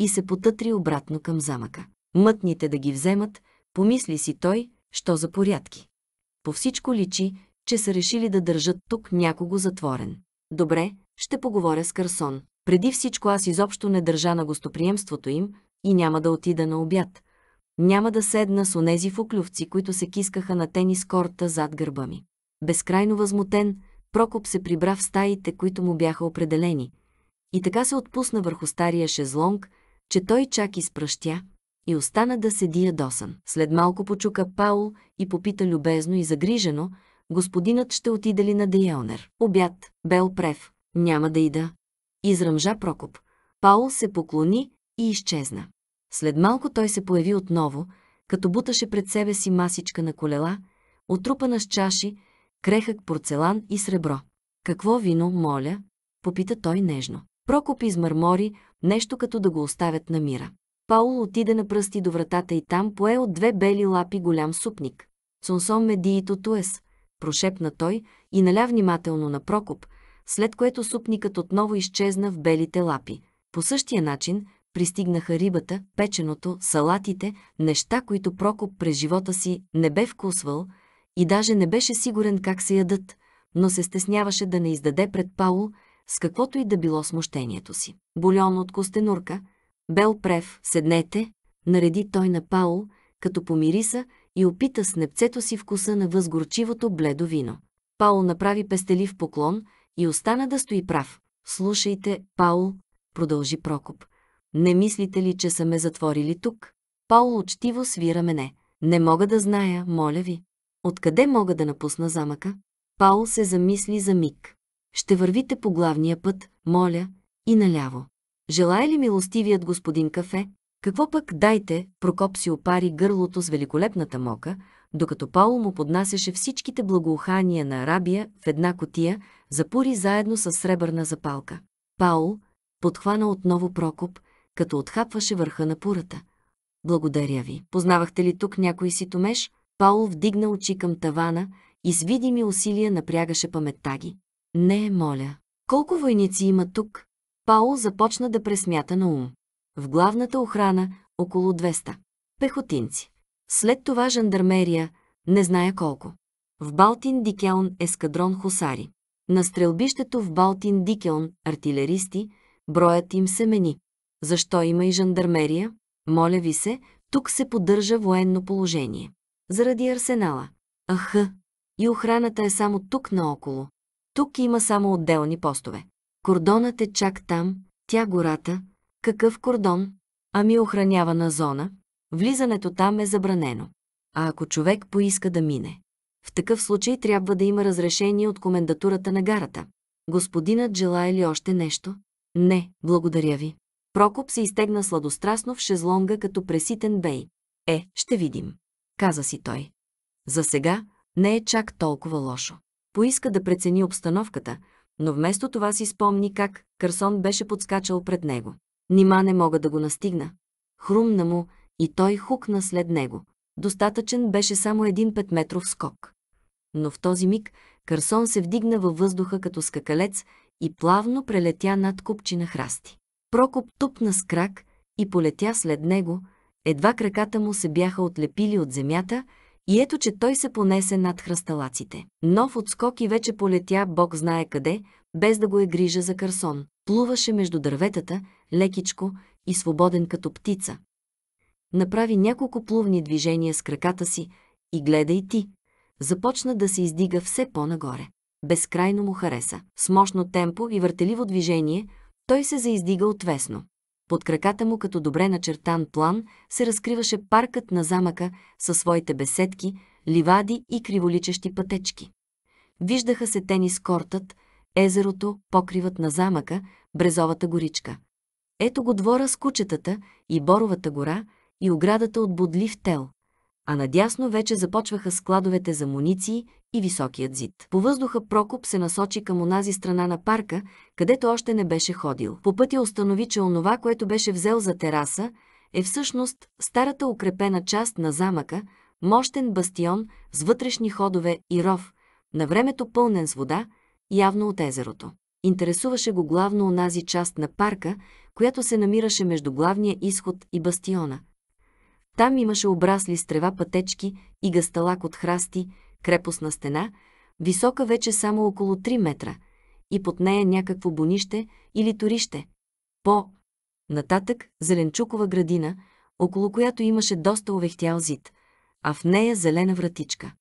[SPEAKER 1] и се потътри обратно към замъка. Мътните да ги вземат, помисли си той, що за порядки. По всичко личи, че са решили да държат тук някого затворен. Добре, ще поговоря с Карсон. Преди всичко аз изобщо не държа на гостоприемството им, и няма да отида на обяд. Няма да седна с онези фуклювци, които се кискаха на тенис корта зад гърба ми. Безкрайно възмутен, Прокоп се прибра в стаите, които му бяха определени. И така се отпусна върху стария шезлонг, че той чак изпръщя и остана да седи ядосан. След малко почука Паул и попита любезно и загрижено, господинът ще отиде ли на Дейонер. Обяд, бел прев, няма да ида. Изръмжа Прокоп. Паул се поклони и изчезна. След малко той се появи отново, като буташе пред себе си масичка на колела, отрупана с чаши, крехък порцелан и сребро. «Какво вино, моля?» – попита той нежно. Прокоп измърмори, нещо като да го оставят на мира. Паул отиде на пръсти до вратата и там пое от две бели лапи голям супник. «Сонсон медиито туес», прошепна той и наля внимателно на Прокоп, след което супникът отново изчезна в белите лапи. По същия начин, пристигнаха рибата, печеното, салатите, неща, които Прокоп през живота си не бе вкусвал и даже не беше сигурен как се ядат, но се стесняваше да не издаде пред Паул с каквото и да било смущението си. Бульон от костенурка, бел прев, седнете, нареди той на Паул, като помириса и опита с непцето си вкуса на възгорчивото бледо вино. Паул направи пестелив поклон и остана да стои прав. Слушайте, Паул, продължи Прокоп. Не мислите ли, че са ме затворили тук? Паул учтиво свира мене. Не мога да зная, моля ви. Откъде мога да напусна замъка? Паул се замисли за миг. Ще вървите по главния път, моля, и наляво. Желая ли милостивият господин кафе? Какво пък дайте, Прокоп си опари гърлото с великолепната мока, докато Паул му поднасяше всичките благоухания на Арабия в една котия, запури заедно с сребърна запалка. Паул подхвана отново Прокоп, като отхапваше върха на пурата. Благодаря ви. Познавахте ли тук някой си томеш? Паул вдигна очи към тавана и с видими усилия напрягаше паметта ги. Не, моля. Колко войници има тук? Паул започна да пресмята на ум. В главната охрана около 200. Пехотинци. След това жандармерия, не зная колко. В Балтин Дикеон ескадрон хусари. На стрелбището в Балтин Дикеон артилеристи, броят им се мени. Защо има и жандармерия? Моля ви се, тук се поддържа военно положение. Заради арсенала. Ах. И охраната е само тук наоколо. Тук има само отделни постове. Кордонът е чак там, тя гората. Какъв кордон? Ами охранявана зона. Влизането там е забранено. А ако човек поиска да мине? В такъв случай трябва да има разрешение от комендатурата на гарата. Господинът желая ли още нещо? Не, благодаря ви. Прокоп се изтегна сладострастно в шезлонга като преситен бей. Е, ще видим, каза си той. За сега не е чак толкова лошо. Поиска да прецени обстановката, но вместо това си спомни как Кърсон беше подскачал пред него. Нима не мога да го настигна. Хрумна му и той хукна след него. Достатъчен беше само един петметров скок. Но в този миг Кърсон се вдигна във въздуха като скакалец и плавно прелетя над купчина храсти. Прокоп тупна с крак и полетя след него, едва краката му се бяха отлепили от земята и ето, че той се понесе над хръсталаците. Нов отскок и вече полетя бог знае къде, без да го е грижа за Карсон. Плуваше между дърветата, лекичко и свободен като птица. Направи няколко плувни движения с краката си и гледай ти. Започна да се издига все по-нагоре. Безкрайно му хареса. С мощно темпо и въртеливо движение – той се заиздига отвесно. Под краката му, като добре начертан план, се разкриваше паркът на замъка със своите беседки, ливади и криволичещи пътечки. Виждаха се тенис кортът, езерото, покривът на замъка, брезовата горичка. Ето го двора с кучетата и Боровата гора и оградата от бодлив тел. А надясно вече започваха складовете за муниции и високият зид. По въздуха Прокоп се насочи към онази страна на парка, където още не беше ходил. По пътя установи, че онова, което беше взел за тераса, е всъщност старата укрепена част на замъка, мощен бастион с вътрешни ходове и ров, на времето пълнен с вода, явно от езерото. Интересуваше го главно онази част на парка, която се намираше между главния изход и бастиона. Там имаше обрасли с трева пътечки и гасталак от храсти, крепостна стена, висока вече само около 3 метра, и под нея някакво бонище или турище. По нататък Зеленчукова градина, около която имаше доста овехтял зид, а в нея зелена вратичка.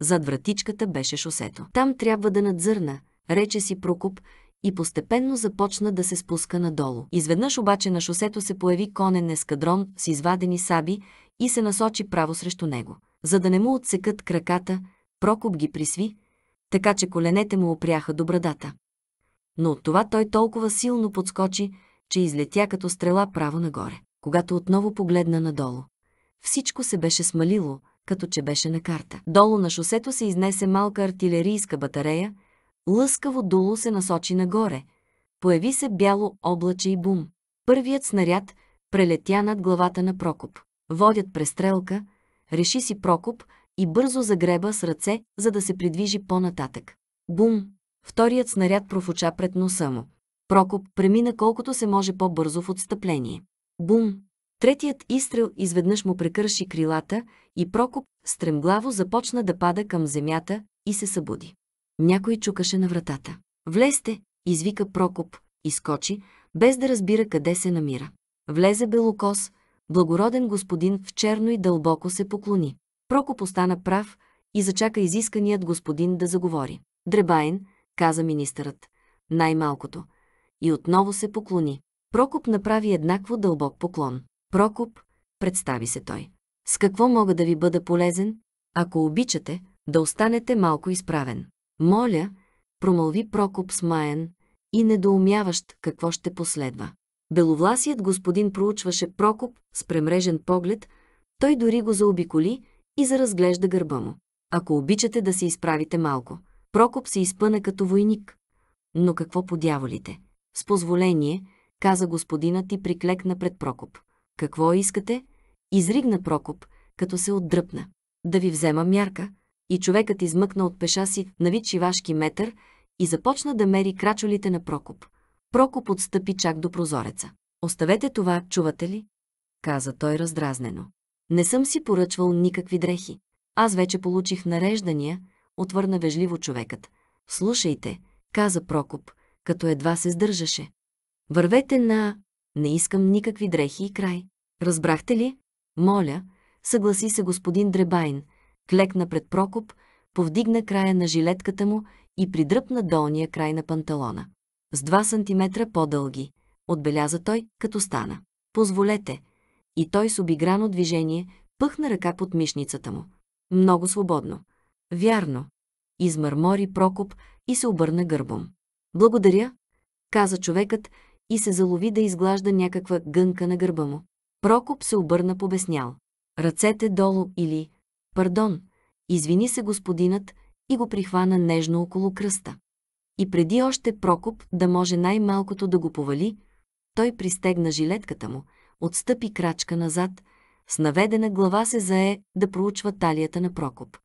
[SPEAKER 1] Зад вратичката беше шосето. Там трябва да надзърна, рече си Прокуп и постепенно започна да се спуска надолу. Изведнъж обаче на шосето се появи конен ескадрон с извадени саби и се насочи право срещу него. За да не му отсекат краката, Прокоп ги присви, така че коленете му опряха до брадата. Но от това той толкова силно подскочи, че излетя като стрела право нагоре. Когато отново погледна надолу, всичко се беше смалило, като че беше на карта. Долу на шосето се изнесе малка артилерийска батарея, лъскаво дуло се насочи нагоре. Появи се бяло облаче и бум. Първият снаряд прелетя над главата на Прокоп. Водят престрелка, реши си Прокоп, и бързо загреба с ръце, за да се придвижи по-нататък. Бум! Вторият снаряд профуча пред носа му. Прокоп премина колкото се може по-бързо в отстъпление. Бум! Третият изстрел изведнъж му прекърши крилата и Прокоп стремглаво започна да пада към земята и се събуди. Някой чукаше на вратата. «Влезте!» – извика Прокоп, изкочи, без да разбира къде се намира. Влезе Белокос, благороден господин в черно и дълбоко се поклони. Прокоп остана прав и зачака изисканият господин да заговори. Дребайн, каза министърът, най-малкото, и отново се поклони. Прокоп направи еднакво дълбок поклон. Прокоп, представи се той. С какво мога да ви бъда полезен? Ако обичате, да останете малко изправен. Моля, промълви Прокоп смаян и недоумяващ какво ще последва. Беловласият господин проучваше Прокоп с премрежен поглед, той дори го заобиколи и заразглежда гърба му. Ако обичате да се изправите малко, Прокоп се изпъна като войник. Но какво по дяволите? С позволение, каза господинът и приклекна пред Прокоп. Какво искате? Изригна Прокоп, като се отдръпна. Да ви взема мярка. И човекът измъкна от пеша си на нали вид шивашки метър и започна да мери крачолите на Прокоп. Прокоп отстъпи чак до прозореца. Оставете това, чувате ли? Каза той раздразнено. Не съм си поръчвал никакви дрехи. Аз вече получих нареждания, отвърна вежливо човекът. Слушайте, каза Прокоп, като едва се сдържаше. Вървете на... Не искам никакви дрехи и край. Разбрахте ли? Моля, съгласи се господин Дребайн, клекна пред Прокоп, повдигна края на жилетката му и придръпна долния край на панталона. С 2 сантиметра по-дълги, отбеляза той, като стана. Позволете, и той с обиграно движение пъхна ръка под мишницата му. Много свободно. Вярно. Измърмори Прокоп и се обърна гърбом. Благодаря, каза човекът и се залови да изглажда някаква гънка на гърба му. Прокоп се обърна побеснял. Ръцете долу или «Пардон», извини се господинът и го прихвана нежно около кръста. И преди още Прокоп да може най-малкото да го повали, той пристегна жилетката му, отстъпи крачка назад, с наведена глава се зае да проучва талията на Прокоп.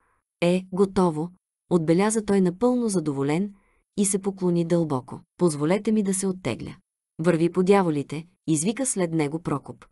[SPEAKER 1] Е, готово, отбеляза той напълно задоволен и се поклони дълбоко. Позволете ми да се оттегля. Върви по дяволите, извика след него Прокоп.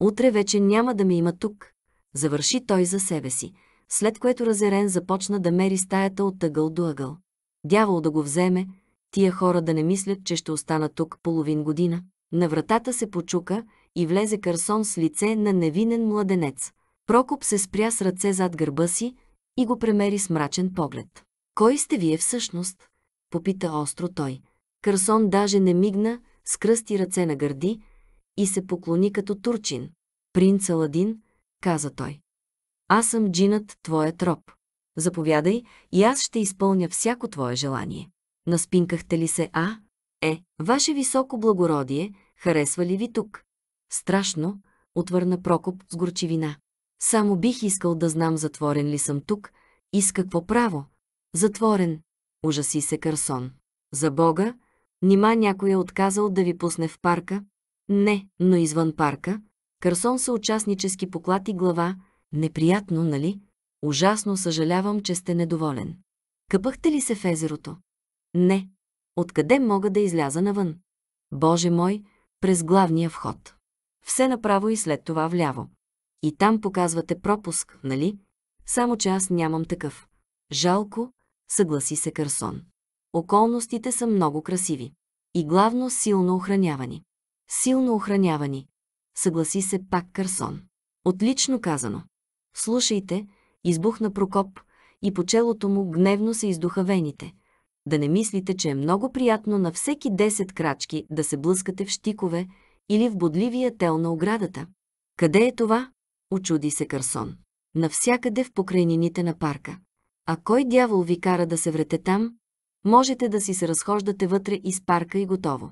[SPEAKER 1] Утре вече няма да ме има тук. Завърши той за себе си, след което разерен започна да мери стаята от ъгъл до ъгъл. Дявол да го вземе, тия хора да не мислят, че ще остана тук половин година. На вратата се почука и влезе Карсон с лице на невинен младенец. Прокоп се спря с ръце зад гърба си и го премери с мрачен поглед. «Кой сте вие всъщност?» – попита остро той. Карсон даже не мигна, скръсти ръце на гърди и се поклони като турчин. «Принц Аладин», каза той. Аз съм джинът, твоят роб. Заповядай и аз ще изпълня всяко твое желание. Наспинкахте ли се, а? Е, ваше високо благородие, харесва ли ви тук? Страшно, отвърна Прокоп с горчивина. Само бих искал да знам затворен ли съм тук и с какво право. Затворен, ужаси се Карсон. За Бога, нима някой е отказал да ви пусне в парка? Не, но извън парка. Карсон са участнически поклати глава. Неприятно, нали? Ужасно съжалявам, че сте недоволен. Къпахте ли се в езерото? Не. Откъде мога да изляза навън? Боже мой, през главния вход все направо и след това вляво. И там показвате пропуск, нали? Само че аз нямам такъв. Жалко, съгласи се Кърсон. Околностите са много красиви. И главно силно охранявани. Силно охранявани, съгласи се пак Кърсон. Отлично казано. Слушайте, избухна Прокоп и по челото му гневно се издуха вените. Да не мислите, че е много приятно на всеки 10 крачки да се блъскате в щикове, или в бодливия тел на оградата. Къде е това? Очуди се Карсон. Навсякъде в покрайнините на парка. А кой дявол ви кара да се врете там? Можете да си се разхождате вътре из парка и готово.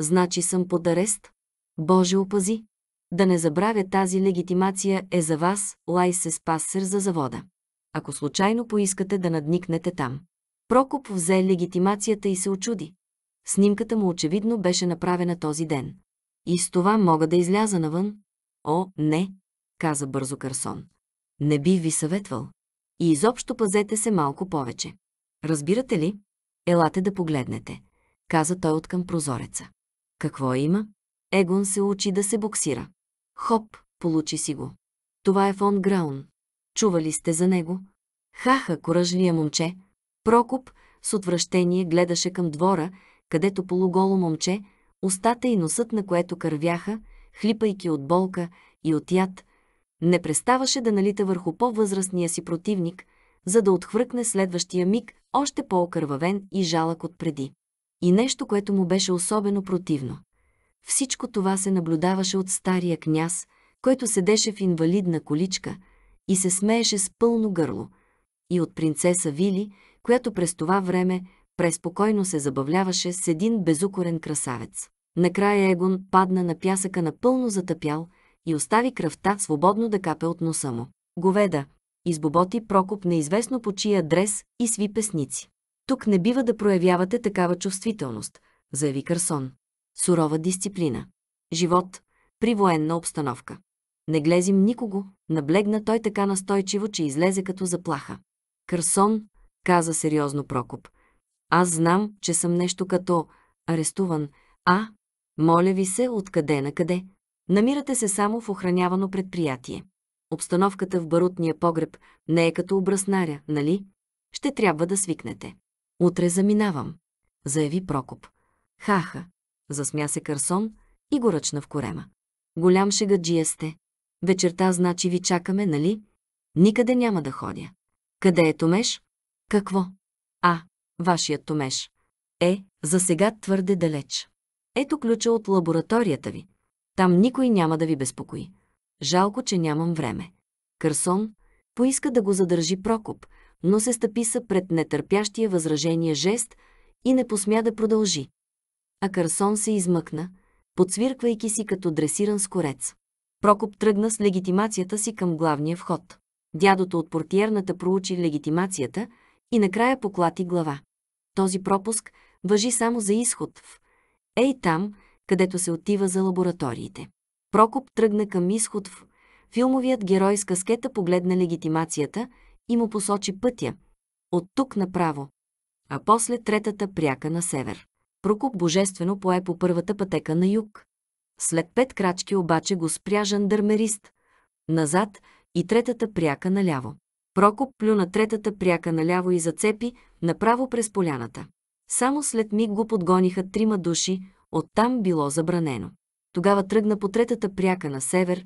[SPEAKER 1] Значи съм под арест? Боже опази! Да не забравя тази легитимация е за вас, лай се спасер за завода. Ако случайно поискате да надникнете там. Прокоп взе легитимацията и се очуди. Снимката му очевидно беше направена този ден. И с това мога да изляза навън. О, не, каза бързо Карсон. Не би ви съветвал. И изобщо пазете се малко повече. Разбирате ли? Елате да погледнете, каза той откъм прозореца. Какво има? Егон се учи да се боксира. Хоп, получи си го. Това е фон Граун. Чували сте за него? Хаха, коръжлия момче. Прокоп с отвращение гледаше към двора, където полуголо момче устата и носът на което кървяха, хлипайки от болка и от яд, не преставаше да налита върху по-възрастния си противник, за да отхвъркне следващия миг още по-окървавен и жалък от преди. И нещо, което му беше особено противно. Всичко това се наблюдаваше от стария княз, който седеше в инвалидна количка и се смееше с пълно гърло, и от принцеса Вили, която през това време преспокойно се забавляваше с един безукорен красавец. Накрая Егон падна на пясъка напълно затъпял и остави кръвта свободно да капе от носа му. Говеда, избоботи Прокоп неизвестно по чия адрес и сви песници. Тук не бива да проявявате такава чувствителност, заяви Карсон. Сурова дисциплина. Живот при военна обстановка. Не глезим никого, наблегна той така настойчиво, че излезе като заплаха. Карсон, каза сериозно Прокоп, аз знам, че съм нещо като арестуван. А, моля ви се, откъде на къде? Намирате се само в охранявано предприятие. Обстановката в барутния погреб не е като обраснаря, нали? Ще трябва да свикнете. Утре заминавам, заяви Прокоп. Хаха, засмя се Карсон и го ръчна в корема. Голям шегаджия сте. Вечерта значи ви чакаме, нали? Никъде няма да ходя. Къде е Томеш? Какво? вашият томеж. Е, за сега твърде далеч. Ето ключа от лабораторията ви. Там никой няма да ви безпокои. Жалко, че нямам време. Кърсон поиска да го задържи Прокоп, но се стъписа пред нетърпящия възражение жест и не посмя да продължи. А Кърсон се измъкна, подсвирквайки си като дресиран скорец. Прокоп тръгна с легитимацията си към главния вход. Дядото от портиерната проучи легитимацията и накрая поклати глава. Този пропуск въжи само за изход в Ей там, където се отива за лабораториите. Прокоп тръгна към изход в Филмовият герой с каскета погледна легитимацията и му посочи пътя. От тук направо. А после третата пряка на север. Прокоп божествено пое по първата пътека на юг. След пет крачки обаче го спря жандармерист. Назад и третата пряка наляво. Прокоп плюна третата пряка наляво и зацепи направо през поляната. Само след миг го подгониха трима души, оттам било забранено. Тогава тръгна по третата пряка на север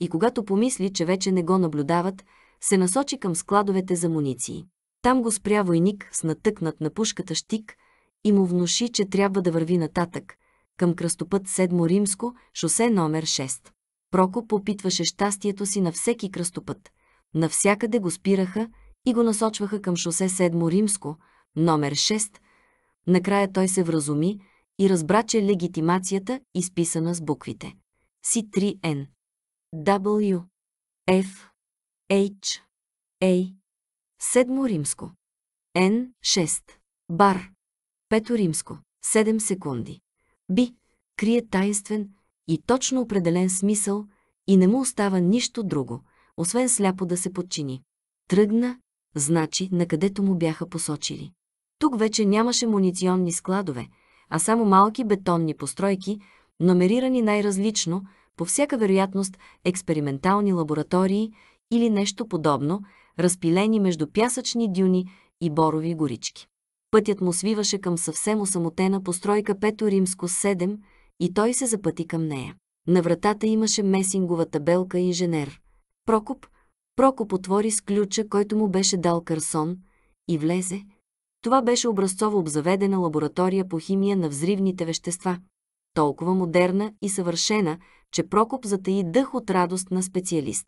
[SPEAKER 1] и когато помисли, че вече не го наблюдават, се насочи към складовете за муниции. Там го спря войник с натъкнат на пушката щик и му внуши, че трябва да върви нататък, към кръстопът Седмо Римско, шосе номер 6. Проко попитваше щастието си на всеки кръстопът. Навсякъде го спираха, и го насочваха към шосе Седмо Римско, номер 6. Накрая той се вразуми и разбра, че легитимацията, изписана с буквите C3N, W, F, H, A, Седмо Римско, N, 6, Бар, Пето Римско, 7 секунди, B крие таинствен и точно определен смисъл и не му остава нищо друго, освен сляпо да се подчини. Тръгна значи на където му бяха посочили. Тук вече нямаше муниционни складове, а само малки бетонни постройки, номерирани най-различно, по всяка вероятност експериментални лаборатории или нещо подобно, разпилени между пясъчни дюни и борови горички. Пътят му свиваше към съвсем осамотена постройка Пето Римско 7 и той се запъти към нея. На вратата имаше месингова табелка инженер. Прокоп, Прокоп отвори с ключа, който му беше дал Карсон, и влезе. Това беше образцово обзаведена лаборатория по химия на взривните вещества. Толкова модерна и съвършена, че Прокоп затаи дъх от радост на специалист.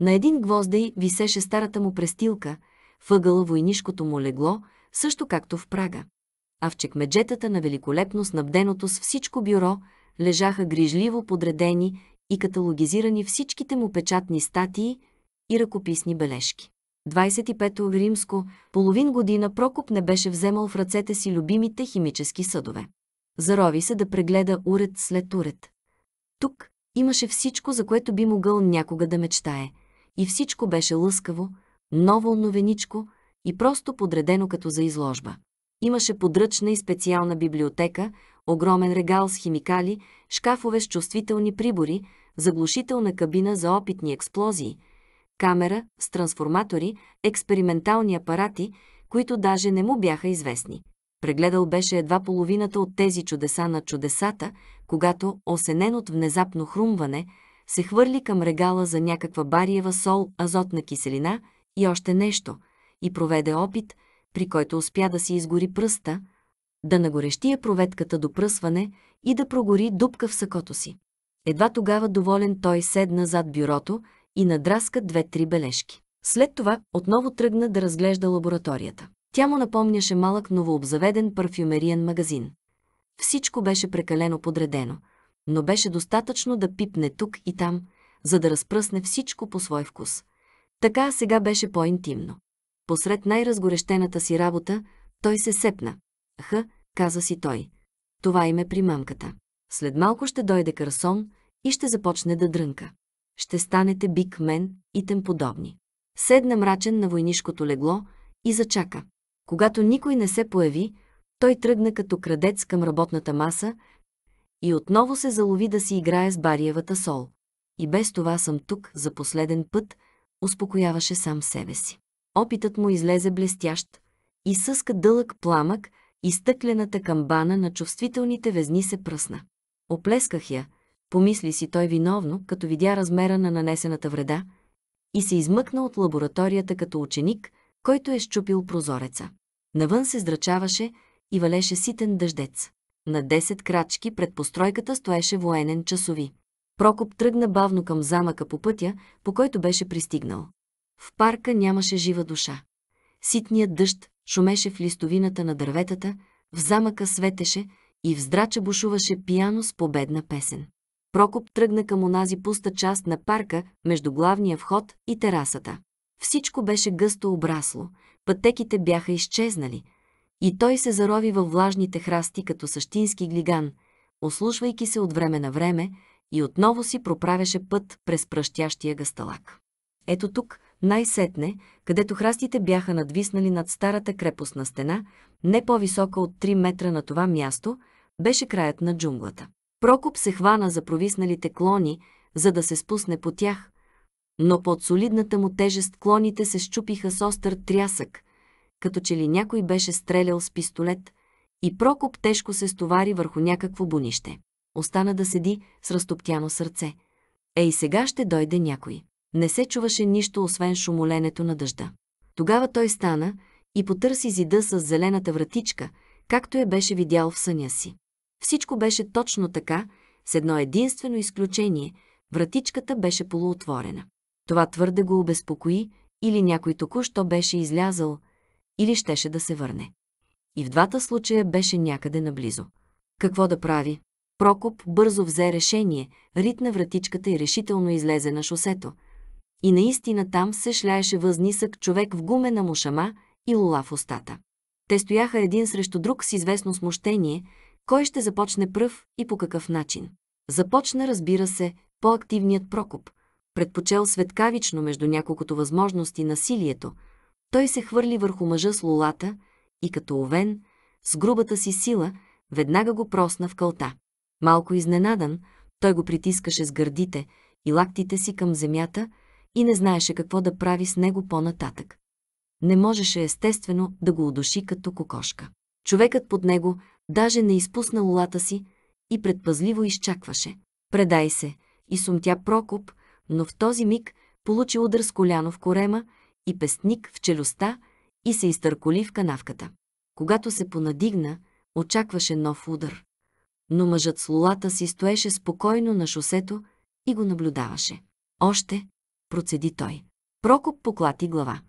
[SPEAKER 1] На един гвоздей висеше старата му престилка, въгъла войнишкото му легло, също както в Прага. А в чекмеджетата на великолепно снабденото с всичко бюро лежаха грижливо подредени и каталогизирани всичките му печатни статии, и ръкописни бележки. 25-то Римско, половин година Прокоп не беше вземал в ръцете си любимите химически съдове. Зарови се да прегледа уред след уред. Тук имаше всичко, за което би могъл някога да мечтае. И всичко беше лъскаво, ново новеничко и просто подредено като за изложба. Имаше подръчна и специална библиотека, огромен регал с химикали, шкафове с чувствителни прибори, заглушителна кабина за опитни експлозии – камера с трансформатори, експериментални апарати, които даже не му бяха известни. Прегледал беше едва половината от тези чудеса на чудесата, когато, осенен от внезапно хрумване, се хвърли към регала за някаква бариева сол, азотна киселина и още нещо, и проведе опит, при който успя да си изгори пръста, да нагорещи проветката до пръсване и да прогори дупка в сакото си. Едва тогава доволен той седна зад бюрото и надраска две-три бележки. След това отново тръгна да разглежда лабораторията. Тя му напомняше малък новообзаведен парфюмериен магазин. Всичко беше прекалено подредено, но беше достатъчно да пипне тук и там, за да разпръсне всичко по свой вкус. Така сега беше по-интимно. Посред най-разгорещената си работа, той се сепна. Ха, каза си той. Това им е примамката. След малко ще дойде Карсон и ще започне да дрънка ще станете биг мен и тем подобни. Седна мрачен на войнишкото легло и зачака. Когато никой не се появи, той тръгна като крадец към работната маса и отново се залови да си играе с бариевата сол. И без това съм тук за последен път, успокояваше сам себе си. Опитът му излезе блестящ, и съска дълъг пламък и стъклената камбана на чувствителните везни се пръсна. Оплесках я, помисли си той виновно, като видя размера на нанесената вреда, и се измъкна от лабораторията като ученик, който е щупил прозореца. Навън се здрачаваше и валеше ситен дъждец. На 10 крачки пред постройката стоеше военен часови. Прокоп тръгна бавно към замъка по пътя, по който беше пристигнал. В парка нямаше жива душа. Ситният дъжд шумеше в листовината на дърветата, в замъка светеше и вздрача бушуваше пияно с победна песен. Прокоп тръгна към онази пуста част на парка между главния вход и терасата. Всичко беше гъсто обрасло, пътеките бяха изчезнали. И той се зарови във влажните храсти като същински глиган, ослушвайки се от време на време и отново си проправяше път през пръщящия гъсталак. Ето тук, най-сетне, където храстите бяха надвиснали над старата крепостна стена, не по-висока от 3 метра на това място, беше краят на джунглата. Прокоп се хвана за провисналите клони, за да се спусне по тях, но под солидната му тежест клоните се щупиха с остър трясък, като че ли някой беше стрелял с пистолет, и Прокоп тежко се стовари върху някакво бунище. Остана да седи с разтоптяно сърце. Ей сега ще дойде някой. Не се чуваше нищо, освен шумоленето на дъжда. Тогава той стана и потърси зида с зелената вратичка, както я беше видял в съня си. Всичко беше точно така, с едно единствено изключение – вратичката беше полуотворена. Това твърде го обезпокои или някой току-що беше излязъл, или щеше да се върне. И в двата случая беше някъде наблизо. Какво да прави? Прокоп бързо взе решение, ритна вратичката и решително излезе на шосето. И наистина там се шляеше възнисък човек в гумена мушама и лула в устата. Те стояха един срещу друг с известно смущение – кой ще започне пръв и по какъв начин? Започна, разбира се, по-активният Прокоп. Предпочел светкавично между няколкото възможности насилието. Той се хвърли върху мъжа с лулата и като овен, с грубата си сила, веднага го просна в кълта. Малко изненадан, той го притискаше с гърдите и лактите си към земята и не знаеше какво да прави с него по-нататък. Не можеше естествено да го удуши като кокошка. Човекът под него Даже не изпусна улата си и предпазливо изчакваше. Предай се, и сумтя Прокоп, но в този миг получи удар с коляно в корема и пестник в челюстта и се изтърколи в канавката. Когато се понадигна, очакваше нов удар. Но мъжът с лулата си стоеше спокойно на шосето и го наблюдаваше. Още, процеди той. Прокоп поклати глава.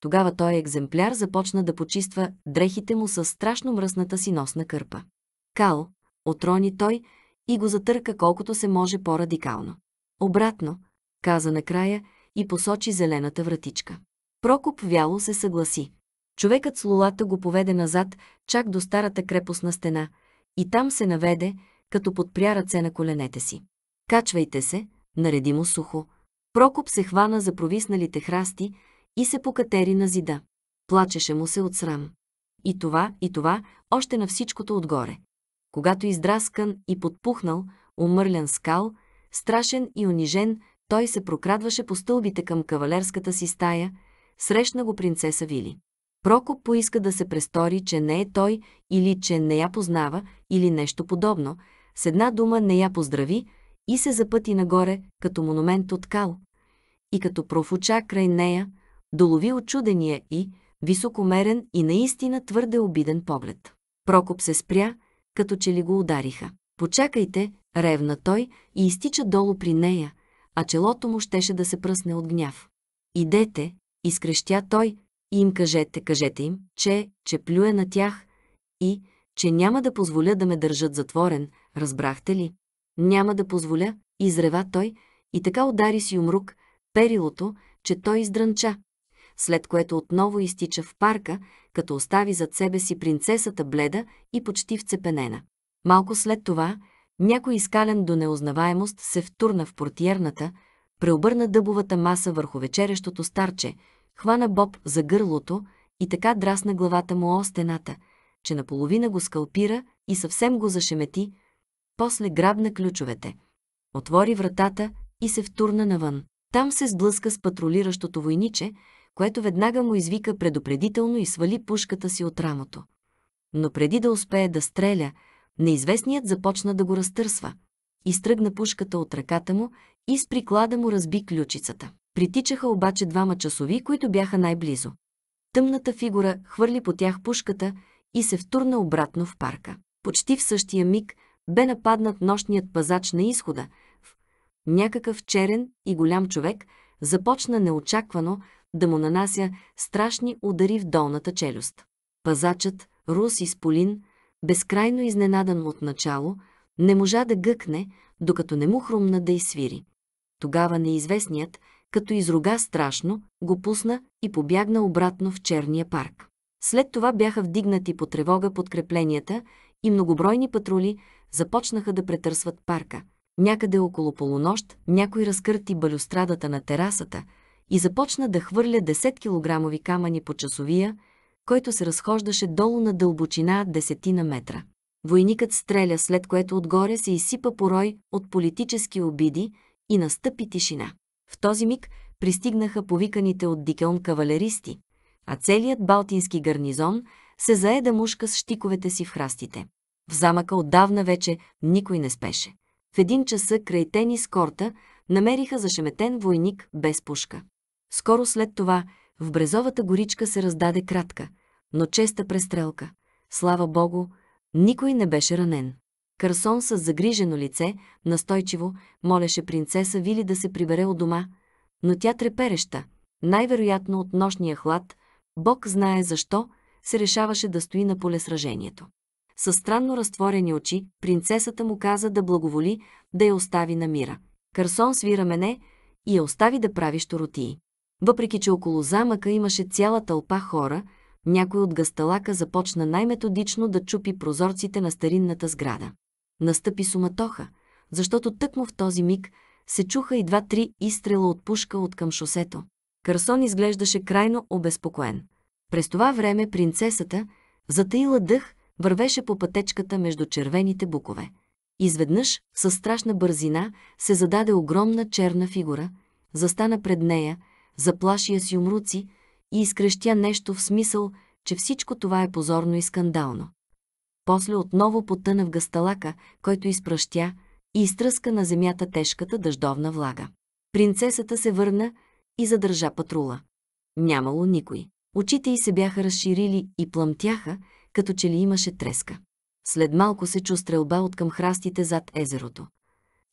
[SPEAKER 1] Тогава той екземпляр започна да почиства дрехите му с страшно мръсната си носна кърпа. Кал, отрони той и го затърка колкото се може по-радикално. Обратно, каза накрая и посочи зелената вратичка. Прокоп вяло се съгласи. Човекът с лулата го поведе назад, чак до старата крепостна стена, и там се наведе, като подпря ръце на коленете си. Качвайте се, нареди му сухо. Прокоп се хвана за провисналите храсти, и се покатери на зида. Плачеше му се от срам. И това, и това, още на всичкото отгоре. Когато издраскан и подпухнал, умърлян скал, страшен и унижен, той се прокрадваше по стълбите към кавалерската си стая, срещна го принцеса Вили. Прокоп поиска да се престори, че не е той или че не я познава или нещо подобно, с една дума не я поздрави и се запъти нагоре като монумент от кал. И като профуча край нея, долови очудения и, високомерен и наистина твърде обиден поглед. Прокоп се спря, като че ли го удариха. Почакайте, ревна той и изтича долу при нея, а челото му щеше да се пръсне от гняв. Идете, изкрещя той, и им кажете, кажете им, че, че плюе на тях и, че няма да позволя да ме държат затворен, разбрахте ли? Няма да позволя, изрева той и така удари си умрук, перилото, че той издрънча, след което отново изтича в парка, като остави зад себе си принцесата бледа и почти вцепенена. Малко след това, някой изкален до неузнаваемост се втурна в портиерната, преобърна дъбовата маса върху вечерещото старче, хвана Боб за гърлото и така драсна главата му о стената, че наполовина го скалпира и съвсем го зашемети, после грабна ключовете. Отвори вратата и се втурна навън. Там се сблъска с патрулиращото войниче, което веднага му извика предупредително и свали пушката си от рамото. Но преди да успее да стреля, неизвестният започна да го разтърсва. Изтръгна пушката от ръката му и с приклада му разби ключицата. Притичаха обаче двама часови, които бяха най-близо. Тъмната фигура хвърли по тях пушката и се втурна обратно в парка. Почти в същия миг бе нападнат нощният пазач на изхода. В някакъв черен и голям човек започна неочаквано, да му нанася страшни удари в долната челюст. Пазачът, рус и сполин, безкрайно изненадан от начало, не можа да гъкне, докато не му хрумна да изсвири. Тогава неизвестният, като изруга страшно, го пусна и побягна обратно в черния парк. След това бяха вдигнати по тревога подкрепленията и многобройни патрули започнаха да претърсват парка. Някъде около полунощ някой разкърти балюстрадата на терасата – и започна да хвърля 10-килограмови камъни по часовия, който се разхождаше долу на дълбочина десетина метра. Войникът стреля, след което отгоре се изсипа порой от политически обиди и настъпи тишина. В този миг пристигнаха повиканите от Дикеон кавалеристи, а целият балтински гарнизон се заеда мушка с щиковете си в храстите. В замъка отдавна вече никой не спеше. В един часа край тени с корта намериха зашеметен войник без пушка. Скоро след това в Брезовата горичка се раздаде кратка, но честа престрелка. Слава Богу, никой не беше ранен. Карсон с загрижено лице, настойчиво, молеше принцеса Вили да се прибере от дома, но тя трепереща, най-вероятно от нощния хлад, Бог знае защо, се решаваше да стои на поле сражението. Със странно разтворени очи, принцесата му каза да благоволи да я остави на мира. Карсон свира мене и я остави да прави щуротии. Въпреки, че около замъка имаше цяла тълпа хора, някой от гасталака започна най-методично да чупи прозорците на старинната сграда. Настъпи суматоха, защото тъкмо в този миг се чуха и два-три изстрела от пушка от към шосето. Карсон изглеждаше крайно обезпокоен. През това време принцесата, затаила дъх, вървеше по пътечката между червените букове. Изведнъж, със страшна бързина, се зададе огромна черна фигура, застана пред нея – заплаши я с юмруци и изкрещя нещо в смисъл, че всичко това е позорно и скандално. После отново потъна в гасталака, който изпращя и изтръска на земята тежката дъждовна влага. Принцесата се върна и задържа патрула. Нямало никой. Очите й се бяха разширили и плъмтяха, като че ли имаше треска. След малко се чу стрелба от към храстите зад езерото.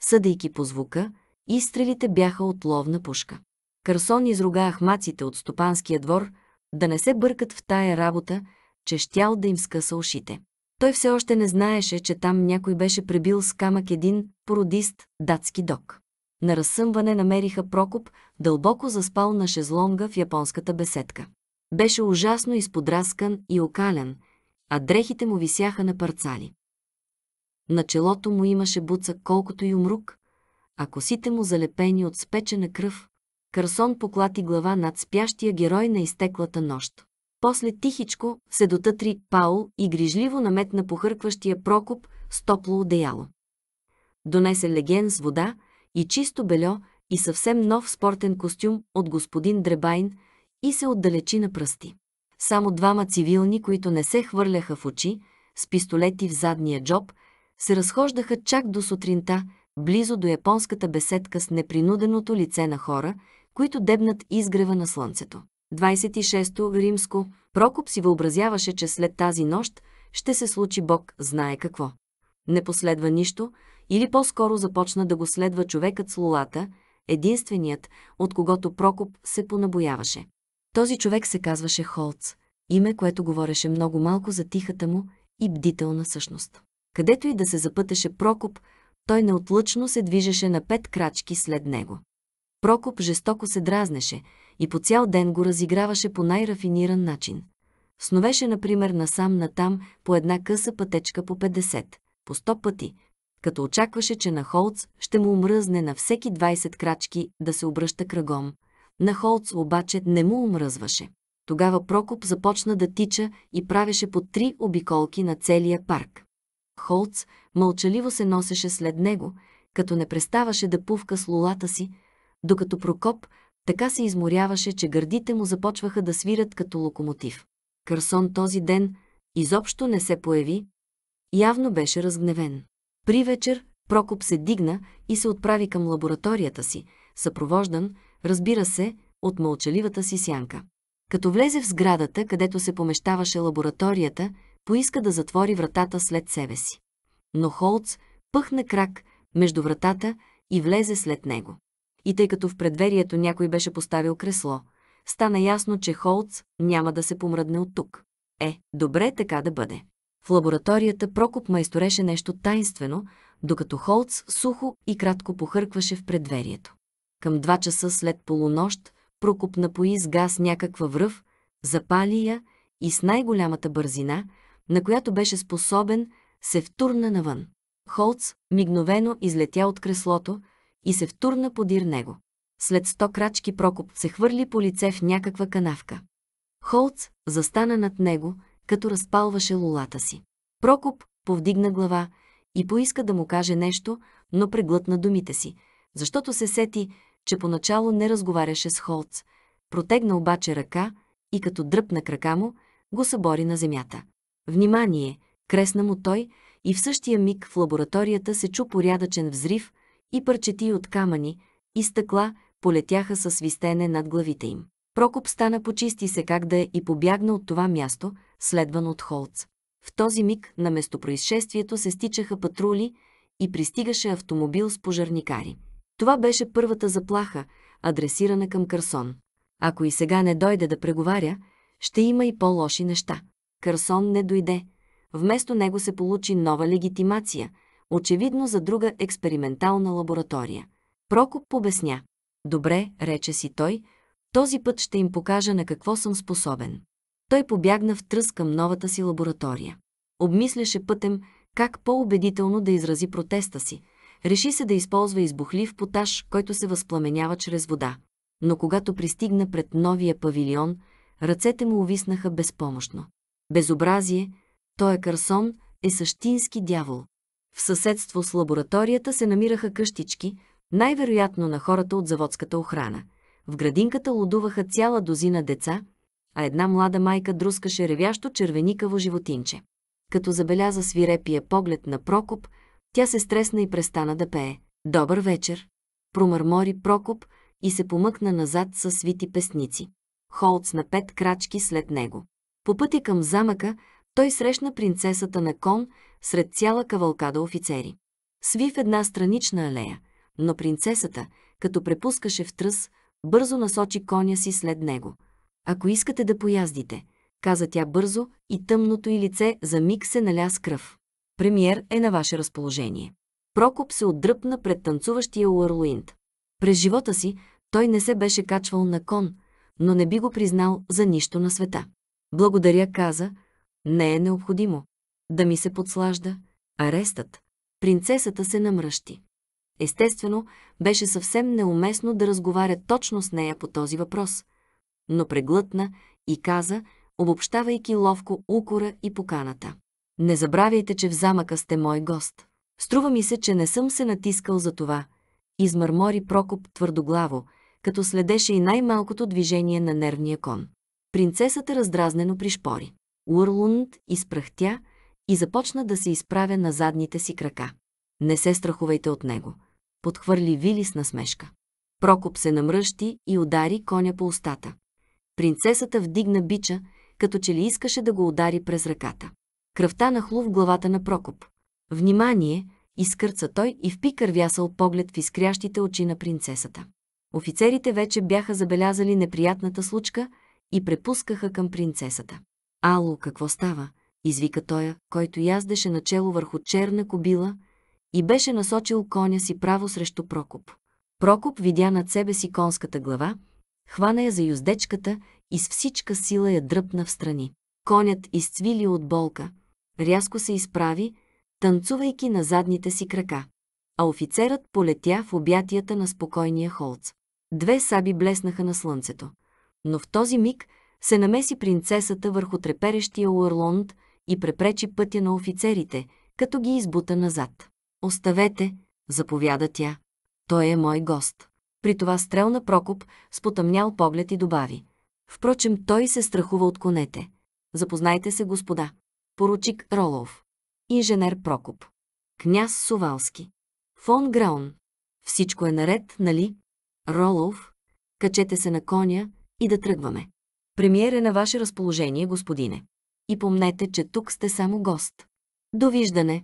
[SPEAKER 1] Съдейки по звука, изстрелите бяха от ловна пушка. Карсон изруга ахмаците от стопанския двор, да не се бъркат в тая работа, че щял да им скъса ушите. Той все още не знаеше, че там някой беше пребил с камък един породист датски док. На разсъмване намериха Прокоп, дълбоко заспал на шезлонга в японската беседка. Беше ужасно изподраскан и окален, а дрехите му висяха на парцали. На челото му имаше буца колкото и умрук, а косите му залепени от спечена кръв, Карсон поклати глава над спящия герой на изтеклата нощ. После тихичко се дотътри Паул и грижливо наметна похъркващия Прокоп с топло одеяло. Донесе леген с вода и чисто бельо и съвсем нов спортен костюм от господин Дребайн и се отдалечи на пръсти. Само двама цивилни, които не се хвърляха в очи, с пистолети в задния джоб, се разхождаха чак до сутринта, близо до японската беседка с непринуденото лице на хора, които дебнат изгрева на слънцето. 26. Римско. Прокоп си въобразяваше, че след тази нощ ще се случи Бог знае какво. Не последва нищо, или по-скоро започна да го следва човекът с лулата, единственият, от когото Прокоп се понабояваше. Този човек се казваше Холц, име, което говореше много малко за тихата му и бдителна същност. Където и да се запътеше Прокоп, той неотлъчно се движеше на пет крачки след него. Прокоп жестоко се дразнеше и по цял ден го разиграваше по най-рафиниран начин. Сновеше, например, насам-натам по една къса пътечка по 50, по 100 пъти, като очакваше, че на Холц ще му умръзне на всеки 20 крачки да се обръща кръгом. На Холц обаче не му умръзваше. Тогава Прокоп започна да тича и правеше по три обиколки на целия парк. Холц мълчаливо се носеше след него, като не преставаше да пувка с лулата си, докато Прокоп така се изморяваше, че гърдите му започваха да свират като локомотив. Карсон този ден изобщо не се появи. Явно беше разгневен. При вечер Прокоп се дигна и се отправи към лабораторията си, съпровождан, разбира се, от мълчаливата си сянка. Като влезе в сградата, където се помещаваше лабораторията, поиска да затвори вратата след себе си. Но Холц пъхна крак между вратата и влезе след него и тъй като в предверието някой беше поставил кресло, стана ясно, че Холц няма да се помръдне от тук. Е, добре е така да бъде. В лабораторията Прокоп майстореше нещо тайнствено, докато Холц сухо и кратко похъркваше в предверието. Към два часа след полунощ Прокоп напои с газ някаква връв, запали я и с най-голямата бързина, на която беше способен, се втурна навън. Холц мигновено излетя от креслото, и се втурна подир него. След сто крачки Прокоп се хвърли по лице в някаква канавка. Холц застана над него, като разпалваше лулата си. Прокоп повдигна глава и поиска да му каже нещо, но преглътна думите си, защото се сети, че поначало не разговаряше с Холц. Протегна обаче ръка и като дръпна крака му, го събори на земята. Внимание! Кресна му той и в същия миг в лабораторията се чу порядъчен взрив – и парчети от камъни, и стъкла полетяха със свистене над главите им. Прокоп стана почисти се как да е и побягна от това място, следван от Холц. В този миг на местопроизшествието се стичаха патрули и пристигаше автомобил с пожарникари. Това беше първата заплаха, адресирана към Карсон. Ако и сега не дойде да преговаря, ще има и по-лоши неща. Карсон не дойде. Вместо него се получи нова легитимация – очевидно за друга експериментална лаборатория. Прокоп обясня. Добре, рече си той, този път ще им покажа на какво съм способен. Той побягна в тръс към новата си лаборатория. Обмисляше пътем как по-убедително да изрази протеста си. Реши се да използва избухлив поташ, който се възпламенява чрез вода. Но когато пристигна пред новия павилион, ръцете му увиснаха безпомощно. Безобразие, той е Карсон, е същински дявол. В съседство с лабораторията се намираха къщички, най-вероятно на хората от заводската охрана. В градинката лудуваха цяла дозина деца, а една млада майка друскаше ревящо червеникаво животинче. Като забеляза свирепия поглед на Прокоп, тя се стресна и престана да пее. «Добър вечер!» промърмори Прокоп и се помъкна назад със свити песници. Холц на пет крачки след него. По пътя към замъка той срещна принцесата на кон сред цяла кавалкада офицери. Сви в една странична алея, но принцесата, като препускаше в тръс, бързо насочи коня си след него. «Ако искате да пояздите», каза тя бързо и тъмното й лице за миг се наля с кръв. Премиер е на ваше разположение. Прокоп се отдръпна пред танцуващия Уърлуинт. През живота си той не се беше качвал на кон, но не би го признал за нищо на света. Благодаря, каза, не е необходимо. Да ми се подслажда. Арестът. Принцесата се намръщи. Естествено, беше съвсем неуместно да разговаря точно с нея по този въпрос, но преглътна и каза, обобщавайки ловко укора и поканата. Не забравяйте, че в замъка сте мой гост. Струва ми се, че не съм се натискал за това. Измърмори Прокоп твърдоглаво, като следеше и най-малкото движение на нервния кон. Принцесата раздразнено пришпори. Уърлунд изпрахтя и започна да се изправя на задните си крака. Не се страхувайте от него, подхвърли Вилис на смешка. Прокоп се намръщи и удари коня по устата. Принцесата вдигна бича, като че ли искаше да го удари през ръката. Кръвта нахлу в главата на Прокоп. Внимание! изкърца той и впи кървясал поглед в изкрящите очи на принцесата. Офицерите вече бяха забелязали неприятната случка и препускаха към принцесата. Ало, какво става? извика тоя, който яздеше начело върху черна кобила и беше насочил коня си право срещу Прокоп. Прокоп видя над себе си конската глава, хвана я за юздечката и с всичка сила я дръпна в страни. Конят изцвили от болка, рязко се изправи, танцувайки на задните си крака, а офицерът полетя в обятията на спокойния холц. Две саби блеснаха на слънцето, но в този миг – се намеси принцесата върху треперещия Уърлонд и препречи пътя на офицерите, като ги избута назад. «Оставете», заповяда тя. «Той е мой гост». При това стрел на Прокоп с потъмнял поглед и добави. Впрочем, той се страхува от конете. Запознайте се, господа. Поручик Ролов. Инженер Прокоп. Княз Сувалски. Фон Граун. Всичко е наред, нали? Ролов, качете се на коня и да тръгваме. Премиер е на ваше разположение, господине. И помнете, че тук сте само гост. Довиждане.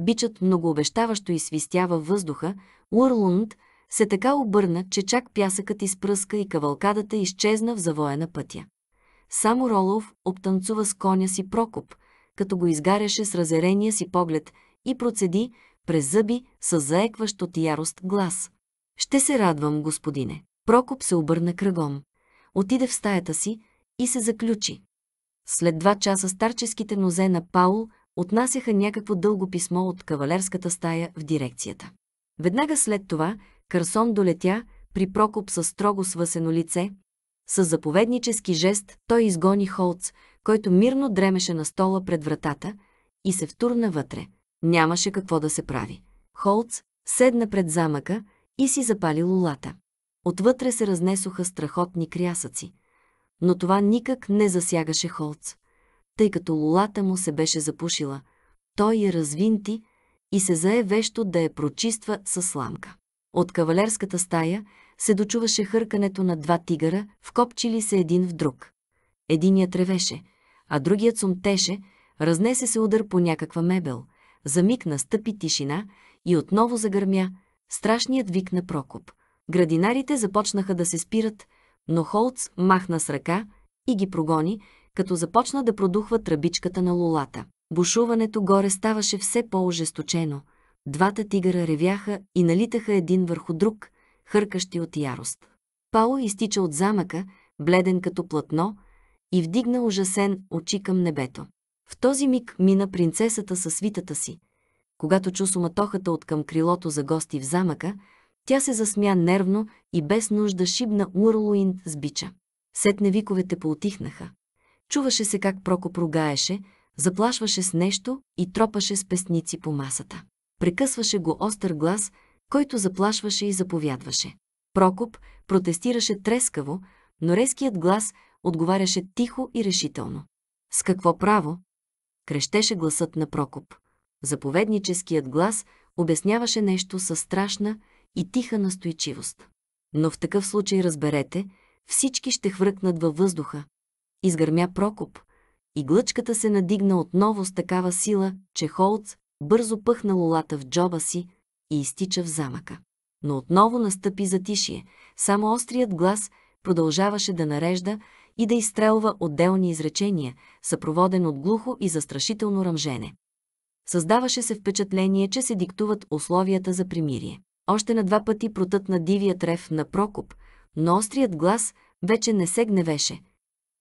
[SPEAKER 1] Бичът многообещаващо свистява въздуха, Уърлунд се така обърна, че чак пясъкът изпръска и кавалкадата изчезна в завоя на пътя. Само Ролов обтанцува с коня си Прокоп, като го изгаряше с разерения си поглед и процеди през зъби с заекващ от ярост глас. «Ще се радвам, господине». Прокоп се обърна кръгом. Отиде в стаята си, и се заключи. След два часа старческите нозе на Паул отнасяха някакво дълго писмо от кавалерската стая в дирекцията. Веднага след това Карсон долетя при Прокоп със строго свъсено лице. С заповеднически жест той изгони Холц, който мирно дремеше на стола пред вратата и се втурна вътре. Нямаше какво да се прави. Холц седна пред замъка и си запали лулата. Отвътре се разнесоха страхотни крясъци но това никак не засягаше Холц, тъй като лулата му се беше запушила. Той я развинти и се зае вещо да я прочиства със сламка. От кавалерската стая се дочуваше хъркането на два тигъра, вкопчили се един в друг. Единият ревеше, а другият сумтеше, разнесе се удар по някаква мебел. замик на стъпи тишина и отново загърмя страшният вик на Прокоп. Градинарите започнаха да се спират, но Холц махна с ръка и ги прогони, като започна да продухва тръбичката на лулата. Бушуването горе ставаше все по-ожесточено. Двата тигъра ревяха и налитаха един върху друг, хъркащи от ярост. Пао изтича от замъка, бледен като платно, и вдигна ужасен очи към небето. В този миг мина принцесата със свитата си. Когато чу суматохата от към крилото за гости в замъка, тя се засмя нервно и без нужда шибна Урлуин с бича. Сетне виковете поутихнаха. Чуваше се как Прокоп ругаеше, заплашваше с нещо и тропаше с песници по масата. Прекъсваше го остър глас, който заплашваше и заповядваше. Прокоп протестираше трескаво, но резкият глас отговаряше тихо и решително. С какво право? крещеше гласът на Прокоп. Заповедническият глас обясняваше нещо със страшна, и тиха настойчивост. Но в такъв случай разберете, всички ще хвъркнат във въздуха. Изгърмя Прокоп. И глъчката се надигна отново с такава сила, че Холц бързо пъхна лолата в джоба си и изтича в замъка. Но отново настъпи затишие, само острият глас продължаваше да нарежда и да изстрелва отделни изречения, съпроводен от глухо и застрашително ръмжене. Създаваше се впечатление, че се диктуват условията за примирие още на два пъти протът на дивия трев на Прокоп, но острият глас вече не се гневеше.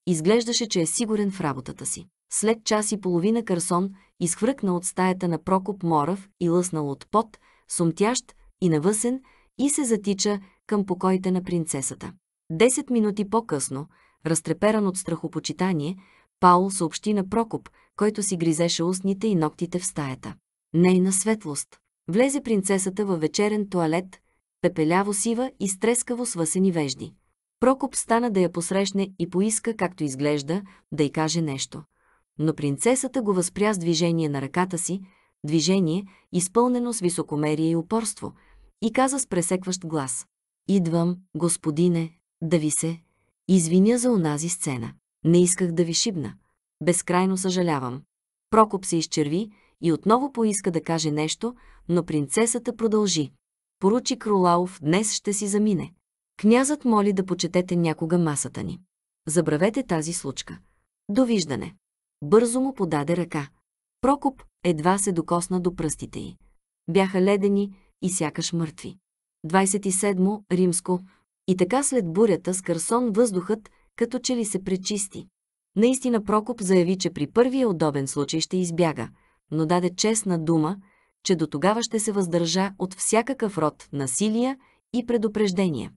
[SPEAKER 1] Изглеждаше, че е сигурен в работата си. След час и половина Карсон изхвъркна от стаята на Прокоп морав и лъснал от пот, сумтящ и навъсен, и се затича към покоите на принцесата. Десет минути по-късно, разтреперан от страхопочитание, Паул съобщи на Прокоп, който си гризеше устните и ногтите в стаята. Нейна светлост. Влезе принцесата във вечерен туалет, пепеляво сива и стрескаво свъсени вежди. Прокоп стана да я посрещне и поиска, както изглежда, да й каже нещо. Но принцесата го възпря с движение на ръката си, движение, изпълнено с високомерие и упорство, и каза с пресекващ глас. «Идвам, господине, да ви се извиня за онази сцена. Не исках да ви шибна. Безкрайно съжалявам». Прокоп се изчерви и отново поиска да каже нещо, но принцесата продължи. Поручи Рулаов днес ще си замине. Князът моли да почетете някога масата ни. Забравете тази случка. Довиждане. Бързо му подаде ръка. Прокоп едва се докосна до пръстите й. Бяха ледени и сякаш мъртви. 27. Римско. И така след бурята с Карсон въздухът, като че ли се пречисти. Наистина Прокоп заяви, че при първия удобен случай ще избяга, но даде честна дума, че до тогава ще се въздържа от всякакъв род насилия и предупреждения.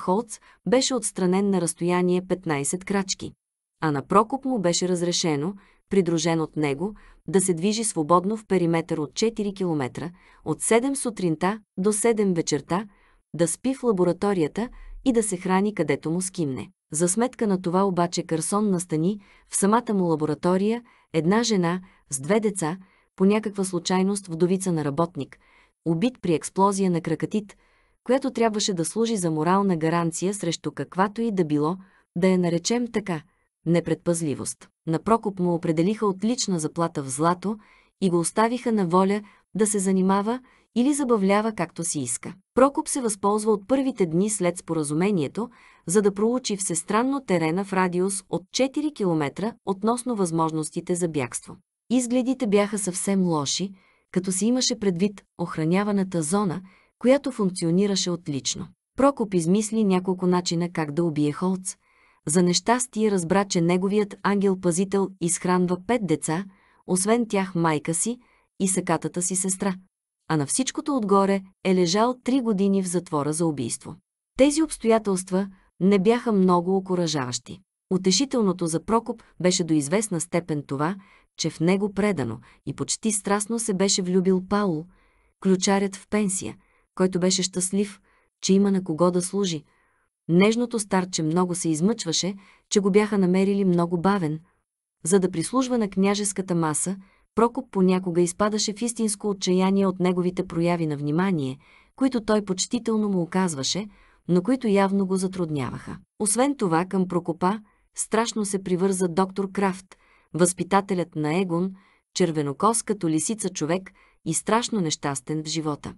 [SPEAKER 1] Холц беше отстранен на разстояние 15 крачки, а на Прокоп му беше разрешено, придружен от него, да се движи свободно в периметър от 4 км, от 7 сутринта до 7 вечерта, да спи в лабораторията и да се храни където му скимне. За сметка на това обаче Карсон настани в самата му лаборатория една жена с две деца, по някаква случайност вдовица на работник, убит при експлозия на кракатит, която трябваше да служи за морална гаранция срещу каквато и да било, да я наречем така – непредпазливост. На Прокоп му определиха отлична заплата в злато и го оставиха на воля да се занимава или забавлява както си иска. Прокоп се възползва от първите дни след споразумението, за да проучи всестранно терена в радиус от 4 км относно възможностите за бягство. Изгледите бяха съвсем лоши, като се имаше предвид охраняваната зона, която функционираше отлично. Прокоп измисли няколко начина как да убие Холц. За нещастие разбра, че неговият ангел-пазител изхранва пет деца, освен тях майка си и сакатата си сестра. А на всичкото отгоре е лежал три години в затвора за убийство. Тези обстоятелства не бяха много окоръжаващи. Утешителното за Прокоп беше до известна степен това, че в него предано и почти страстно се беше влюбил Паул, ключарят в пенсия, който беше щастлив, че има на кого да служи. Нежното старче много се измъчваше, че го бяха намерили много бавен. За да прислужва на княжеската маса, Прокоп понякога изпадаше в истинско отчаяние от неговите прояви на внимание, които той почтително му оказваше, но които явно го затрудняваха. Освен това, към Прокопа страшно се привърза доктор Крафт – възпитателят на Егон, червенокос като лисица човек и страшно нещастен в живота.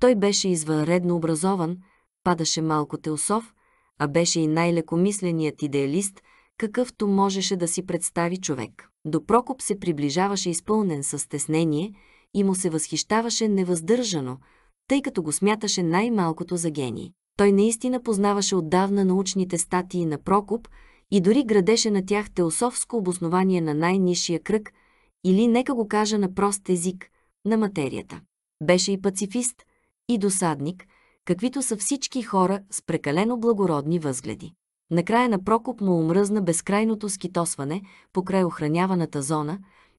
[SPEAKER 1] Той беше извънредно образован, падаше малко теософ, а беше и най-лекомисленият идеалист, какъвто можеше да си представи човек. До Прокоп се приближаваше изпълнен със стеснение и му се възхищаваше невъздържано, тъй като го смяташе най-малкото за гений. Той наистина познаваше отдавна научните статии на Прокоп – и дори градеше на тях теософско обоснование на най-низшия кръг или, нека го кажа на прост език, на материята. Беше и пацифист, и досадник, каквито са всички хора с прекалено благородни възгледи. Накрая на Прокоп му омръзна безкрайното скитосване покрай охраняваната зона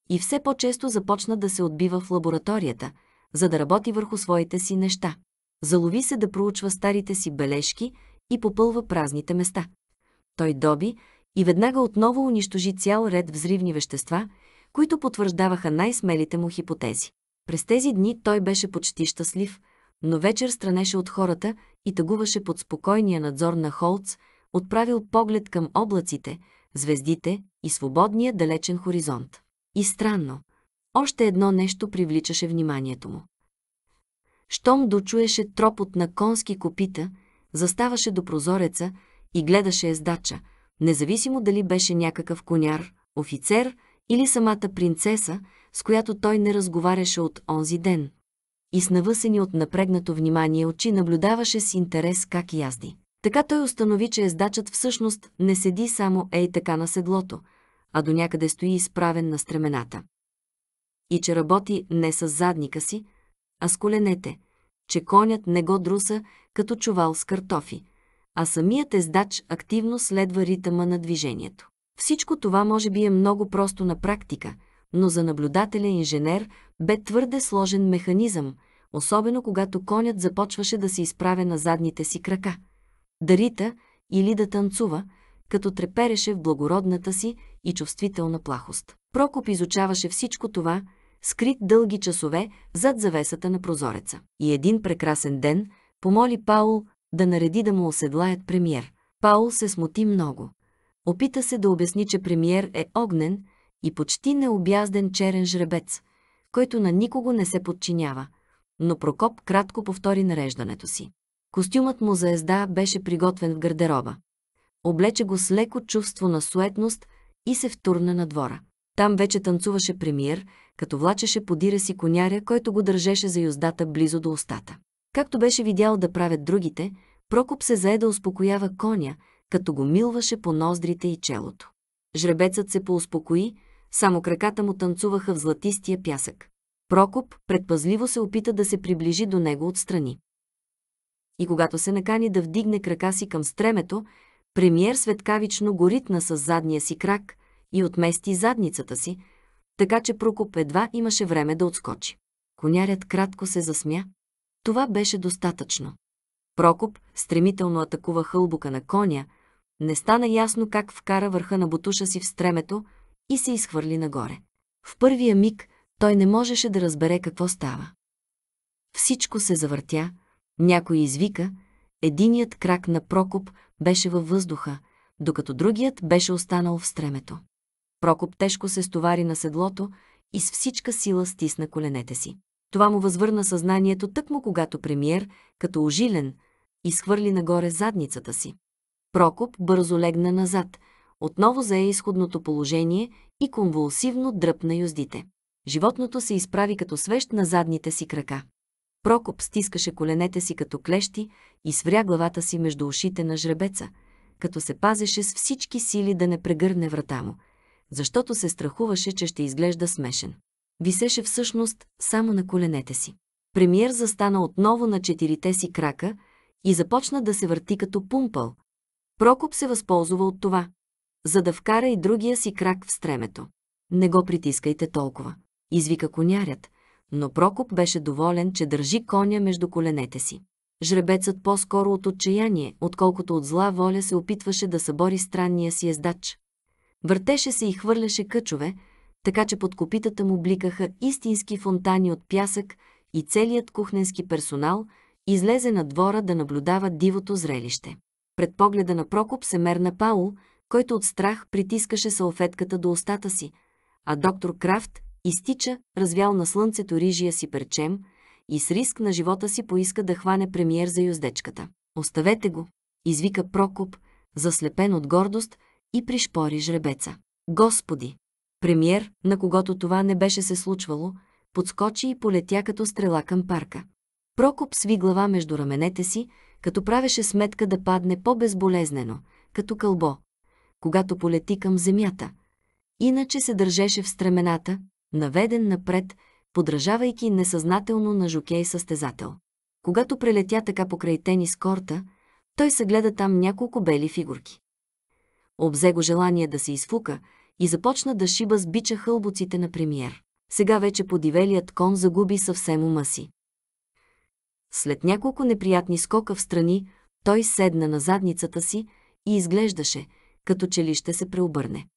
[SPEAKER 1] и все по-често започна да се отбива в лабораторията, за да работи върху своите си неща. Залови се да проучва старите си бележки и попълва празните места. Той доби и веднага отново унищожи цял ред взривни вещества, които потвърждаваха най-смелите му хипотези. През тези дни той беше почти щастлив, но вечер странеше от хората и тъгуваше под спокойния надзор на Холц, отправил поглед към облаците, звездите и свободния далечен хоризонт. И странно, още едно нещо привличаше вниманието му. Щом дочуеше тропот на конски копита, заставаше до прозореца, и гледаше ездача, независимо дали беше някакъв коняр, офицер или самата принцеса, с която той не разговаряше от онзи ден. И с навъсени от напрегнато внимание очи наблюдаваше с интерес как язди. Така той установи, че ездачът всъщност не седи само ей така на седлото, а до някъде стои изправен на стремената. И че работи не с задника си, а с коленете, че конят не го друса като чувал с картофи, а самият ездач активно следва ритъма на движението. Всичко това може би е много просто на практика, но за наблюдателя инженер бе твърде сложен механизъм, особено когато конят започваше да се изправя на задните си крака, да рита или да танцува, като трепереше в благородната си и чувствителна плахост. Прокоп изучаваше всичко това, скрит дълги часове зад завесата на прозореца. И един прекрасен ден помоли Паул да нареди да му оседлаят премьер. Паул се смути много. Опита се да обясни, че премьер е огнен и почти необязден черен жребец, който на никого не се подчинява, но Прокоп кратко повтори нареждането си. Костюмът му за езда беше приготвен в гардероба. Облече го с леко чувство на суетност и се втурна на двора. Там вече танцуваше премиер, като влачеше подира си коняря, който го държеше за юздата близо до устата. Както беше видял да правят другите, Прокоп се зае да успокоява коня, като го милваше по ноздрите и челото. Жребецът се поуспокои, само краката му танцуваха в златистия пясък. Прокоп предпазливо се опита да се приближи до него отстрани. И когато се накани да вдигне крака си към стремето, премиер светкавично го ритна с задния си крак и отмести задницата си, така че Прокоп едва имаше време да отскочи. Конярят кратко се засмя, това беше достатъчно. Прокоп стремително атакува хълбука на коня, не стана ясно как вкара върха на бутуша си в стремето и се изхвърли нагоре. В първия миг той не можеше да разбере какво става. Всичко се завъртя, някой извика, единият крак на Прокоп беше във въздуха, докато другият беше останал в стремето. Прокоп тежко се стовари на седлото и с всичка сила стисна коленете си. Това му възвърна съзнанието тъкмо когато премиер, като ожилен, изхвърли нагоре задницата си. Прокоп бързо легна назад, отново зае изходното положение и конвулсивно дръпна юздите. Животното се изправи като свещ на задните си крака. Прокоп стискаше коленете си като клещи и свря главата си между ушите на жребеца, като се пазеше с всички сили да не прегърне врата му, защото се страхуваше, че ще изглежда смешен висеше всъщност само на коленете си. Премиер застана отново на четирите си крака и започна да се върти като пумпъл. Прокоп се възползва от това, за да вкара и другия си крак в стремето. Не го притискайте толкова, извика конярят, но Прокоп беше доволен, че държи коня между коленете си. Жребецът по-скоро от отчаяние, отколкото от зла воля се опитваше да събори странния си ездач. Въртеше се и хвърляше къчове, така че под копитата му бликаха истински фонтани от пясък и целият кухненски персонал излезе на двора да наблюдава дивото зрелище. Пред погледа на Прокоп се мерна Паул, който от страх притискаше салфетката до устата си, а доктор Крафт изтича, развял на слънцето рижия си перчем и с риск на живота си поиска да хване премиер за юздечката. «Оставете го!» – извика Прокоп, заслепен от гордост и пришпори жребеца. «Господи!» Премьер, на когото това не беше се случвало, подскочи и полетя като стрела към парка. Прокоп сви глава между раменете си, като правеше сметка да падне по-безболезнено, като кълбо, когато полети към земята. Иначе се държеше в стремената, наведен напред, подражавайки несъзнателно на жокей състезател. Когато прелетя така покрай тенис корта, той съгледа там няколко бели фигурки. Обзе го желание да се изфука, и започна да шиба с бича хълбоците на премиер. Сега вече подивелият кон загуби съвсем ума си. След няколко неприятни скока в страни, той седна на задницата си и изглеждаше, като че ли ще се преобърне.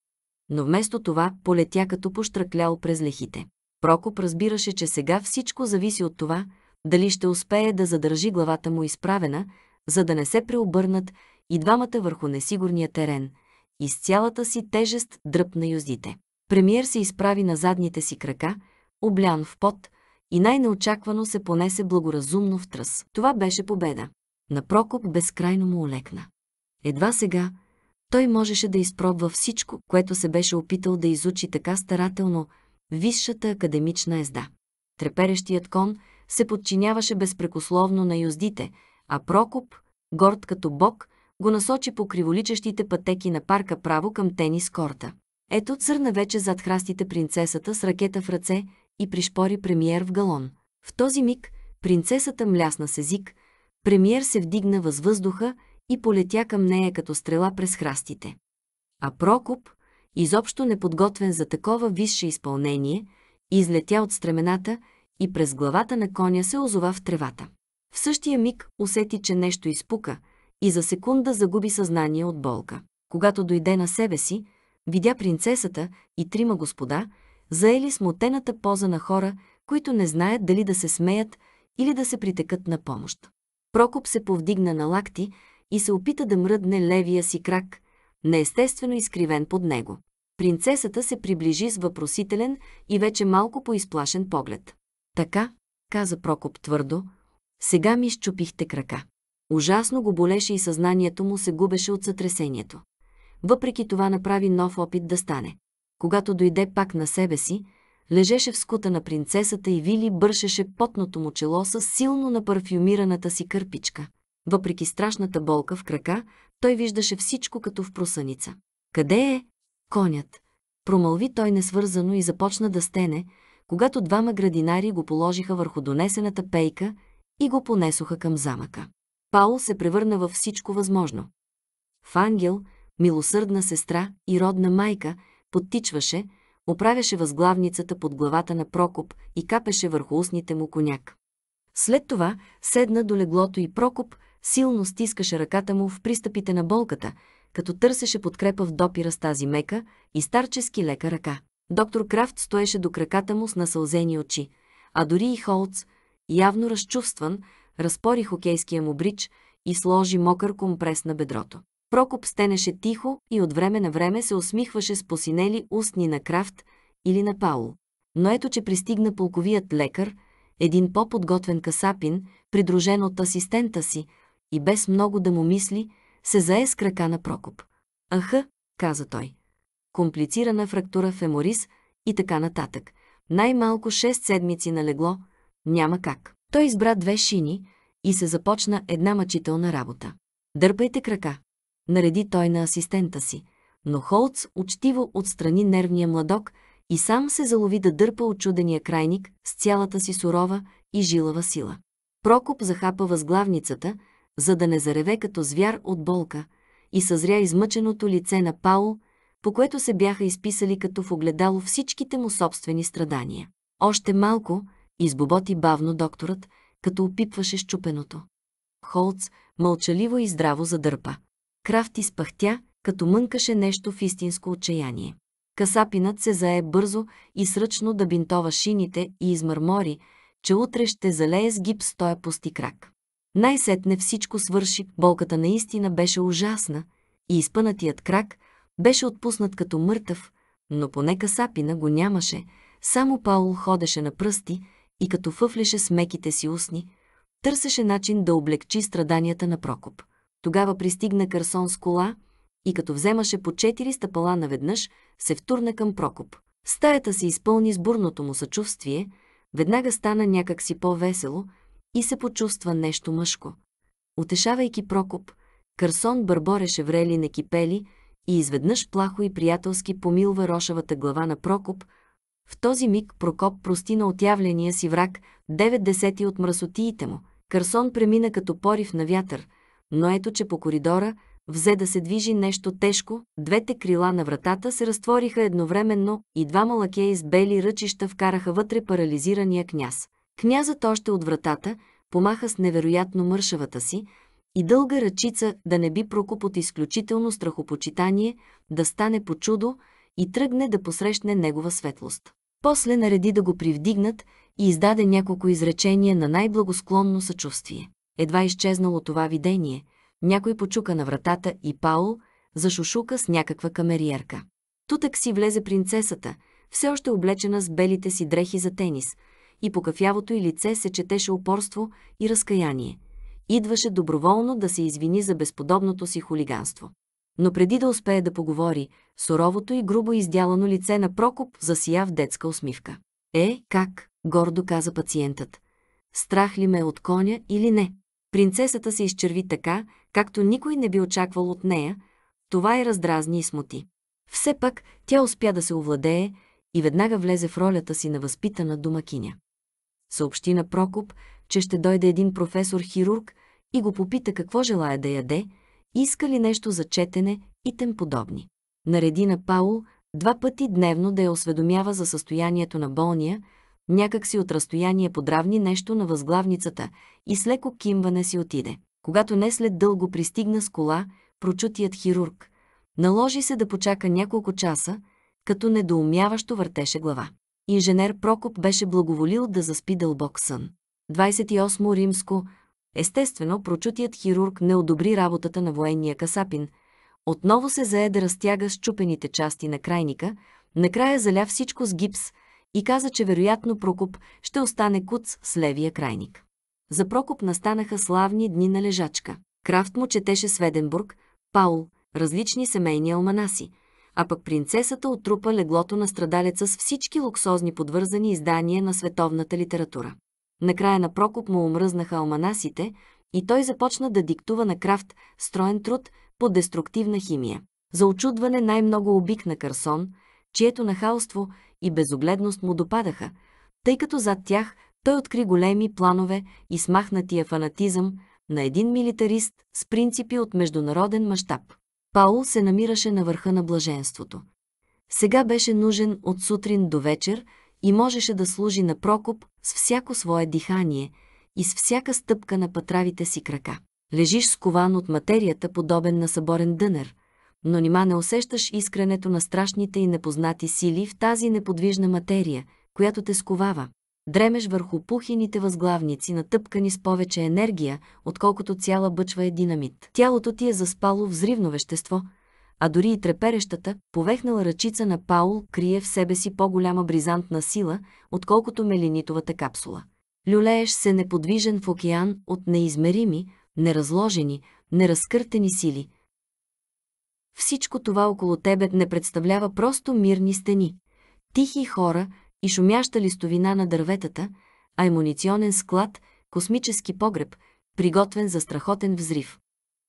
[SPEAKER 1] Но вместо това полетя като поштраклял през лехите. Прокоп разбираше, че сега всичко зависи от това, дали ще успее да задържи главата му изправена, за да не се преобърнат и двамата върху несигурния терен – и с цялата си тежест дръпна юздите. Премиер се изправи на задните си крака, облян в пот и най-неочаквано се понесе благоразумно в тръс. Това беше победа. На Прокоп безкрайно му олекна. Едва сега той можеше да изпробва всичко, което се беше опитал да изучи така старателно висшата академична езда. Треперещият кон се подчиняваше безпрекословно на юздите, а Прокоп, горд като бог, го насочи по криволичащите пътеки на парка право към тенис корта. Ето църна вече зад храстите принцесата с ракета в ръце и пришпори премиер в галон. В този миг принцесата млясна с език, премиер се вдигна въз въздуха и полетя към нея като стрела през храстите. А Прокоп, изобщо неподготвен за такова висше изпълнение, излетя от стремената и през главата на коня се озова в тревата. В същия миг усети, че нещо изпука – и за секунда загуби съзнание от болка. Когато дойде на себе си, видя принцесата и трима господа, заели смутената поза на хора, които не знаят дали да се смеят или да се притекат на помощ. Прокоп се повдигна на лакти и се опита да мръдне левия си крак, неестествено изкривен под него. Принцесата се приближи с въпросителен и вече малко поизплашен поглед. Така, каза Прокоп твърдо, сега ми изчупихте крака. Ужасно го болеше и съзнанието му се губеше от сътресението. Въпреки това направи нов опит да стане. Когато дойде пак на себе си, лежеше в скута на принцесата и Вили бършеше потното му чело с силно на парфюмираната си кърпичка. Въпреки страшната болка в крака, той виждаше всичко като в просъница. Къде е? Конят. Промълви той несвързано и започна да стене, когато двама градинари го положиха върху донесената пейка и го понесоха към замъка. Паул се превърна във всичко възможно. В ангел, милосърдна сестра и родна майка, подтичваше, оправяше възглавницата под главата на Прокоп и капеше върху устните му коняк. След това седна до леглото и Прокоп силно стискаше ръката му в пристъпите на болката, като търсеше подкрепа в допира с тази мека и старчески лека ръка. Доктор Крафт стоеше до краката му с насълзени очи, а дори и Холц, явно разчувстван, разпори хокейския му брич и сложи мокър компрес на бедрото. Прокоп стенеше тихо и от време на време се усмихваше с посинели устни на Крафт или на Паул. Но ето, че пристигна полковият лекар, един по-подготвен касапин, придружен от асистента си, и без много да му мисли, се зае с крака на Прокоп. Аха, каза той. Комплицирана фрактура в еморис и така нататък. Най-малко 6 седмици на легло, няма как. Той избра две шини и се започна една мъчителна работа. Дърпайте крака, нареди той на асистента си, но Холц учтиво отстрани нервния младок и сам се залови да дърпа очудения крайник с цялата си сурова и жилава сила. Прокоп захапа възглавницата, за да не зареве като звяр от болка, и съзря измъченото лице на Паул, по което се бяха изписали като в огледало всичките му собствени страдания. Още малко, Избоботи бавно докторът, като опипваше щупеното. Холц мълчаливо и здраво задърпа. Крафти спахтя, като мънкаше нещо в истинско отчаяние. Касапинът се зае бързо и сръчно да бинтова шините и измърмори, че утре ще залее с гипс тоя пусти крак. Най-сетне всичко свърши, болката наистина беше ужасна и изпънатият крак беше отпуснат като мъртъв, но поне Касапина го нямаше, само Паул ходеше на пръсти – и като фъфлеше с меките си устни, търсеше начин да облегчи страданията на Прокоп. Тогава пристигна Карсон с кола и като вземаше по четири стъпала наведнъж, се втурна към Прокоп. Стаята се изпълни с бурното му съчувствие, веднага стана някак си по-весело и се почувства нещо мъжко. Утешавайки Прокоп, Карсон бърбореше врели на кипели и изведнъж плахо и приятелски помилва рошавата глава на Прокоп, в този миг Прокоп прости на отявления си враг девет десети от мръсотиите му. Карсон премина като порив на вятър, но ето, че по коридора взе да се движи нещо тежко, двете крила на вратата се разтвориха едновременно и двама лакеи с бели ръчища вкараха вътре парализирания княз. Князът още от вратата помаха с невероятно мършавата си и дълга ръчица да не би прокуп от изключително страхопочитание да стане по чудо, и тръгне да посрещне негова светлост. После нареди да го привдигнат и издаде няколко изречения на най-благосклонно съчувствие. Едва изчезнало това видение, някой почука на вратата и Паул зашушука с някаква камериерка. Тутък си влезе принцесата, все още облечена с белите си дрехи за тенис, и по кафявото й лице се четеше упорство и разкаяние. Идваше доброволно да се извини за безподобното си хулиганство но преди да успее да поговори, суровото и грубо издялано лице на Прокоп засия в детска усмивка. Е, как? гордо каза пациентът. Страх ли ме е от коня или не? Принцесата се изчерви така, както никой не би очаквал от нея, това е раздразни и смути. Все пак тя успя да се овладее и веднага влезе в ролята си на възпитана домакиня. Съобщи на Прокоп, че ще дойде един професор-хирург и го попита какво желая да яде – искали нещо за четене и тем подобни. Нареди на Паул два пъти дневно да я осведомява за състоянието на болния, някак си от разстояние подравни нещо на възглавницата и с леко кимване си отиде. Когато не след дълго пристигна с кола, прочутият хирург. Наложи се да почака няколко часа, като недоумяващо въртеше глава. Инженер Прокоп беше благоволил да заспи дълбок сън. 28 римско Естествено, прочутият хирург не одобри работата на военния касапин. Отново се зае да разтяга щупените части на крайника, накрая заля всичко с гипс и каза, че вероятно Прокоп ще остане куц с левия крайник. За Прокоп настанаха славни дни на лежачка. Крафт му четеше Сведенбург, Паул, различни семейни алманаси, а пък принцесата отрупа леглото на страдалеца с всички луксозни подвързани издания на световната литература. Накрая на Прокоп му омръзнаха алманасите и той започна да диктува на Крафт строен труд по деструктивна химия. За очудване най-много обикна Карсон, чието нахалство и безогледност му допадаха, тъй като зад тях той откри големи планове и смахнатия фанатизъм на един милитарист с принципи от международен мащаб. Паул се намираше на върха на блаженството. Сега беше нужен от сутрин до вечер и можеше да служи на Прокоп с всяко свое дихание и с всяка стъпка на патравите си крака. Лежиш скован от материята, подобен на съборен дънер, но нима не усещаш искренето на страшните и непознати сили в тази неподвижна материя, която те сковава. Дремеш върху пухините възглавници, натъпкани с повече енергия, отколкото цяла бъчва е динамит. Тялото ти е заспало взривно вещество – а дори и треперещата, повехнала ръчица на Паул крие в себе си по-голяма бризантна сила, отколкото меленитовата капсула. Люлееш се неподвижен в океан от неизмерими, неразложени, неразкъртени сили. Всичко това около тебе не представлява просто мирни стени, тихи хора и шумяща листовина на дърветата, а емуниционен склад, космически погреб, приготвен за страхотен взрив.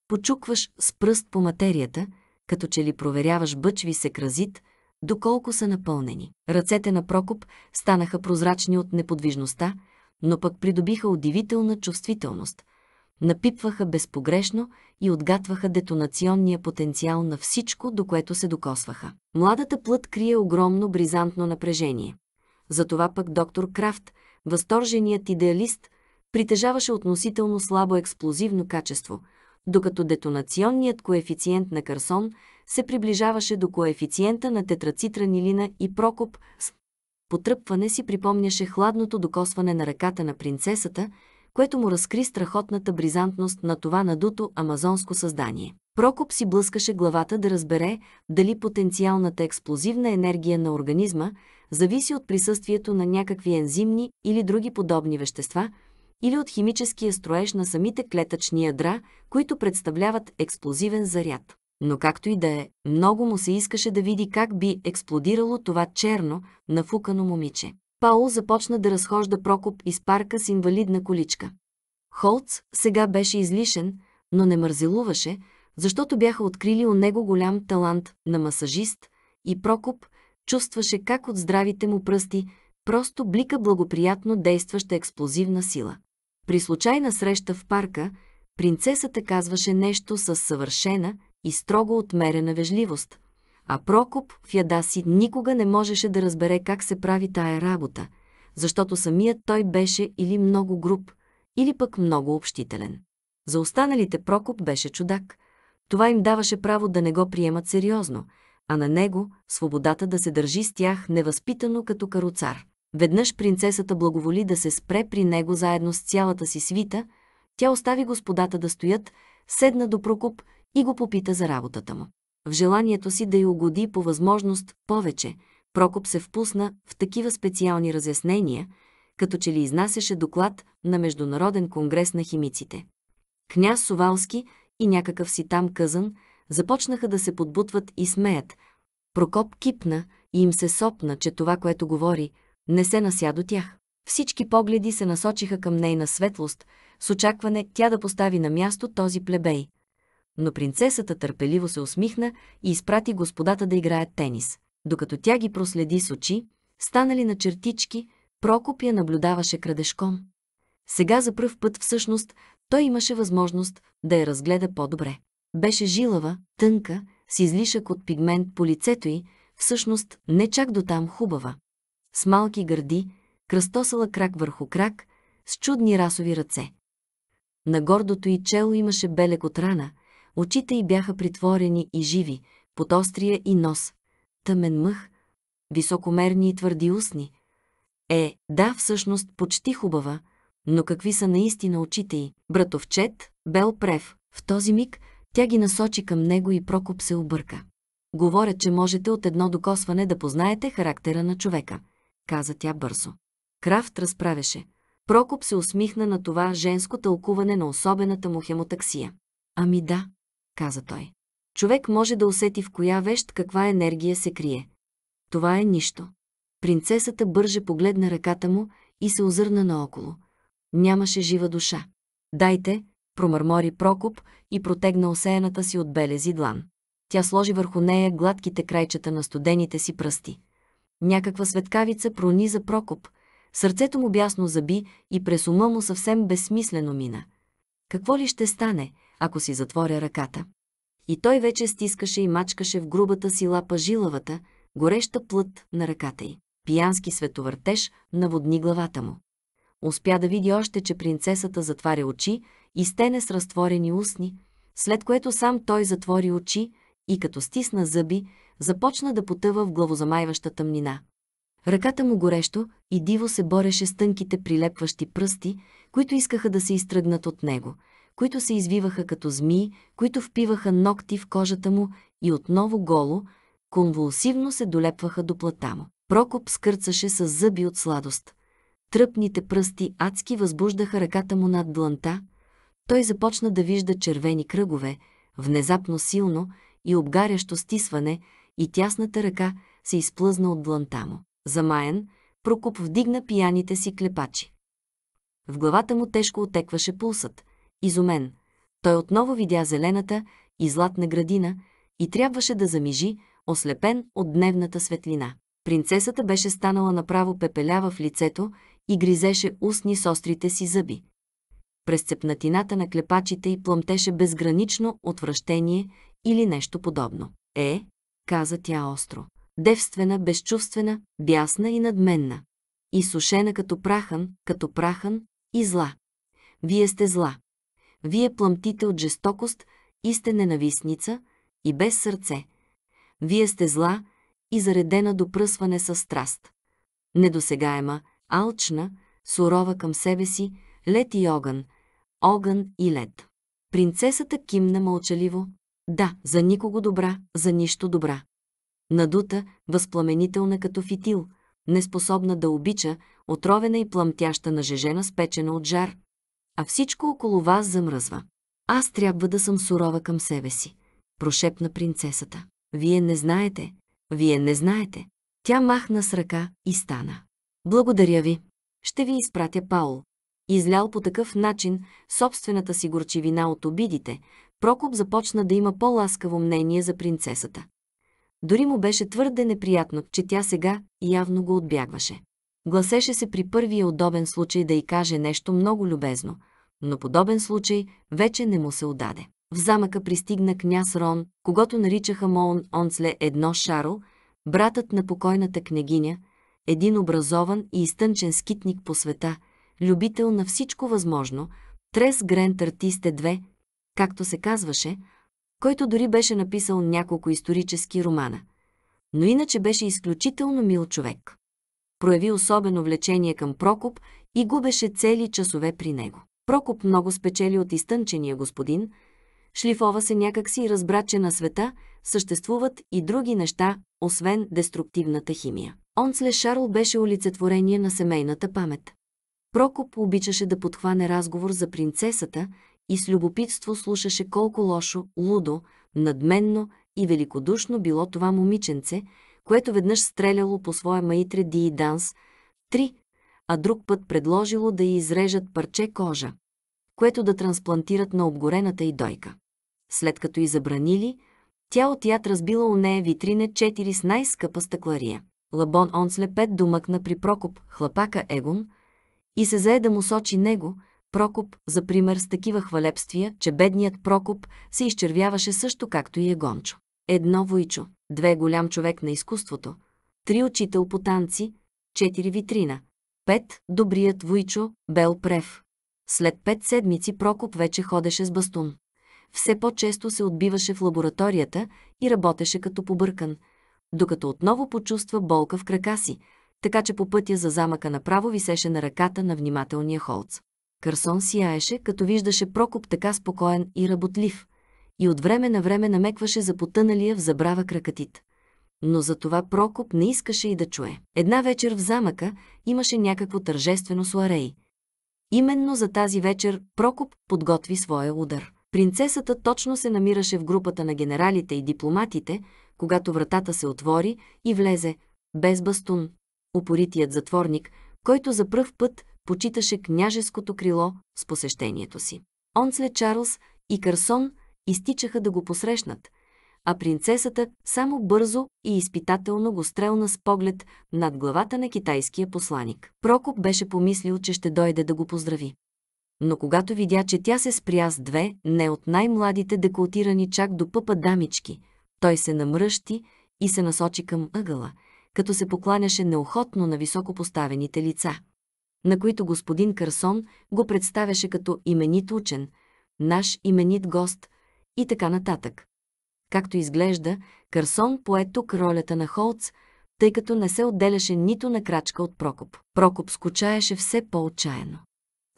[SPEAKER 1] Почукваш с пръст по материята – като че ли проверяваш бъчви се кразит, доколко са напълнени. Ръцете на Прокоп станаха прозрачни от неподвижността, но пък придобиха удивителна чувствителност. Напипваха безпогрешно и отгатваха детонационния потенциал на всичко, до което се докосваха. Младата плът крие огромно бризантно напрежение. Затова пък доктор Крафт, възторженият идеалист, притежаваше относително слабо експлозивно качество – докато детонационният коефициент на Карсон се приближаваше до коефициента на тетрацитранилина и Прокоп с потръпване си припомняше хладното докосване на ръката на принцесата, което му разкри страхотната бризантност на това надуто амазонско създание. Прокоп си блъскаше главата да разбере дали потенциалната експлозивна енергия на организма зависи от присъствието на някакви ензимни или други подобни вещества – или от химическия строеж на самите клетъчни ядра, които представляват експлозивен заряд. Но както и да е, много му се искаше да види как би експлодирало това черно, нафукано момиче. Паул започна да разхожда Прокоп из парка с инвалидна количка. Холц сега беше излишен, но не мързелуваше, защото бяха открили у него голям талант на масажист и Прокоп чувстваше как от здравите му пръсти просто блика благоприятно действаща експлозивна сила. При случайна среща в парка, принцесата казваше нещо с съвършена и строго отмерена вежливост, а Прокоп в яда си никога не можеше да разбере как се прави тая работа, защото самият той беше или много груб, или пък много общителен. За останалите Прокоп беше чудак. Това им даваше право да не го приемат сериозно, а на него свободата да се държи с тях невъзпитано като каруцар. Веднъж принцесата благоволи да се спре при него заедно с цялата си свита, тя остави господата да стоят, седна до Прокоп и го попита за работата му. В желанието си да й угоди по възможност повече, Прокоп се впусна в такива специални разяснения, като че ли изнасяше доклад на Международен конгрес на химиците. Княз Совалски и някакъв си там къзън започнаха да се подбутват и смеят. Прокоп кипна и им се сопна, че това, което говори – не се нася до тях. Всички погледи се насочиха към нейна светлост, с очакване тя да постави на място този плебей. Но принцесата търпеливо се усмихна и изпрати господата да играят тенис. Докато тя ги проследи с очи, станали на чертички, Прокоп я наблюдаваше крадешком. Сега за пръв път всъщност той имаше възможност да я разгледа по-добре. Беше жилава, тънка, с излишък от пигмент по лицето й, всъщност не чак до там хубава с малки гърди, кръстосала крак върху крак, с чудни расови ръце. На гордото й чело имаше белек от рана, очите й бяха притворени и живи, под острия и нос, тъмен мъх, високомерни и твърди устни. Е, да, всъщност почти хубава, но какви са наистина очите й? Братовчет, бел прев. В този миг тя ги насочи към него и Прокоп се обърка. Говорят, че можете от едно докосване да познаете характера на човека каза тя бързо. Крафт разправяше. Прокоп се усмихна на това женско тълкуване на особената му хемотаксия. Ами да, каза той. Човек може да усети в коя вещ каква енергия се крие. Това е нищо. Принцесата бърже погледна ръката му и се озърна наоколо. Нямаше жива душа. Дайте, промърмори Прокоп и протегна осеяната си от белези длан. Тя сложи върху нея гладките крайчета на студените си пръсти. Някаква светкавица прониза Прокоп, сърцето му бясно заби и през ума му съвсем безсмислено мина. Какво ли ще стане, ако си затворя ръката? И той вече стискаше и мачкаше в грубата си лапа жилавата, гореща плът на ръката й. Пиянски световъртеж наводни главата му. Успя да види още, че принцесата затваря очи и стене с разтворени устни, след което сам той затвори очи и като стисна зъби, започна да потъва в главозамайваща тъмнина. Ръката му горещо и диво се бореше с тънките прилепващи пръсти, които искаха да се изтръгнат от него, които се извиваха като змии, които впиваха ногти в кожата му и отново голо, конвулсивно се долепваха до плата му. Прокоп скърцаше с зъби от сладост. Тръпните пръсти адски възбуждаха ръката му над дланта. Той започна да вижда червени кръгове, внезапно силно и обгарящо стисване, и тясната ръка се изплъзна от дланта му. Замаян, Прокоп вдигна пияните си клепачи. В главата му тежко отекваше пулсът. Изумен, той отново видя зелената и златна градина и трябваше да замижи, ослепен от дневната светлина. Принцесата беше станала направо пепелява в лицето и гризеше устни с острите си зъби. През цепнатината на клепачите й плъмтеше безгранично отвращение или нещо подобно. Е, каза тя остро. Девствена, безчувствена, бясна и надменна. Изсушена като прахан, като прахан и зла. Вие сте зла. Вие пламтите от жестокост и сте ненавистница и без сърце. Вие сте зла и заредена до пръсване с страст. Недосегаема, алчна, сурова към себе си, лед и огън, огън и лед. Принцесата кимна мълчаливо, да, за никого добра, за нищо добра. Надута, възпламенителна като фитил, неспособна да обича, отровена и пламтяща жежена, спечена от жар. А всичко около вас замръзва. Аз трябва да съм сурова към себе си, прошепна принцесата. Вие не знаете, вие не знаете. Тя махна с ръка и стана. Благодаря ви. Ще ви изпратя Паул. Излял по такъв начин собствената си горчивина от обидите, Прокоп започна да има по-ласкаво мнение за принцесата. Дори му беше твърде неприятно, че тя сега явно го отбягваше. Гласеше се при първия удобен случай да й каже нещо много любезно, но подобен случай вече не му се отдаде. В замъка пристигна княз Рон, когато наричаха Моун Онсле едно Шаро, братът на покойната княгиня, един образован и изтънчен скитник по света, любител на всичко възможно, трес грент артисте както се казваше, който дори беше написал няколко исторически романа. Но иначе беше изключително мил човек. Прояви особено влечение към Прокоп и губеше цели часове при него. Прокоп много спечели от изтънчения господин, шлифова се някакси и разбра, че на света съществуват и други неща, освен деструктивната химия. Онсле Шарл беше олицетворение на семейната памет. Прокоп обичаше да подхване разговор за принцесата – и с любопитство слушаше колко лошо, лудо, надменно и великодушно било това момиченце, което веднъж стреляло по своя маитре ди и Данс, три, а друг път предложило да й изрежат парче кожа, което да трансплантират на обгорената й дойка. След като й забранили, тя от яд разбила у нея витрине 4 с най-скъпа стъклария. Лабон онсле пет домъкна при Прокоп, хлапака Егон, и се зае да му сочи него – Прокоп, за пример, с такива хвалебствия, че бедният Прокоп се изчервяваше също както и Егончо. Едно Войчо, две голям човек на изкуството, три учител по танци, четири витрина, пет добрият Войчо, бел прев. След пет седмици Прокоп вече ходеше с бастун. Все по-често се отбиваше в лабораторията и работеше като побъркан, докато отново почувства болка в крака си, така че по пътя за замъка направо висеше на ръката на внимателния Холц. Кърсон сияеше, като виждаше Прокоп така спокоен и работлив, и от време на време намекваше за потъналия в забрава кракатит. Но за това Прокоп не искаше и да чуе. Една вечер в замъка имаше някакво тържествено суарей. Именно за тази вечер Прокоп подготви своя удар. Принцесата точно се намираше в групата на генералите и дипломатите, когато вратата се отвори и влезе, без бастун. Упоритият затворник, който за пръв път почиташе княжеското крило с посещението си. Онцле Чарлз и Карсон изтичаха да го посрещнат, а принцесата само бързо и изпитателно го стрелна с поглед над главата на китайския посланик. Прокоп беше помислил, че ще дойде да го поздрави. Но когато видя, че тя се спря с две, не от най-младите декултирани чак до пъпа дамички, той се намръщи и се насочи към ъгъла, като се покланяше неохотно на високо поставените лица на които господин Карсон го представяше като именит учен, наш именит гост и така нататък. Както изглежда, Карсон пое тук ролята на Холц, тъй като не се отделяше нито на крачка от Прокоп. Прокоп скучаеше все по-отчаяно.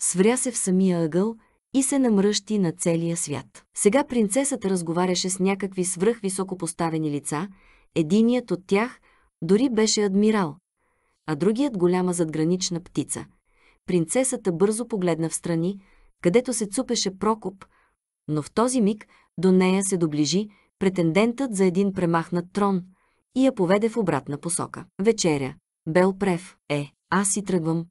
[SPEAKER 1] Свря се в самия ъгъл и се намръщи на целия свят. Сега принцесата разговаряше с някакви свръхвисоко поставени лица, единият от тях дори беше адмирал, а другият голяма задгранична птица. Принцесата бързо погледна в страни, където се цупеше Прокоп, но в този миг до нея се доближи претендентът за един премахнат трон и я поведе в обратна посока. Вечеря. Бел Прев. Е, аз си тръгвам.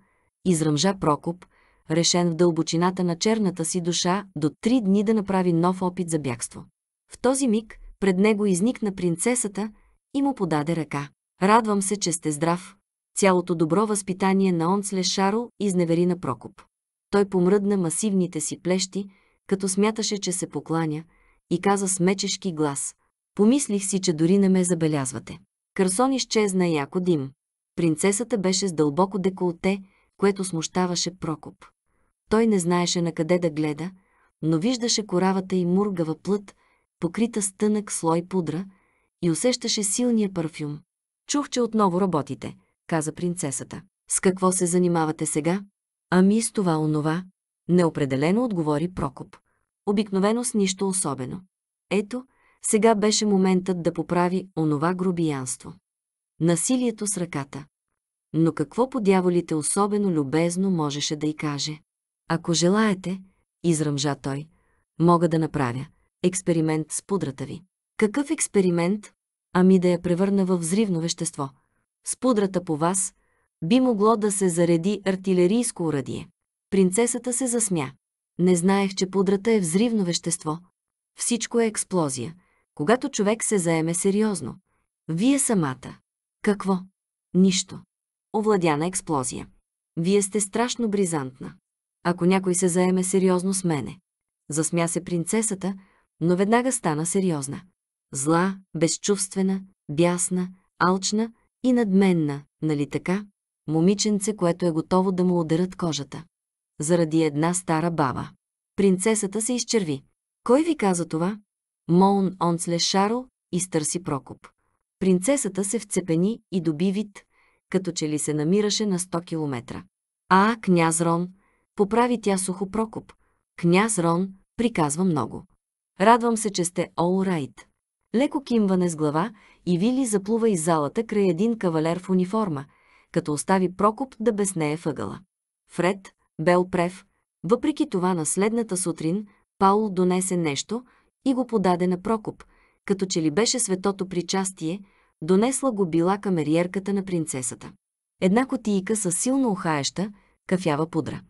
[SPEAKER 1] Изръмжа Прокоп, решен в дълбочината на черната си душа до три дни да направи нов опит за бягство. В този миг пред него изникна принцесата и му подаде ръка. Радвам се, че сте здрав, Цялото добро възпитание на Онцле Шаро изневери на Прокоп. Той помръдна масивните си плещи, като смяташе, че се покланя, и каза с мечешки глас. Помислих си, че дори не ме забелязвате. Кърсон изчезна яко дим. Принцесата беше с дълбоко деколте, което смущаваше Прокоп. Той не знаеше на къде да гледа, но виждаше коравата и мургава плът, покрита с тънък слой пудра, и усещаше силния парфюм. Чух, че отново работите – каза принцесата. С какво се занимавате сега? Ами с това онова. Неопределено отговори Прокоп. Обикновено с нищо особено. Ето, сега беше моментът да поправи онова грубиянство. Насилието с ръката. Но какво по дяволите особено любезно можеше да й каже? Ако желаете, изръмжа той, мога да направя експеримент с пудрата ви. Какъв експеримент? Ами да я превърна в взривно вещество, с пудрата по вас, би могло да се зареди артилерийско урадие. Принцесата се засмя. Не знаех, че пудрата е взривно вещество. Всичко е експлозия, когато човек се заеме сериозно. Вие самата. Какво? Нищо. Овладяна експлозия. Вие сте страшно бризантна. Ако някой се заеме сериозно с мене. Засмя се принцесата, но веднага стана сериозна. Зла, безчувствена, бясна, алчна и надменна, нали така? Момиченце, което е готово да му ударат кожата. Заради една стара баба. Принцесата се изчерви. Кой ви каза това? Моун Онсле Шаро изтърси Прокоп. Принцесата се вцепени и доби вид, като че ли се намираше на 100 километра. А, княз Рон, поправи тя сухо Прокоп. Княз Рон приказва много. Радвам се, че сте олрайт. right. Леко кимване с глава и Вили заплува из залата край един кавалер в униформа, като остави Прокоп да беснее въгъла. Фред, бел прев, въпреки това на следната сутрин Паул донесе нещо и го подаде на Прокоп, като че ли беше светото причастие, донесла го била камериерката на принцесата. Една котийка са силно ухаеща, кафява пудра.